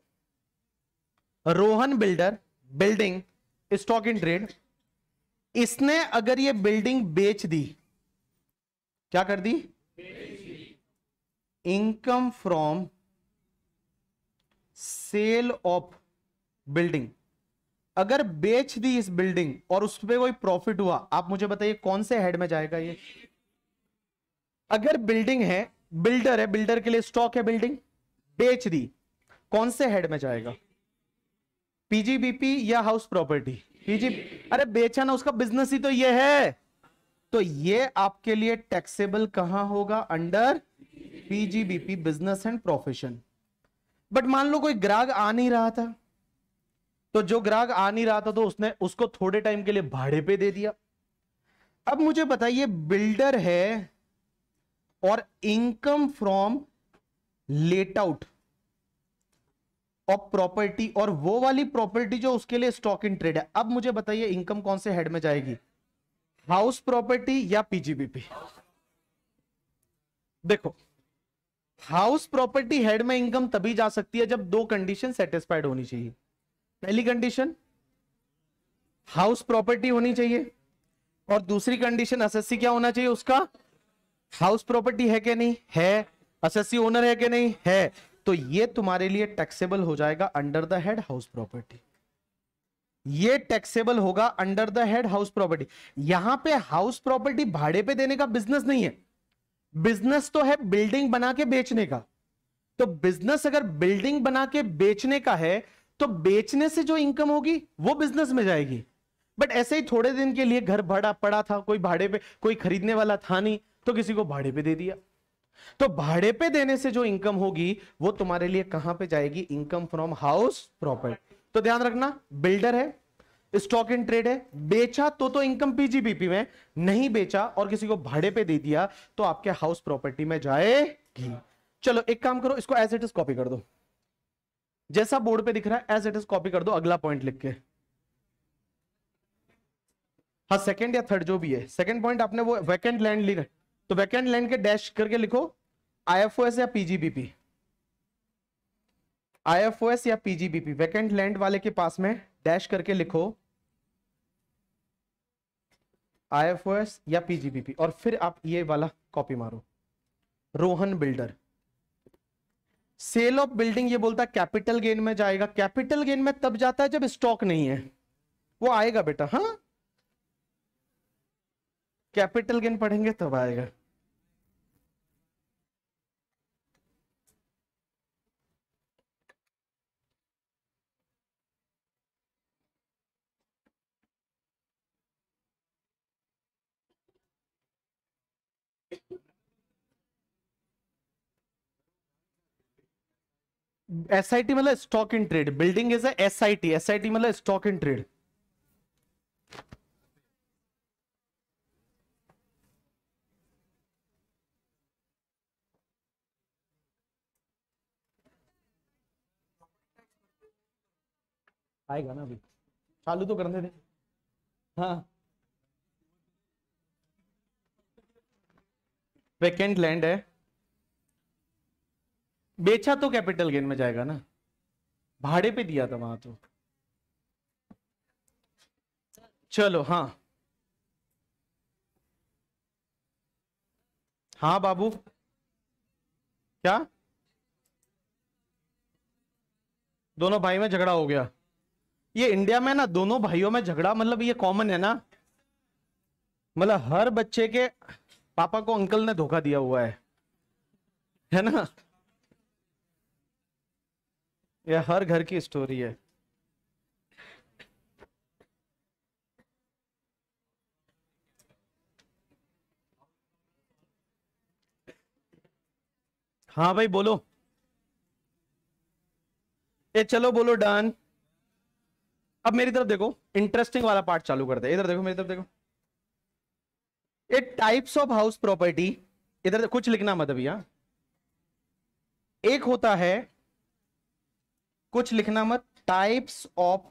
A: Rohan builder building stock in trade इसने अगर ये बिल्डिंग बेच दी क्या कर दी income from sale of building अगर बेच दी इस बिल्डिंग और उस पर कोई प्रॉफिट हुआ आप मुझे बताइए कौन से हेड में जाएगा ये अगर बिल्डिंग है बिल्डर है बिल्डर के लिए स्टॉक है बिल्डिंग बेच दी कौन से हेड में जाएगा पीजीबीपी या हाउस प्रॉपर्टी पीजी अरे बेचा ना उसका बिजनेस ही तो ये है तो ये आपके लिए टैक्सेबल कहां होगा under PGBP business and profession but मान लो कोई ग्राहक आ नहीं रहा था तो जो ग्राहक आ नहीं रहा था तो उसने उसको थोड़े टाइम के लिए भाड़े पे दे दिया अब मुझे बताइए बिल्डर है और income from let out of property और वो वाली प्रॉपर्टी जो उसके लिए स्टॉक इन ट्रेड है अब मुझे बताइए इनकम कौन से हेड में जाएगी हाउस प्रॉपर्टी या पीजीबीपी देखो हाउस प्रॉपर्टी हेड में इनकम तभी जा सकती है जब दो कंडीशन सेटिस्फाइड होनी चाहिए पहली कंडीशन हाउस प्रॉपर्टी होनी चाहिए और दूसरी कंडीशन एसएससी क्या होना चाहिए उसका हाउस प्रॉपर्टी है कि नहीं है एसएससी ओनर है कि नहीं है तो ये तुम्हारे लिए टैक्सेबल हो जाएगा under the head house property ये टैक्सेबल होगा under the head house property यहां पे हाउस प्रॉपर्टी भाड़े पे देने का बिजनेस नहीं है बिजनेस तो है बिल्डिंग बना के बेचने का तो बिजनेस अगर बिल्डिंग बना के बेचने का है तो बेचने से जो इनकम होगी वो बिजनेस में जाएगी बट ऐसे ही थोड़े दिन के लिए घर भाड़ा पड़ा था कोई भाड़े पे कोई खरीदने वाला था नहीं तो किसी को भाड़े पे दे दिया तो भाड़े पे देने से जो इनकम होगी वो तुम्हारे लिए कहां पे जाएगी इनकम फ्रॉम हाउस प्रॉपर्टी तो ध्यान रखना बिल्डर है स्टॉक इन ट्रेड है बेचा तो तो इनकम पीजीबीपी में नहीं बेचा और किसी को भाड़े पे दे दिया तो आपके हाउस प्रॉपर्टी में जाएगी चलो एक काम करो इसको एज इट इज कॉपी कर दो जैसा बोर्ड पे दिख रहा है एज इट इज कॉपी कर दो अगला पॉइंट लिख के हाँ सेकंड या थर्ड जो भी है सेकंड पॉइंट आपने वो वैकेंट लैंड लिखा तो वैकेंट लैंड के डैश करके लिखो आईएफओएस या पीजीबीपी आईएफओएस या पीजीबीपी वैकेंट लैंड वाले के पास में डैश करके लिखो आईएफओएस या पीजीबीपी और फिर आप ये वाला कॉपी मारो Rohan builder sale of building ये बोलता है कैपिटल गेन में जाएगा कैपिटल गेन में तब जाता है जब स्टॉक नहीं है वो आएगा बेटा हाँ कैपिटल गेन पढ़ेंगे तब आएगा एस आई टी मतलब stock in trade building is S I T S I T मतलब स्टॉक इन ट्रेड आएगा ना अभी चालू तो करने दे हाँ वैकेंट लैंड है बेचा तो कैपिटल गेन में जाएगा ना भाड़े पे दिया था वहां तो चलो हाँ हाँ बाबू क्या दोनों भाई में झगड़ा हो गया ये इंडिया में ना दोनों भाइयों में झगड़ा मतलब ये कॉमन है ना मतलब हर बच्चे के पापा को अंकल ने धोखा दिया हुआ है है ना यह हर घर की स्टोरी है हाँ भाई बोलो ये चलो बोलो डन अब मेरी तरफ देखो इंटरेस्टिंग वाला पार्ट चालू करते हैं इधर देखो मेरी तरफ देखो ये टाइप्स ऑफ हाउस प्रॉपर्टी इधर कुछ लिखना मत भैया हाँ। एक होता है कुछ लिखना मत टाइप्स ऑफ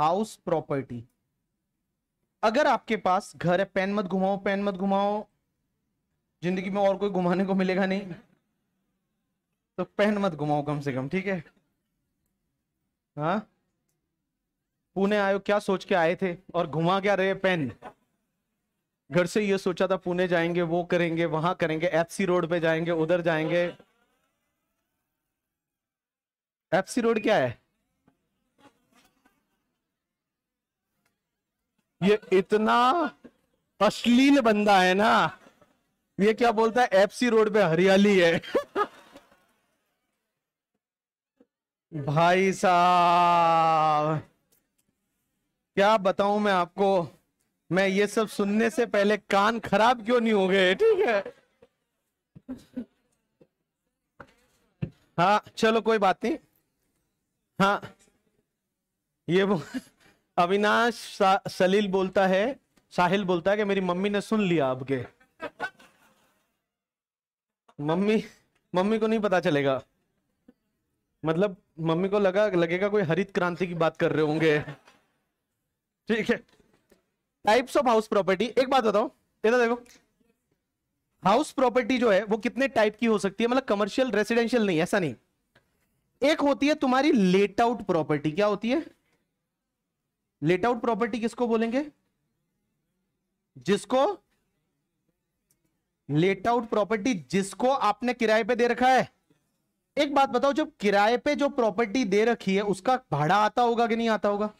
A: हाउस प्रॉपर्टी अगर आपके पास घर है पेन मत घुमाओ पेन मत घुमाओ जिंदगी में और कोई घुमाने को मिलेगा नहीं तो पेन मत घुमाओ कम से कम ठीक है हाँ पुणे आयो क्या सोच के आए थे और घुमा क्या रहे पेन घर से ये सोचा था पुणे जाएंगे वो करेंगे वहां करेंगे एफसी रोड पे जाएंगे उधर जाएंगे एफसी रोड क्या है ये इतना अश्लील बंदा है ना ये क्या बोलता है एफसी रोड पे हरियाली है भाई साहब क्या बताऊं मैं आपको मैं ये सब सुनने से पहले कान खराब क्यों नहीं हो गए ठीक है हाँ चलो कोई बात नहीं हाँ ये वो (laughs) अविनाश सलील बोलता है साहिल बोलता है कि मेरी मम्मी ने सुन लिया आपके मम्मी मम्मी को नहीं पता चलेगा मतलब मम्मी को लगा लगेगा कोई हरित क्रांति की बात कर रहे होंगे ठीक है टाइप्स ऑफ हाउस प्रॉपर्टी एक बात बताओ इधर देखो हाउस प्रॉपर्टी जो है वो कितने टाइप की हो सकती है मतलब कमर्शियल रेसिडेंशियल नहीं ऐसा नहीं एक होती है तुम्हारी लेट आउट प्रॉपर्टी क्या होती है लेट आउट प्रॉपर्टी किसको बोलेंगे जिसको लेट आउट प्रॉपर्टी जिसको आपने किराए पे दे रखा है एक बात बताओ जब किराए पे जो प्रॉपर्टी दे रखी है उसका भाड़ा आता होगा कि नहीं आता होगा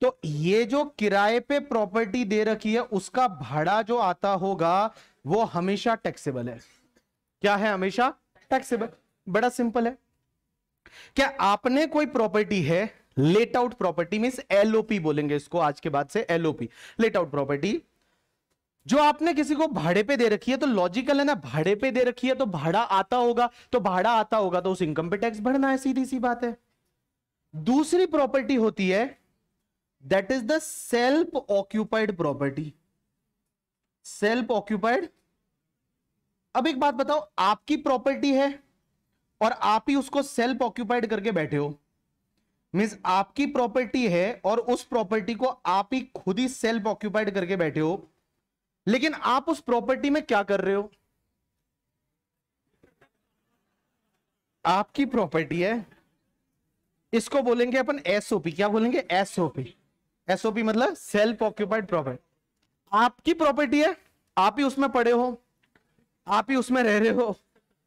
A: तो ये जो किराए पे प्रॉपर्टी दे रखी है उसका भाड़ा जो आता होगा वो हमेशा टैक्सेबल है क्या है हमेशा टैक्सेबल बड़ा सिंपल है क्या आपने कोई प्रॉपर्टी है let out property mean LOP बोलेंगे इसको आज के बाद से एलओपी लेट आउट प्रॉपर्टी जो आपने किसी को भाड़े पे दे रखी है तो लॉजिकल है ना भाड़े पे दे रखी है तो भाड़ा आता होगा तो भाड़ा आता होगा तो उस इनकम पे टैक्स भरना है सीधी सी बात है दूसरी प्रॉपर्टी होती है that is the self occupied property self occupied अब एक बात बताओ आपकी प्रॉपर्टी है और आप ही उसको सेल्फ ऑक्यूपाइड करके बैठे हो मीन्स आपकी प्रॉपर्टी है और उस प्रॉपर्टी को आप ही खुद ही सेल्फ ऑक्यूपाइड करके बैठे हो लेकिन आप उस प्रॉपर्टी में क्या कर रहे हो आपकी प्रॉपर्टी है इसको बोलेंगे अपन एसओपी क्या बोलेंगे एसओपी एसओपी मतलब सेल्फ ऑक्यूपाइड प्रॉपर्टी आपकी प्रॉपर्टी है आप ही उसमें पड़े हो आप ही उसमें रह रहे हो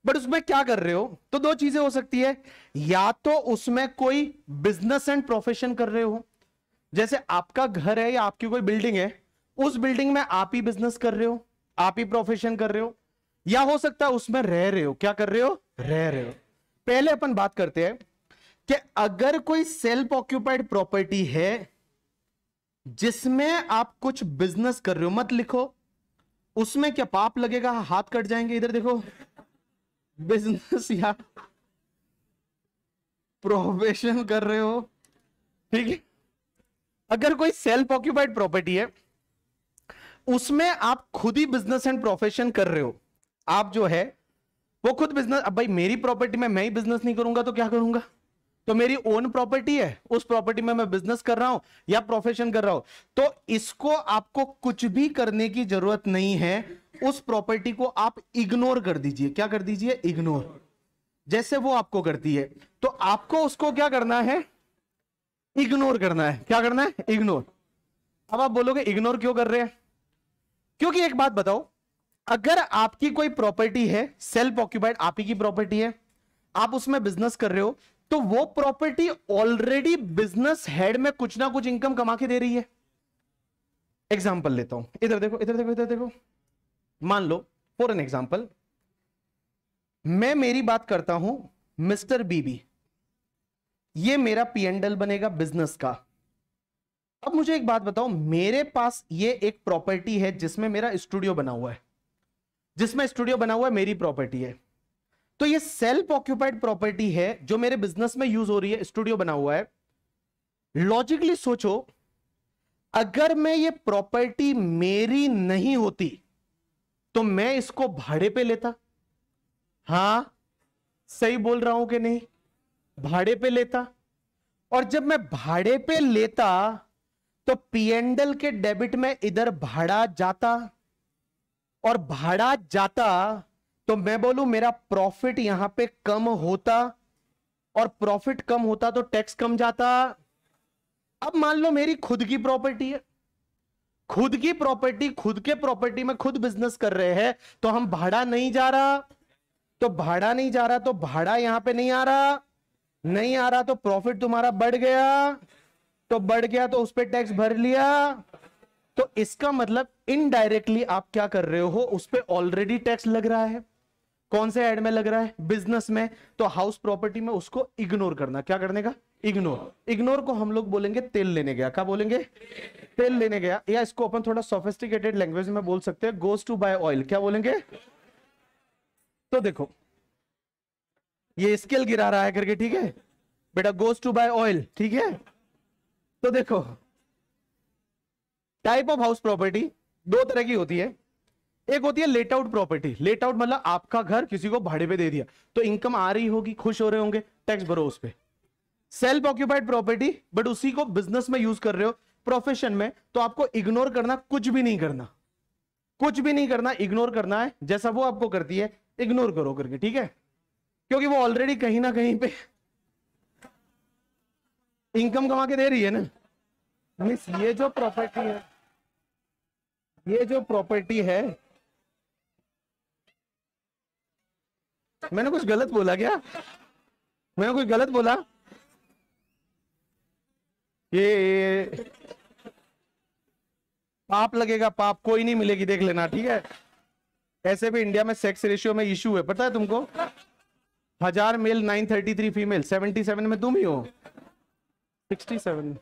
A: बट उसमें क्या कर रहे हो तो दो चीजें हो सकती है या तो उसमें कोई बिजनेस एंड प्रोफेशन कर रहे हो जैसे आपका घर है या आपकी कोई बिल्डिंग है उस बिल्डिंग में आप ही बिजनेस कर रहे हो आप ही प्रोफेशन कर रहे हो या हो सकता है उसमें रह रहे हो क्या कर रहे हो रह रहे हो पहले अपन बात करते हैं कि अगर कोई सेल्फ ऑक्यूपाइड प्रॉपर्टी है जिसमें आप कुछ बिजनेस कर रहे हो मत लिखो उसमें क्या पाप लगेगा हाथ कट जाएंगे इधर देखो बिजनेस या प्रोफेशन कर रहे हो ठीक है अगर कोई सेल्फ ऑक्यूपाइड प्रॉपर्टी है उसमें आप खुद ही बिजनेस एंड प्रोफेशन कर रहे हो आप जो है वो खुद बिजनेस अब भाई मेरी प्रॉपर्टी में मैं ही बिजनेस नहीं करूंगा तो क्या करूंगा तो मेरी ओन प्रॉपर्टी है उस प्रॉपर्टी में मैं बिजनेस कर रहा हूं या प्रोफेशन कर रहा हूं तो इसको आपको कुछ भी करने की जरूरत नहीं है उस प्रॉपर्टी को आप इग्नोर कर दीजिए क्या कर दीजिए इग्नोर जैसे वो आपको करती है तो आपको उसको क्या करना है इग्नोर करना है क्या करना है इग्नोर अब आप बोलोगे इग्नोर क्यों कर रहे हैं क्योंकि एक बात बताओ अगर आपकी कोई प्रॉपर्टी है सेल्फ ऑक्यूपाइड आप ही की प्रॉपर्टी है आप उसमें बिजनेस कर रहे हो तो वो प्रॉपर्टी ऑलरेडी बिजनेस हेड में कुछ ना कुछ इनकम कमा के दे रही है एग्जाम्पल लेता हूं इधर देखो इधर देखो इधर देखो मान लो फॉर एन एग्जाम्पल मैं मेरी बात करता हूं मिस्टर बीबी ये मेरा पीएनडल बनेगा बिजनेस का अब मुझे एक बात बताओ मेरे पास ये एक प्रॉपर्टी है जिसमें मेरा स्टूडियो बना हुआ है जिसमें स्टूडियो बना हुआ है मेरी प्रॉपर्टी है तो ये सेल्फ ऑक्यूपाइड प्रॉपर्टी है जो मेरे बिजनेस में यूज हो रही है स्टूडियो बना हुआ है लॉजिकली सोचो अगर मैं ये प्रॉपर्टी मेरी नहीं होती तो मैं इसको भाड़े पे लेता हां सही बोल रहा हूं कि नहीं भाड़े पे लेता और जब मैं भाड़े पे लेता तो पीएंडल के डेबिट में इधर भाड़ा जाता और भाड़ा जाता तो मैं बोलू मेरा प्रॉफिट यहां पे कम होता और प्रॉफिट कम होता तो टैक्स कम जाता अब मान लो मेरी खुद की प्रॉपर्टी है खुद की प्रॉपर्टी खुद के प्रॉपर्टी में खुद बिजनेस कर रहे हैं तो हम भाड़ा नहीं जा रहा तो भाड़ा नहीं जा रहा तो भाड़ा यहां पे नहीं आ रहा नहीं आ रहा तो प्रॉफिट तुम्हारा बढ़ गया तो बढ़ गया तो उस पर टैक्स भर लिया तो इसका मतलब इनडायरेक्टली आप क्या कर रहे हो उस पर ऑलरेडी टैक्स लग रहा है कौन से एड में लग रहा है बिजनेस में तो हाउस प्रॉपर्टी में उसको इग्नोर करना क्या करने का इग्नोर इग्नोर को हम लोग बोलेंगे तेल लेने गया क्या बोलेंगे तेल लेने गया या इसको अपन थोड़ा सोफिस्टिकेटेड लैंग्वेज में बोल सकते हैं गोज टू बाय ऑयल क्या बोलेंगे तो देखो ये स्केल गिरा रहा है करके ठीक है बेटा गोज टू बाय ऑयल ठीक है तो देखो टाइप ऑफ हाउस प्रॉपर्टी दो तरह की होती है एक होती है let out property let out मतलब आपका घर किसी को भाड़े पे दे दिया तो इनकम आ रही होगी खुश हो रहे होंगे टैक्स भरो उस पर सेल्फ ऑक्यूपाइड प्रॉपर्टी बट उसी को बिजनेस में यूज कर रहे हो प्रोफेशन में तो आपको इग्नोर करना कुछ भी नहीं करना कुछ भी नहीं करना इग्नोर करना है जैसा वो आपको करती है इग्नोर करो करके ठीक है क्योंकि वो ऑलरेडी कहीं ना कहीं पे इनकम कमा के दे रही है ना मिस ये जो प्रॉपर्टी है ये जो प्रॉपर्टी है मैंने कुछ गलत बोला क्या मैंने कुछ गलत बोला ये पाप लगेगा पाप कोई नहीं मिलेगी देख लेना ठीक है ऐसे भी इंडिया में सेक्स रेशियो में इश्यू है पता है तुमको हजार male nine thirty three female seventy seven में तुम ही हो सिक्सटी सेवन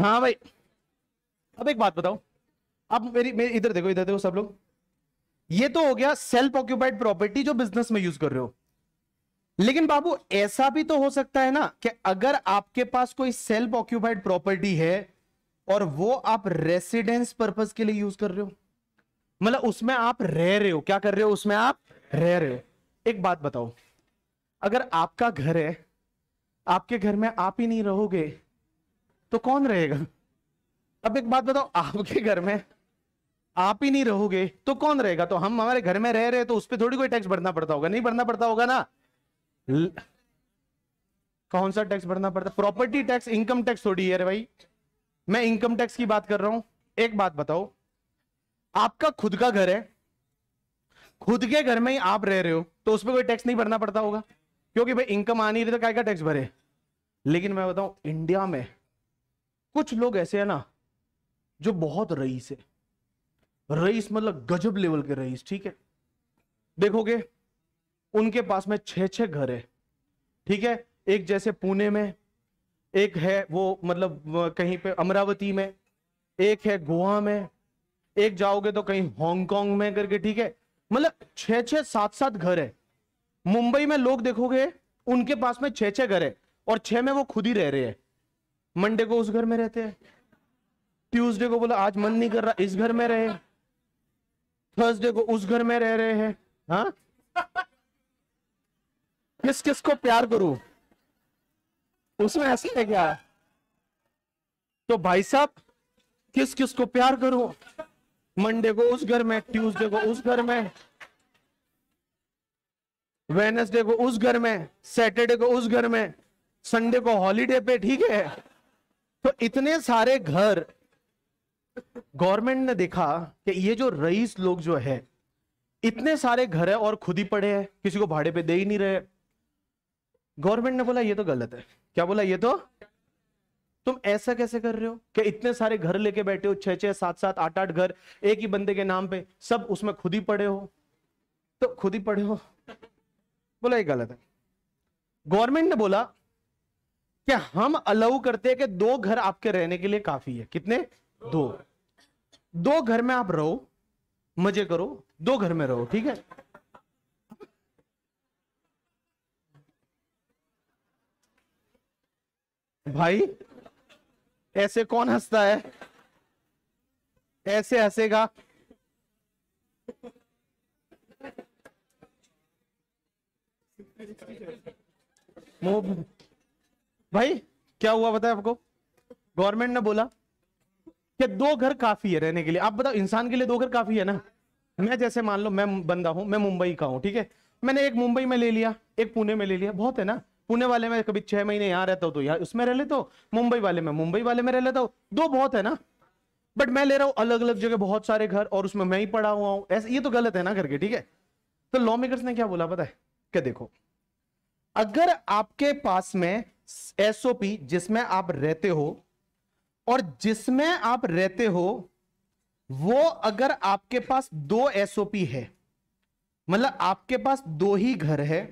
A: हाँ भाई अब एक बात बताओ अब मेरी मेरी इधर देखो इधर देखो सब लोग ये तो हो गया सेल्फ ऑक्यूपाइड प्रॉपर्टी जो बिजनेस में यूज कर रहे हो लेकिन बाबू ऐसा भी तो हो सकता है ना कि अगर आपके पास कोई सेल्फ ऑक्यूपाइड प्रॉपर्टी है और वो आप रेसिडेंस पर्पज के लिए यूज कर रहे हो मतलब उसमें आप रह रहे हो क्या कर रहे हो उसमें आप रह रहे हो एक बात बताओ अगर आपका घर है आपके घर में आप ही नहीं रहोगे तो कौन रहेगा अब एक बात बताओ आपके घर में आप ही नहीं रहोगे तो कौन रहेगा तो हम हमारे घर में रह रहे हैं तो उस पर थोड़ी कोई टैक्स भरना पड़ता होगा नहीं भरना पड़ता होगा ना कौन सा टैक्स भरना पड़ता है प्रॉपर्टी टैक्स इनकम टैक्स थोड़ी है भाई मैं इनकम टैक्स की बात कर रहा हूं एक बात बताओ आपका खुद का घर है खुद के घर में ही आप रह रहे हो तो उसमें कोई टैक्स नहीं भरना पड़ता होगा क्योंकि भाई इनकम आ नहीं रही तो क्या क्या टैक्स भरे लेकिन मैं बताऊं इंडिया में कुछ लोग ऐसे है ना जो बहुत रईस है रईस मतलब गजब लेवल के रईस ठीक है देखोगे उनके पास में छह छह घर है ठीक है एक जैसे पुणे में एक है वो मतलब कहीं पे अमरावती में एक है गोवा में एक जाओगे तो कहीं हांगकांग में करके ठीक है मतलब छह छह सात सात घर है मुंबई में लोग देखोगे उनके पास में छह छह घर है और छह में वो खुद ही रह रहे हैं मंडे को उस घर में रहते हैं ट्यूसडे को बोला आज मन नहीं कर रहा इस घर में रहे थर्सडे को उस घर में रह रहे हैं हाँ किस किस को प्यार करूं उसमें ऐसा है क्या तो भाई साहब किस किस को प्यार करूं मंडे को उस घर में ट्यूसडे को उस घर में वेनसडे को उस घर में सैटरडे को उस घर में संडे को हॉलीडे पे ठीक है तो इतने सारे घर गवर्नमेंट ने देखा कि ये जो रईस लोग जो है इतने सारे घर है और खुद ही पड़े हैं किसी को भाड़े पे दे ही नहीं रहे गवर्नमेंट ने बोला ये तो गलत है क्या बोला ये तो तुम ऐसा कैसे कर रहे हो कि इतने सारे घर लेके बैठे हो छह छह सात सात आठ आठ घर एक ही बंदे के नाम पे सब उसमें खुद ही पड़े हो तो खुद ही पड़े हो बोला ये गलत है गवर्नमेंट ने बोला कि हम अलाउ करते हैं कि दो घर आपके रहने के लिए काफी है कितने दो दो घर में आप रहो मजे करो दो घर में रहो ठीक है भाई ऐसे कौन हंसता है ऐसे हंसेगा भाई क्या हुआ बताए आपको गवर्नमेंट ने बोला कि दो घर काफी है रहने के लिए आप बताओ इंसान के लिए दो घर काफी है ना मैं जैसे मान लो मैं बंदा हूं मैं मुंबई का हूं ठीक है मैंने एक मुंबई में ले लिया एक पुणे में ले लिया बहुत है ना पुणे वाले में कभी छह महीने यहाँ रहता हूँ तो यहाँ उसमें रह लेता हूँ मुंबई वाले में मुंबई वाले में रह लेता हूँ दो बहुत है ना बट मैं ले रहा हूँ अलग अलग जगह बहुत सारे घर और उसमें मैं ही पढ़ा हुआ हूँ ऐसे ये तो गलत है ना करके ठीक है तो लॉ मेकर्स ने क्या बोला पता है क्या देखो अगर आपके पास में एसओपी जिसमें आप रहते हो और जिसमें आप रहते हो वो अगर आपके पास दो एसओपी है मतलब आपके पास दो ही घर है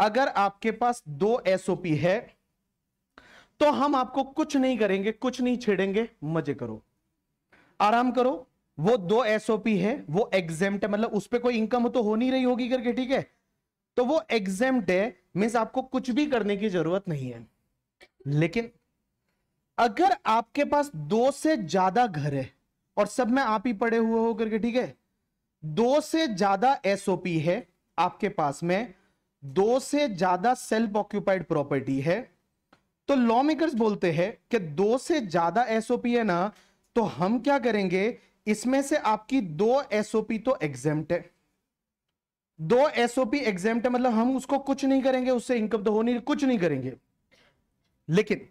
A: अगर आपके पास दो एसओपी है तो हम आपको कुछ नहीं करेंगे कुछ नहीं छेड़ेंगे मजे करो आराम करो वो दो एसओपी है वो एग्जेम्प्ट है मतलब उस पर कोई इनकम तो हो नहीं रही होगी करके ठीक है तो वो एग्जेम्प्ट है मीन्स आपको कुछ भी करने की जरूरत नहीं है लेकिन अगर आपके पास दो से ज्यादा घर है और सब में आप ही पड़े हुए हो करके ठीक है दो से ज्यादा एसओपी है आपके पास में दो से ज्यादा सेल्फ ऑक्यूपाइड प्रॉपर्टी है तो लॉ मेकर्स बोलते हैं कि दो से ज्यादा एसओपी है ना तो हम क्या करेंगे इसमें से आपकी दो एसओपी तो एग्जाम है दो एसओपी एग्जाम है मतलब हम उसको कुछ नहीं करेंगे उससे इनकम तो हो नहीं कुछ नहीं करेंगे लेकिन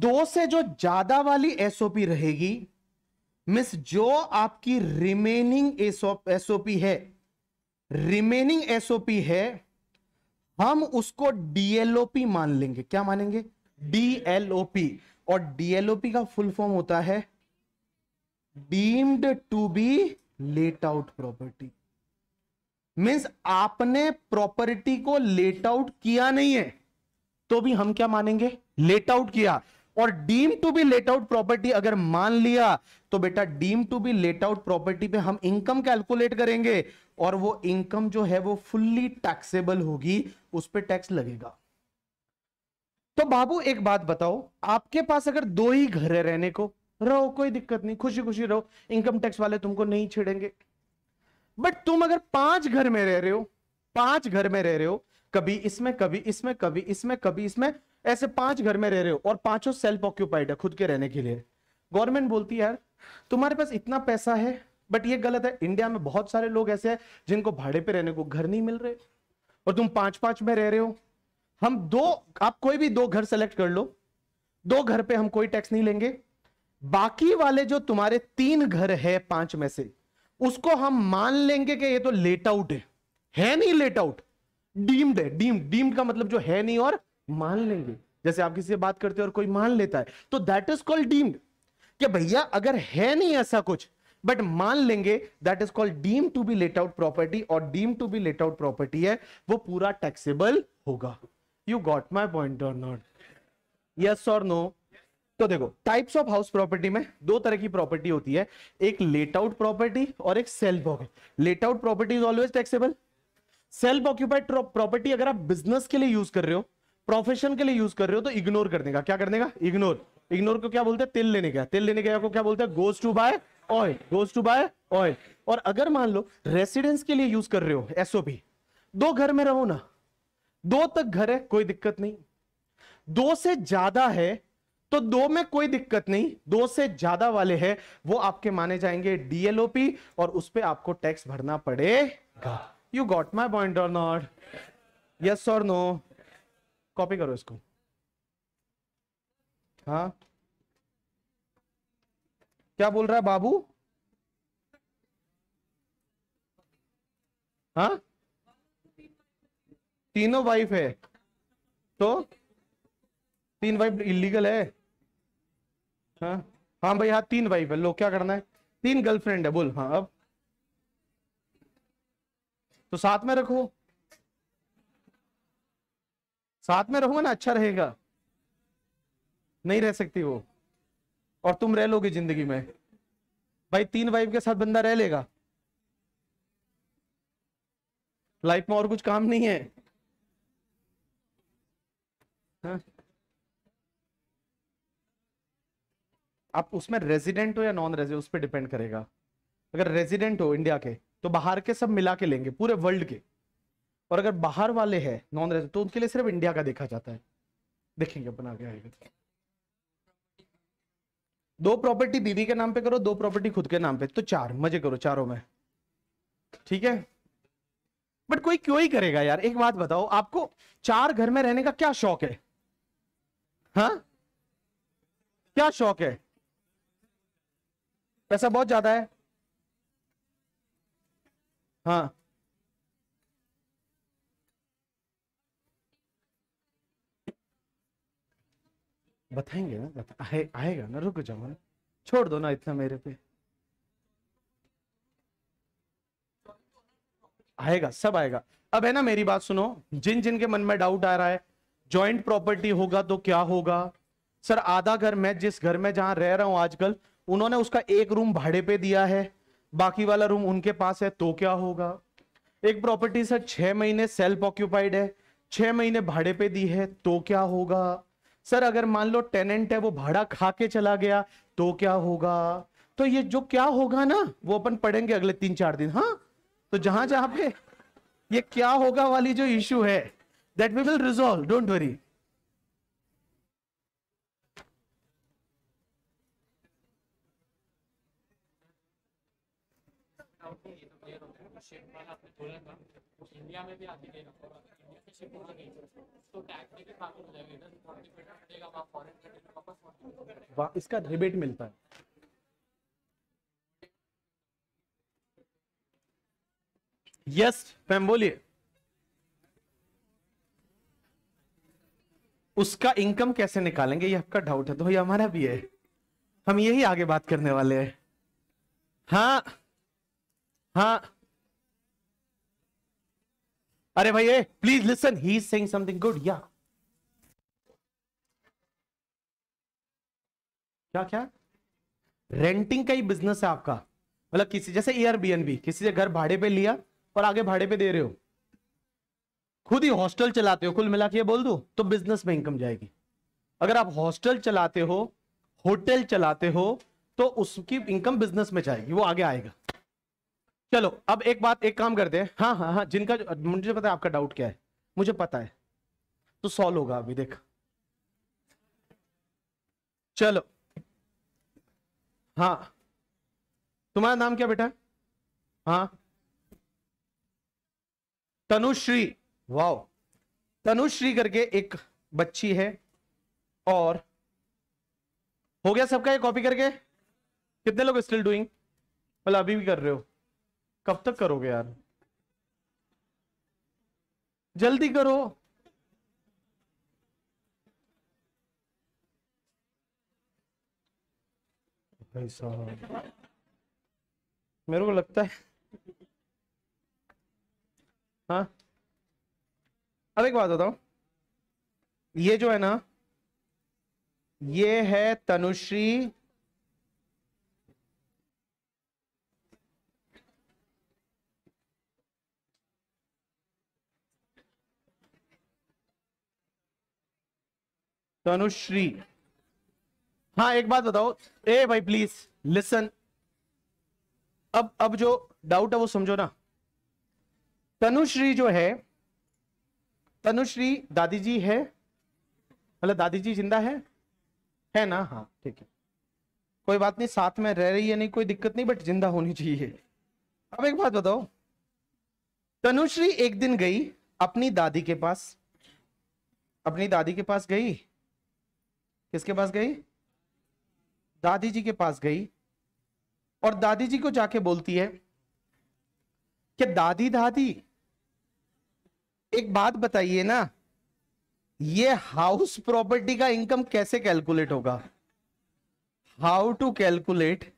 A: दो से जो ज्यादा वाली एसओपी रहेगी मिस जो आपकी रिमेनिंग एसओपी है रिमेनिंग एसओपी है हम उसको डीएलओपी मान लेंगे क्या मानेंगे डीएलओपी और डीएलओपी का फुल फॉर्म होता है deemed to be let out property means आपने प्रॉपर्टी को लेट आउट किया नहीं है तो भी हम क्या मानेंगे लेट आउट किया और deem to be let out property अगर मान लिया तो बेटा deem to be let out property पे हम इनकम कैलकुलेट करेंगे और वो इनकम जो है वो फुल्ली टैक्सेबल होगी उस पर टैक्स लगेगा तो बाबू एक बात बताओ आपके पास अगर दो ही घर है रहने को रहो कोई दिक्कत नहीं खुशी खुशी रहो इनकम टैक्स वाले तुमको नहीं छेड़ेंगे बट तुम अगर पांच घर में रह रहे हो पांच घर में रह रहे हो कभी इसमें कभी इसमें कभी इसमें कभी इसमें ऐसे पांच घर में रह रहे हो और पांचों सेल्फ ऑक्यूपाइड है खुद के रहने के लिए गवर्नमेंट बोलती है यार तुम्हारे पास इतना पैसा है बट ये गलत है इंडिया में बहुत सारे लोग ऐसे हैं जिनको भाड़े पे रहने को घर नहीं मिल रहे और तुम पांच पांच में रह रहे हो हम दो आप कोई भी दो घर सेलेक्ट कर लो दो घर पे हम कोई टैक्स नहीं लेंगे बाकी वाले जो तुम्हारे तीन घर है पांच में से उसको हम मान लेंगे कि ये तो लेट आउट है है नहीं लेट आउट डीम्ड है डीम्ड डीम्ड का मतलब जो है नहीं और मान लेंगे जैसे आप किसी से बात करते हो और कोई मान लेता है तो दैट इज कॉल्ड डीम्ड कि भैया अगर है नहीं ऐसा कुछ बट मान लेंगे that is called deem to be let out property और deem to be let out property है वो पूरा टैक्सेबल होगा you got my point or not yes or no तो देखो टाइप्स ऑफ हाउस प्रॉपर्टी में दो तरह की प्रॉपर्टी होती है एक लेट आउट प्रॉपर्टी और एक self occupied let out property is always taxable self occupied property अगर आप बिजनेस के लिए यूज कर रहे हो प्रोफेशन के लिए यूज कर रहे हो तो इग्नोर कर देगा क्या कर देगा इग्नोर इग्नोर को क्या बोलते हैं तेल लेने का तेल लेने गया को क्या बोलते हैं goes to buy oil goes to buy oil और अगर मान लो रेसिडेंस के लिए यूज कर रहे हो एसओपी दो घर में रहो ना दो तक घर है कोई दिक्कत नहीं दो से ज्यादा है तो दो में कोई दिक्कत नहीं दो से ज्यादा वाले हैं वो आपके माने जाएंगे डीएलओपी और उस पर आपको टैक्स भरना पड़ेगा you got my point or not yes or no copy करो इसको हाँ क्या बोल रहा है बाबू हाँ तीनों वाइफ है तो तीन वाइफ इलीगल है हाँ हाँ भाई हाँ तीन वाइफ है लो क्या करना है तीन गर्लफ्रेंड है बोल हाँ अब तो साथ में रखो साथ में रहूंगा ना अच्छा रहेगा नहीं रह सकती वो और तुम रह लोगे जिंदगी में भाई तीन वाइफ के साथ बंदा रह लेगा लाइफ में और कुछ काम नहीं है हाँ? आप उसमें रेजिडेंट हो या नॉन रेजिडेंट उस पर डिपेंड करेगा अगर रेजिडेंट हो इंडिया के तो बाहर के सब मिला के लेंगे पूरे वर्ल्ड के और अगर बाहर वाले हैं नॉन रेजिडेंट तो उनके लिए सिर्फ इंडिया का देखा जाता है देखेंगे अपना आगे आएगा दो प्रॉपर्टी बीवी के नाम पे करो दो प्रॉपर्टी खुद के नाम पे तो चार मजे करो चारों में ठीक है बट कोई क्यों ही करेगा यार एक बात बताओ आपको चार घर में रहने का क्या शौक है हा? क्या शौक है पैसा बहुत ज्यादा है हाँ बताएंगे ना बता, आए, आएगा ना रुक जाओ ना छोड़ दो ना इतना मेरे पे आएगा सब आएगा अब है ना मेरी बात सुनो जिन जिन के मन में डाउट आ रहा है ज्वाइंट प्रॉपर्टी होगा तो क्या होगा सर आधा घर मैं जिस घर में जहां रह रहा हूं आजकल उन्होंने उसका एक रूम भाड़े पे दिया है बाकी वाला रूम उनके पास है तो क्या होगा एक प्रॉपर्टी सर छह महीने सेल्फ ऑक्यूपाइड है छह महीने भाड़े पे दी है तो क्या होगा सर अगर मान लो टेनेंट है वो भाड़ा खा के चला गया तो क्या होगा तो ये जो क्या होगा ना वो अपन पढ़ेंगे अगले तीन चार दिन हाँ तो जहां जहां पे ये क्या होगा वाली जो इश्यू है that we will resolve don't worry India में भी आती है नहीं तो टैक्स काफी हो जाएगा इधर फॉरेन वापस इसका रिबेट मिलता है यस मैम बोलिए उसका इनकम कैसे निकालेंगे ये आपका डाउट है तो ये हमारा भी है हम यही आगे बात करने वाले हैं हाँ हाँ अरे भाई please listen he is saying something good या क्या क्या रेंटिंग का ही बिजनेस है आपका मतलब किसी जैसे एयरबीएनबी किसी से घर भाड़े पे लिया और आगे भाड़े पे दे रहे हो खुद ही हॉस्टल चलाते हो कुल मिला के बोल दो तो बिजनेस में इनकम जाएगी अगर आप हॉस्टल चलाते हो होटल चलाते हो तो उसकी इनकम बिजनेस में जाएगी वो आगे आएगा चलो अब एक बात एक काम करते हैं हाँ हाँ हाँ जिनका मुझे पता है आपका डाउट क्या है मुझे पता है तो सॉल्व होगा अभी देख चलो हाँ तुम्हारा नाम क्या बेटा हाँ तनुश्री वाओ तनुश्री करके एक बच्ची है और हो गया सबका ये कॉपी करके कितने लोग स्टिल डूइंग मतलब अभी भी कर रहे हो कब तक करोगे यार जल्दी करो भाई साहब मेरे को लगता है हाँ अब एक बात बताओ ये जो है ना ये है तनुश्री तनुश्री हाँ एक बात बताओ ए भाई प्लीज लिसन अब अब जो डाउट है वो समझो ना तनुश्री जो है तनुश्री दादी जी है मतलब दादी जी जिंदा है है ना हाँ ठीक है कोई बात नहीं साथ में रह रही है नहीं कोई दिक्कत नहीं बट जिंदा होनी चाहिए अब एक बात बताओ तनुश्री एक दिन गई अपनी दादी के पास अपनी दादी के पास गई किसके पास गई दादी जी के पास गई और दादी जी को जाके बोलती है कि दादी दादी एक बात बताइए ना ये हाउस प्रॉपर्टी का इनकम कैसे कैलकुलेट होगा how to calculate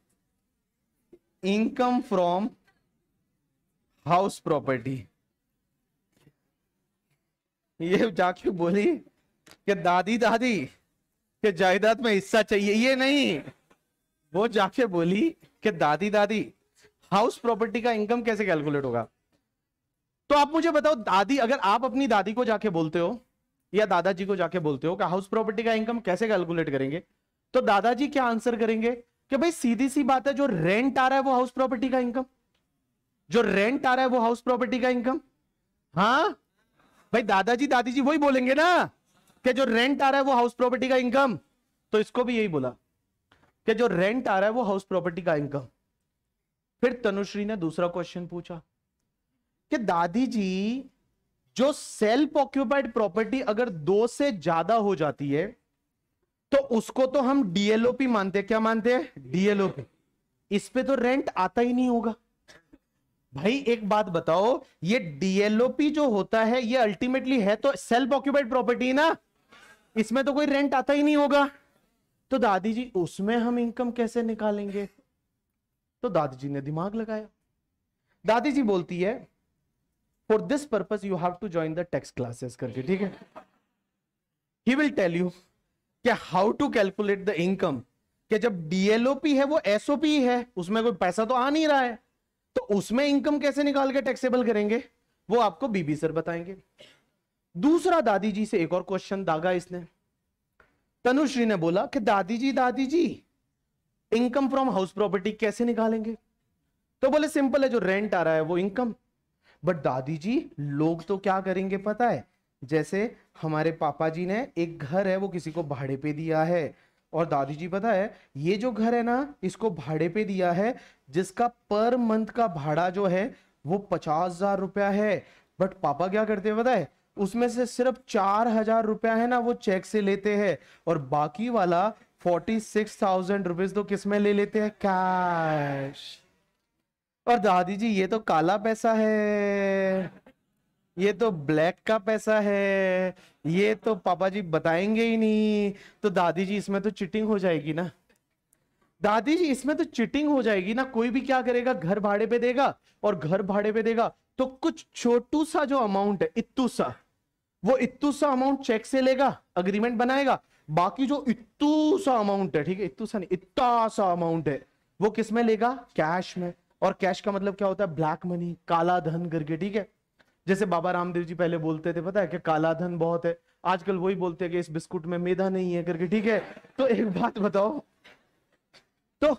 A: income from house property ये जाके बोली कि दादी दादी कि जायदाद में हिस्सा चाहिए ये नहीं वो जाके बोली कि दादी दादी हाउस प्रॉपर्टी का इनकम कैसे कैलकुलेट होगा तो आप मुझे बताओ दादी अगर आप अपनी दादी को जाके बोलते हो या दादाजी को जाके बोलते हो कि हाउस प्रॉपर्टी का इनकम कैसे कैलकुलेट करेंगे तो दादाजी क्या आंसर करेंगे कि भाई सीधी सी बात है जो रेंट आ रहा है वो हाउस प्रॉपर्टी का इनकम जो रेंट आ रहा है वो हाउस प्रॉपर्टी का इनकम हाँ भाई दादाजी दादी जी वही बोलेंगे ना कि जो रेंट आ रहा है वो हाउस प्रॉपर्टी का इनकम तो इसको भी यही बोला कि जो रेंट आ रहा है वो हाउस प्रॉपर्टी का इनकम फिर तनुश्री ने दूसरा क्वेश्चन पूछा कि दादी जी जो सेल्फ ऑक्यूपाइड प्रॉपर्टी अगर दो से ज्यादा हो जाती है तो उसको तो हम डीएलओपी मानते हैं क्या मानते हैं डीएलओपी इस पे तो रेंट आता ही नहीं होगा भाई एक बात बताओ ये डीएलओपी जो होता है ये अल्टीमेटली है तो सेल्फ ऑक्यूपाइड प्रॉपर्टी ना इसमें तो कोई रेंट आता ही नहीं होगा तो दादी जी उसमें हम इनकम कैसे निकालेंगे तो दादी जी ने दिमाग लगाया दादी जी बोलती है for this purpose you have to join the tax classes करके ठीक है ही विल टेल यू क्या how to calculate the income कि जब डीएलओपी है वो एसओपी है उसमें कोई पैसा तो आ नहीं रहा है तो उसमें इनकम कैसे निकाल के टैक्सेबल करेंगे वो आपको बीबी सर बताएंगे दूसरा दादी जी से एक और क्वेश्चन दागा इसने तनुश्री ने बोला कि दादी जी दादी जी इनकम फ्रॉम हाउस प्रॉपर्टी कैसे निकालेंगे तो बोले सिंपल है जो रेंट आ रहा है वो इनकम बट दादी जी लोग तो क्या करेंगे पता है जैसे हमारे पापा जी ने एक घर है वो किसी को भाड़े पे दिया है और दादी जी पता है ये जो घर है ना इसको भाड़े पे दिया है जिसका पर मंथ का भाड़ा जो है वो पचास हजार रुपया है बट पापा क्या करते हैं पता है उसमें से सिर्फ चार हजार रुपया है ना वो चेक से लेते हैं और बाकी वाला फोर्टी सिक्स थाउजेंड रुपीज तो किसमें ले लेते हैं कैश और दादी जी ये तो काला पैसा है ये तो ब्लैक का पैसा है ये तो पापा जी बताएंगे ही नहीं तो दादी जी इसमें तो चिटिंग हो जाएगी ना दादी जी इसमें तो चिटिंग हो जाएगी ना कोई भी क्या करेगा घर भाड़े पे देगा और घर भाड़े पे देगा तो कुछ छोटू सा जो अमाउंट है इतू सा वो इतू सा अमाउंट चेक से लेगा अग्रीमेंट बनाएगा बाकी जो इतू सा अमाउंट है ठीक है इतू सा नहीं इतना सा अमाउंट है वो किस में लेगा कैश में और कैश का मतलब क्या होता है ब्लैक मनी काला धन करके ठीक है जैसे बाबा रामदेव जी पहले बोलते थे पता है कि काला धन बहुत है आजकल वही बोलते हैं कि इस बिस्कुट में मैदा नहीं है करके ठीक है तो एक बात बताओ तो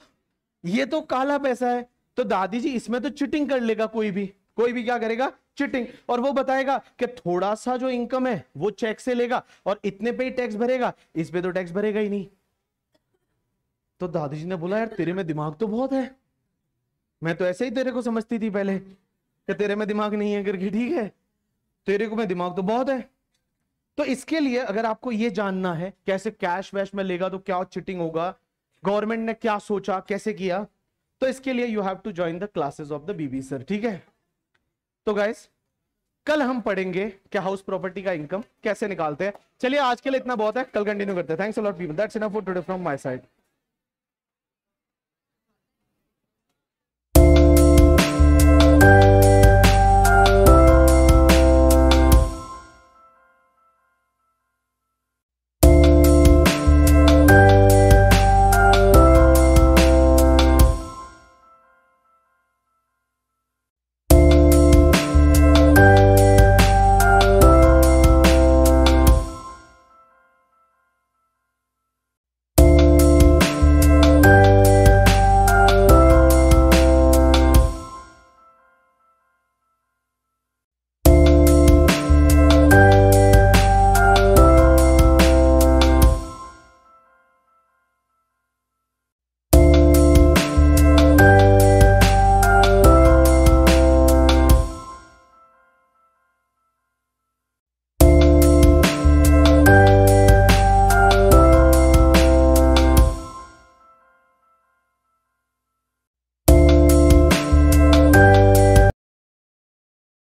A: ये तो काला पैसा है तो दादी जी इसमें तो चिटिंग कर लेगा कोई भी कोई भी क्या करेगा चिटिंग और वो बताएगा कि थोड़ा सा जो इनकम है वो चेक से लेगा और इतने पे ही टैक्स भरेगा इस पे तो टैक्स भरेगा ही नहीं तो दादाजी ने बोला यार तेरे में दिमाग तो बहुत है मैं तो ऐसे ही तेरे को समझती थी पहले कि तेरे में दिमाग नहीं है करके ठीक है तेरे को मैं दिमाग तो बहुत है तो इसके लिए अगर आपको ये जानना है कैसे कैश वैश में लेगा तो क्या चिटिंग होगा गवर्नमेंट ने क्या सोचा कैसे किया तो इसके लिए you have to join the classes of the BB sir ठीक है तो गाइस कल हम पढ़ेंगे क्या हाउस प्रॉपर्टी का इनकम कैसे निकालते हैं चलिए आज के लिए इतना बहुत है कल कंटिन्यू करते हैं thanks a lot lot people that's enough for today from my side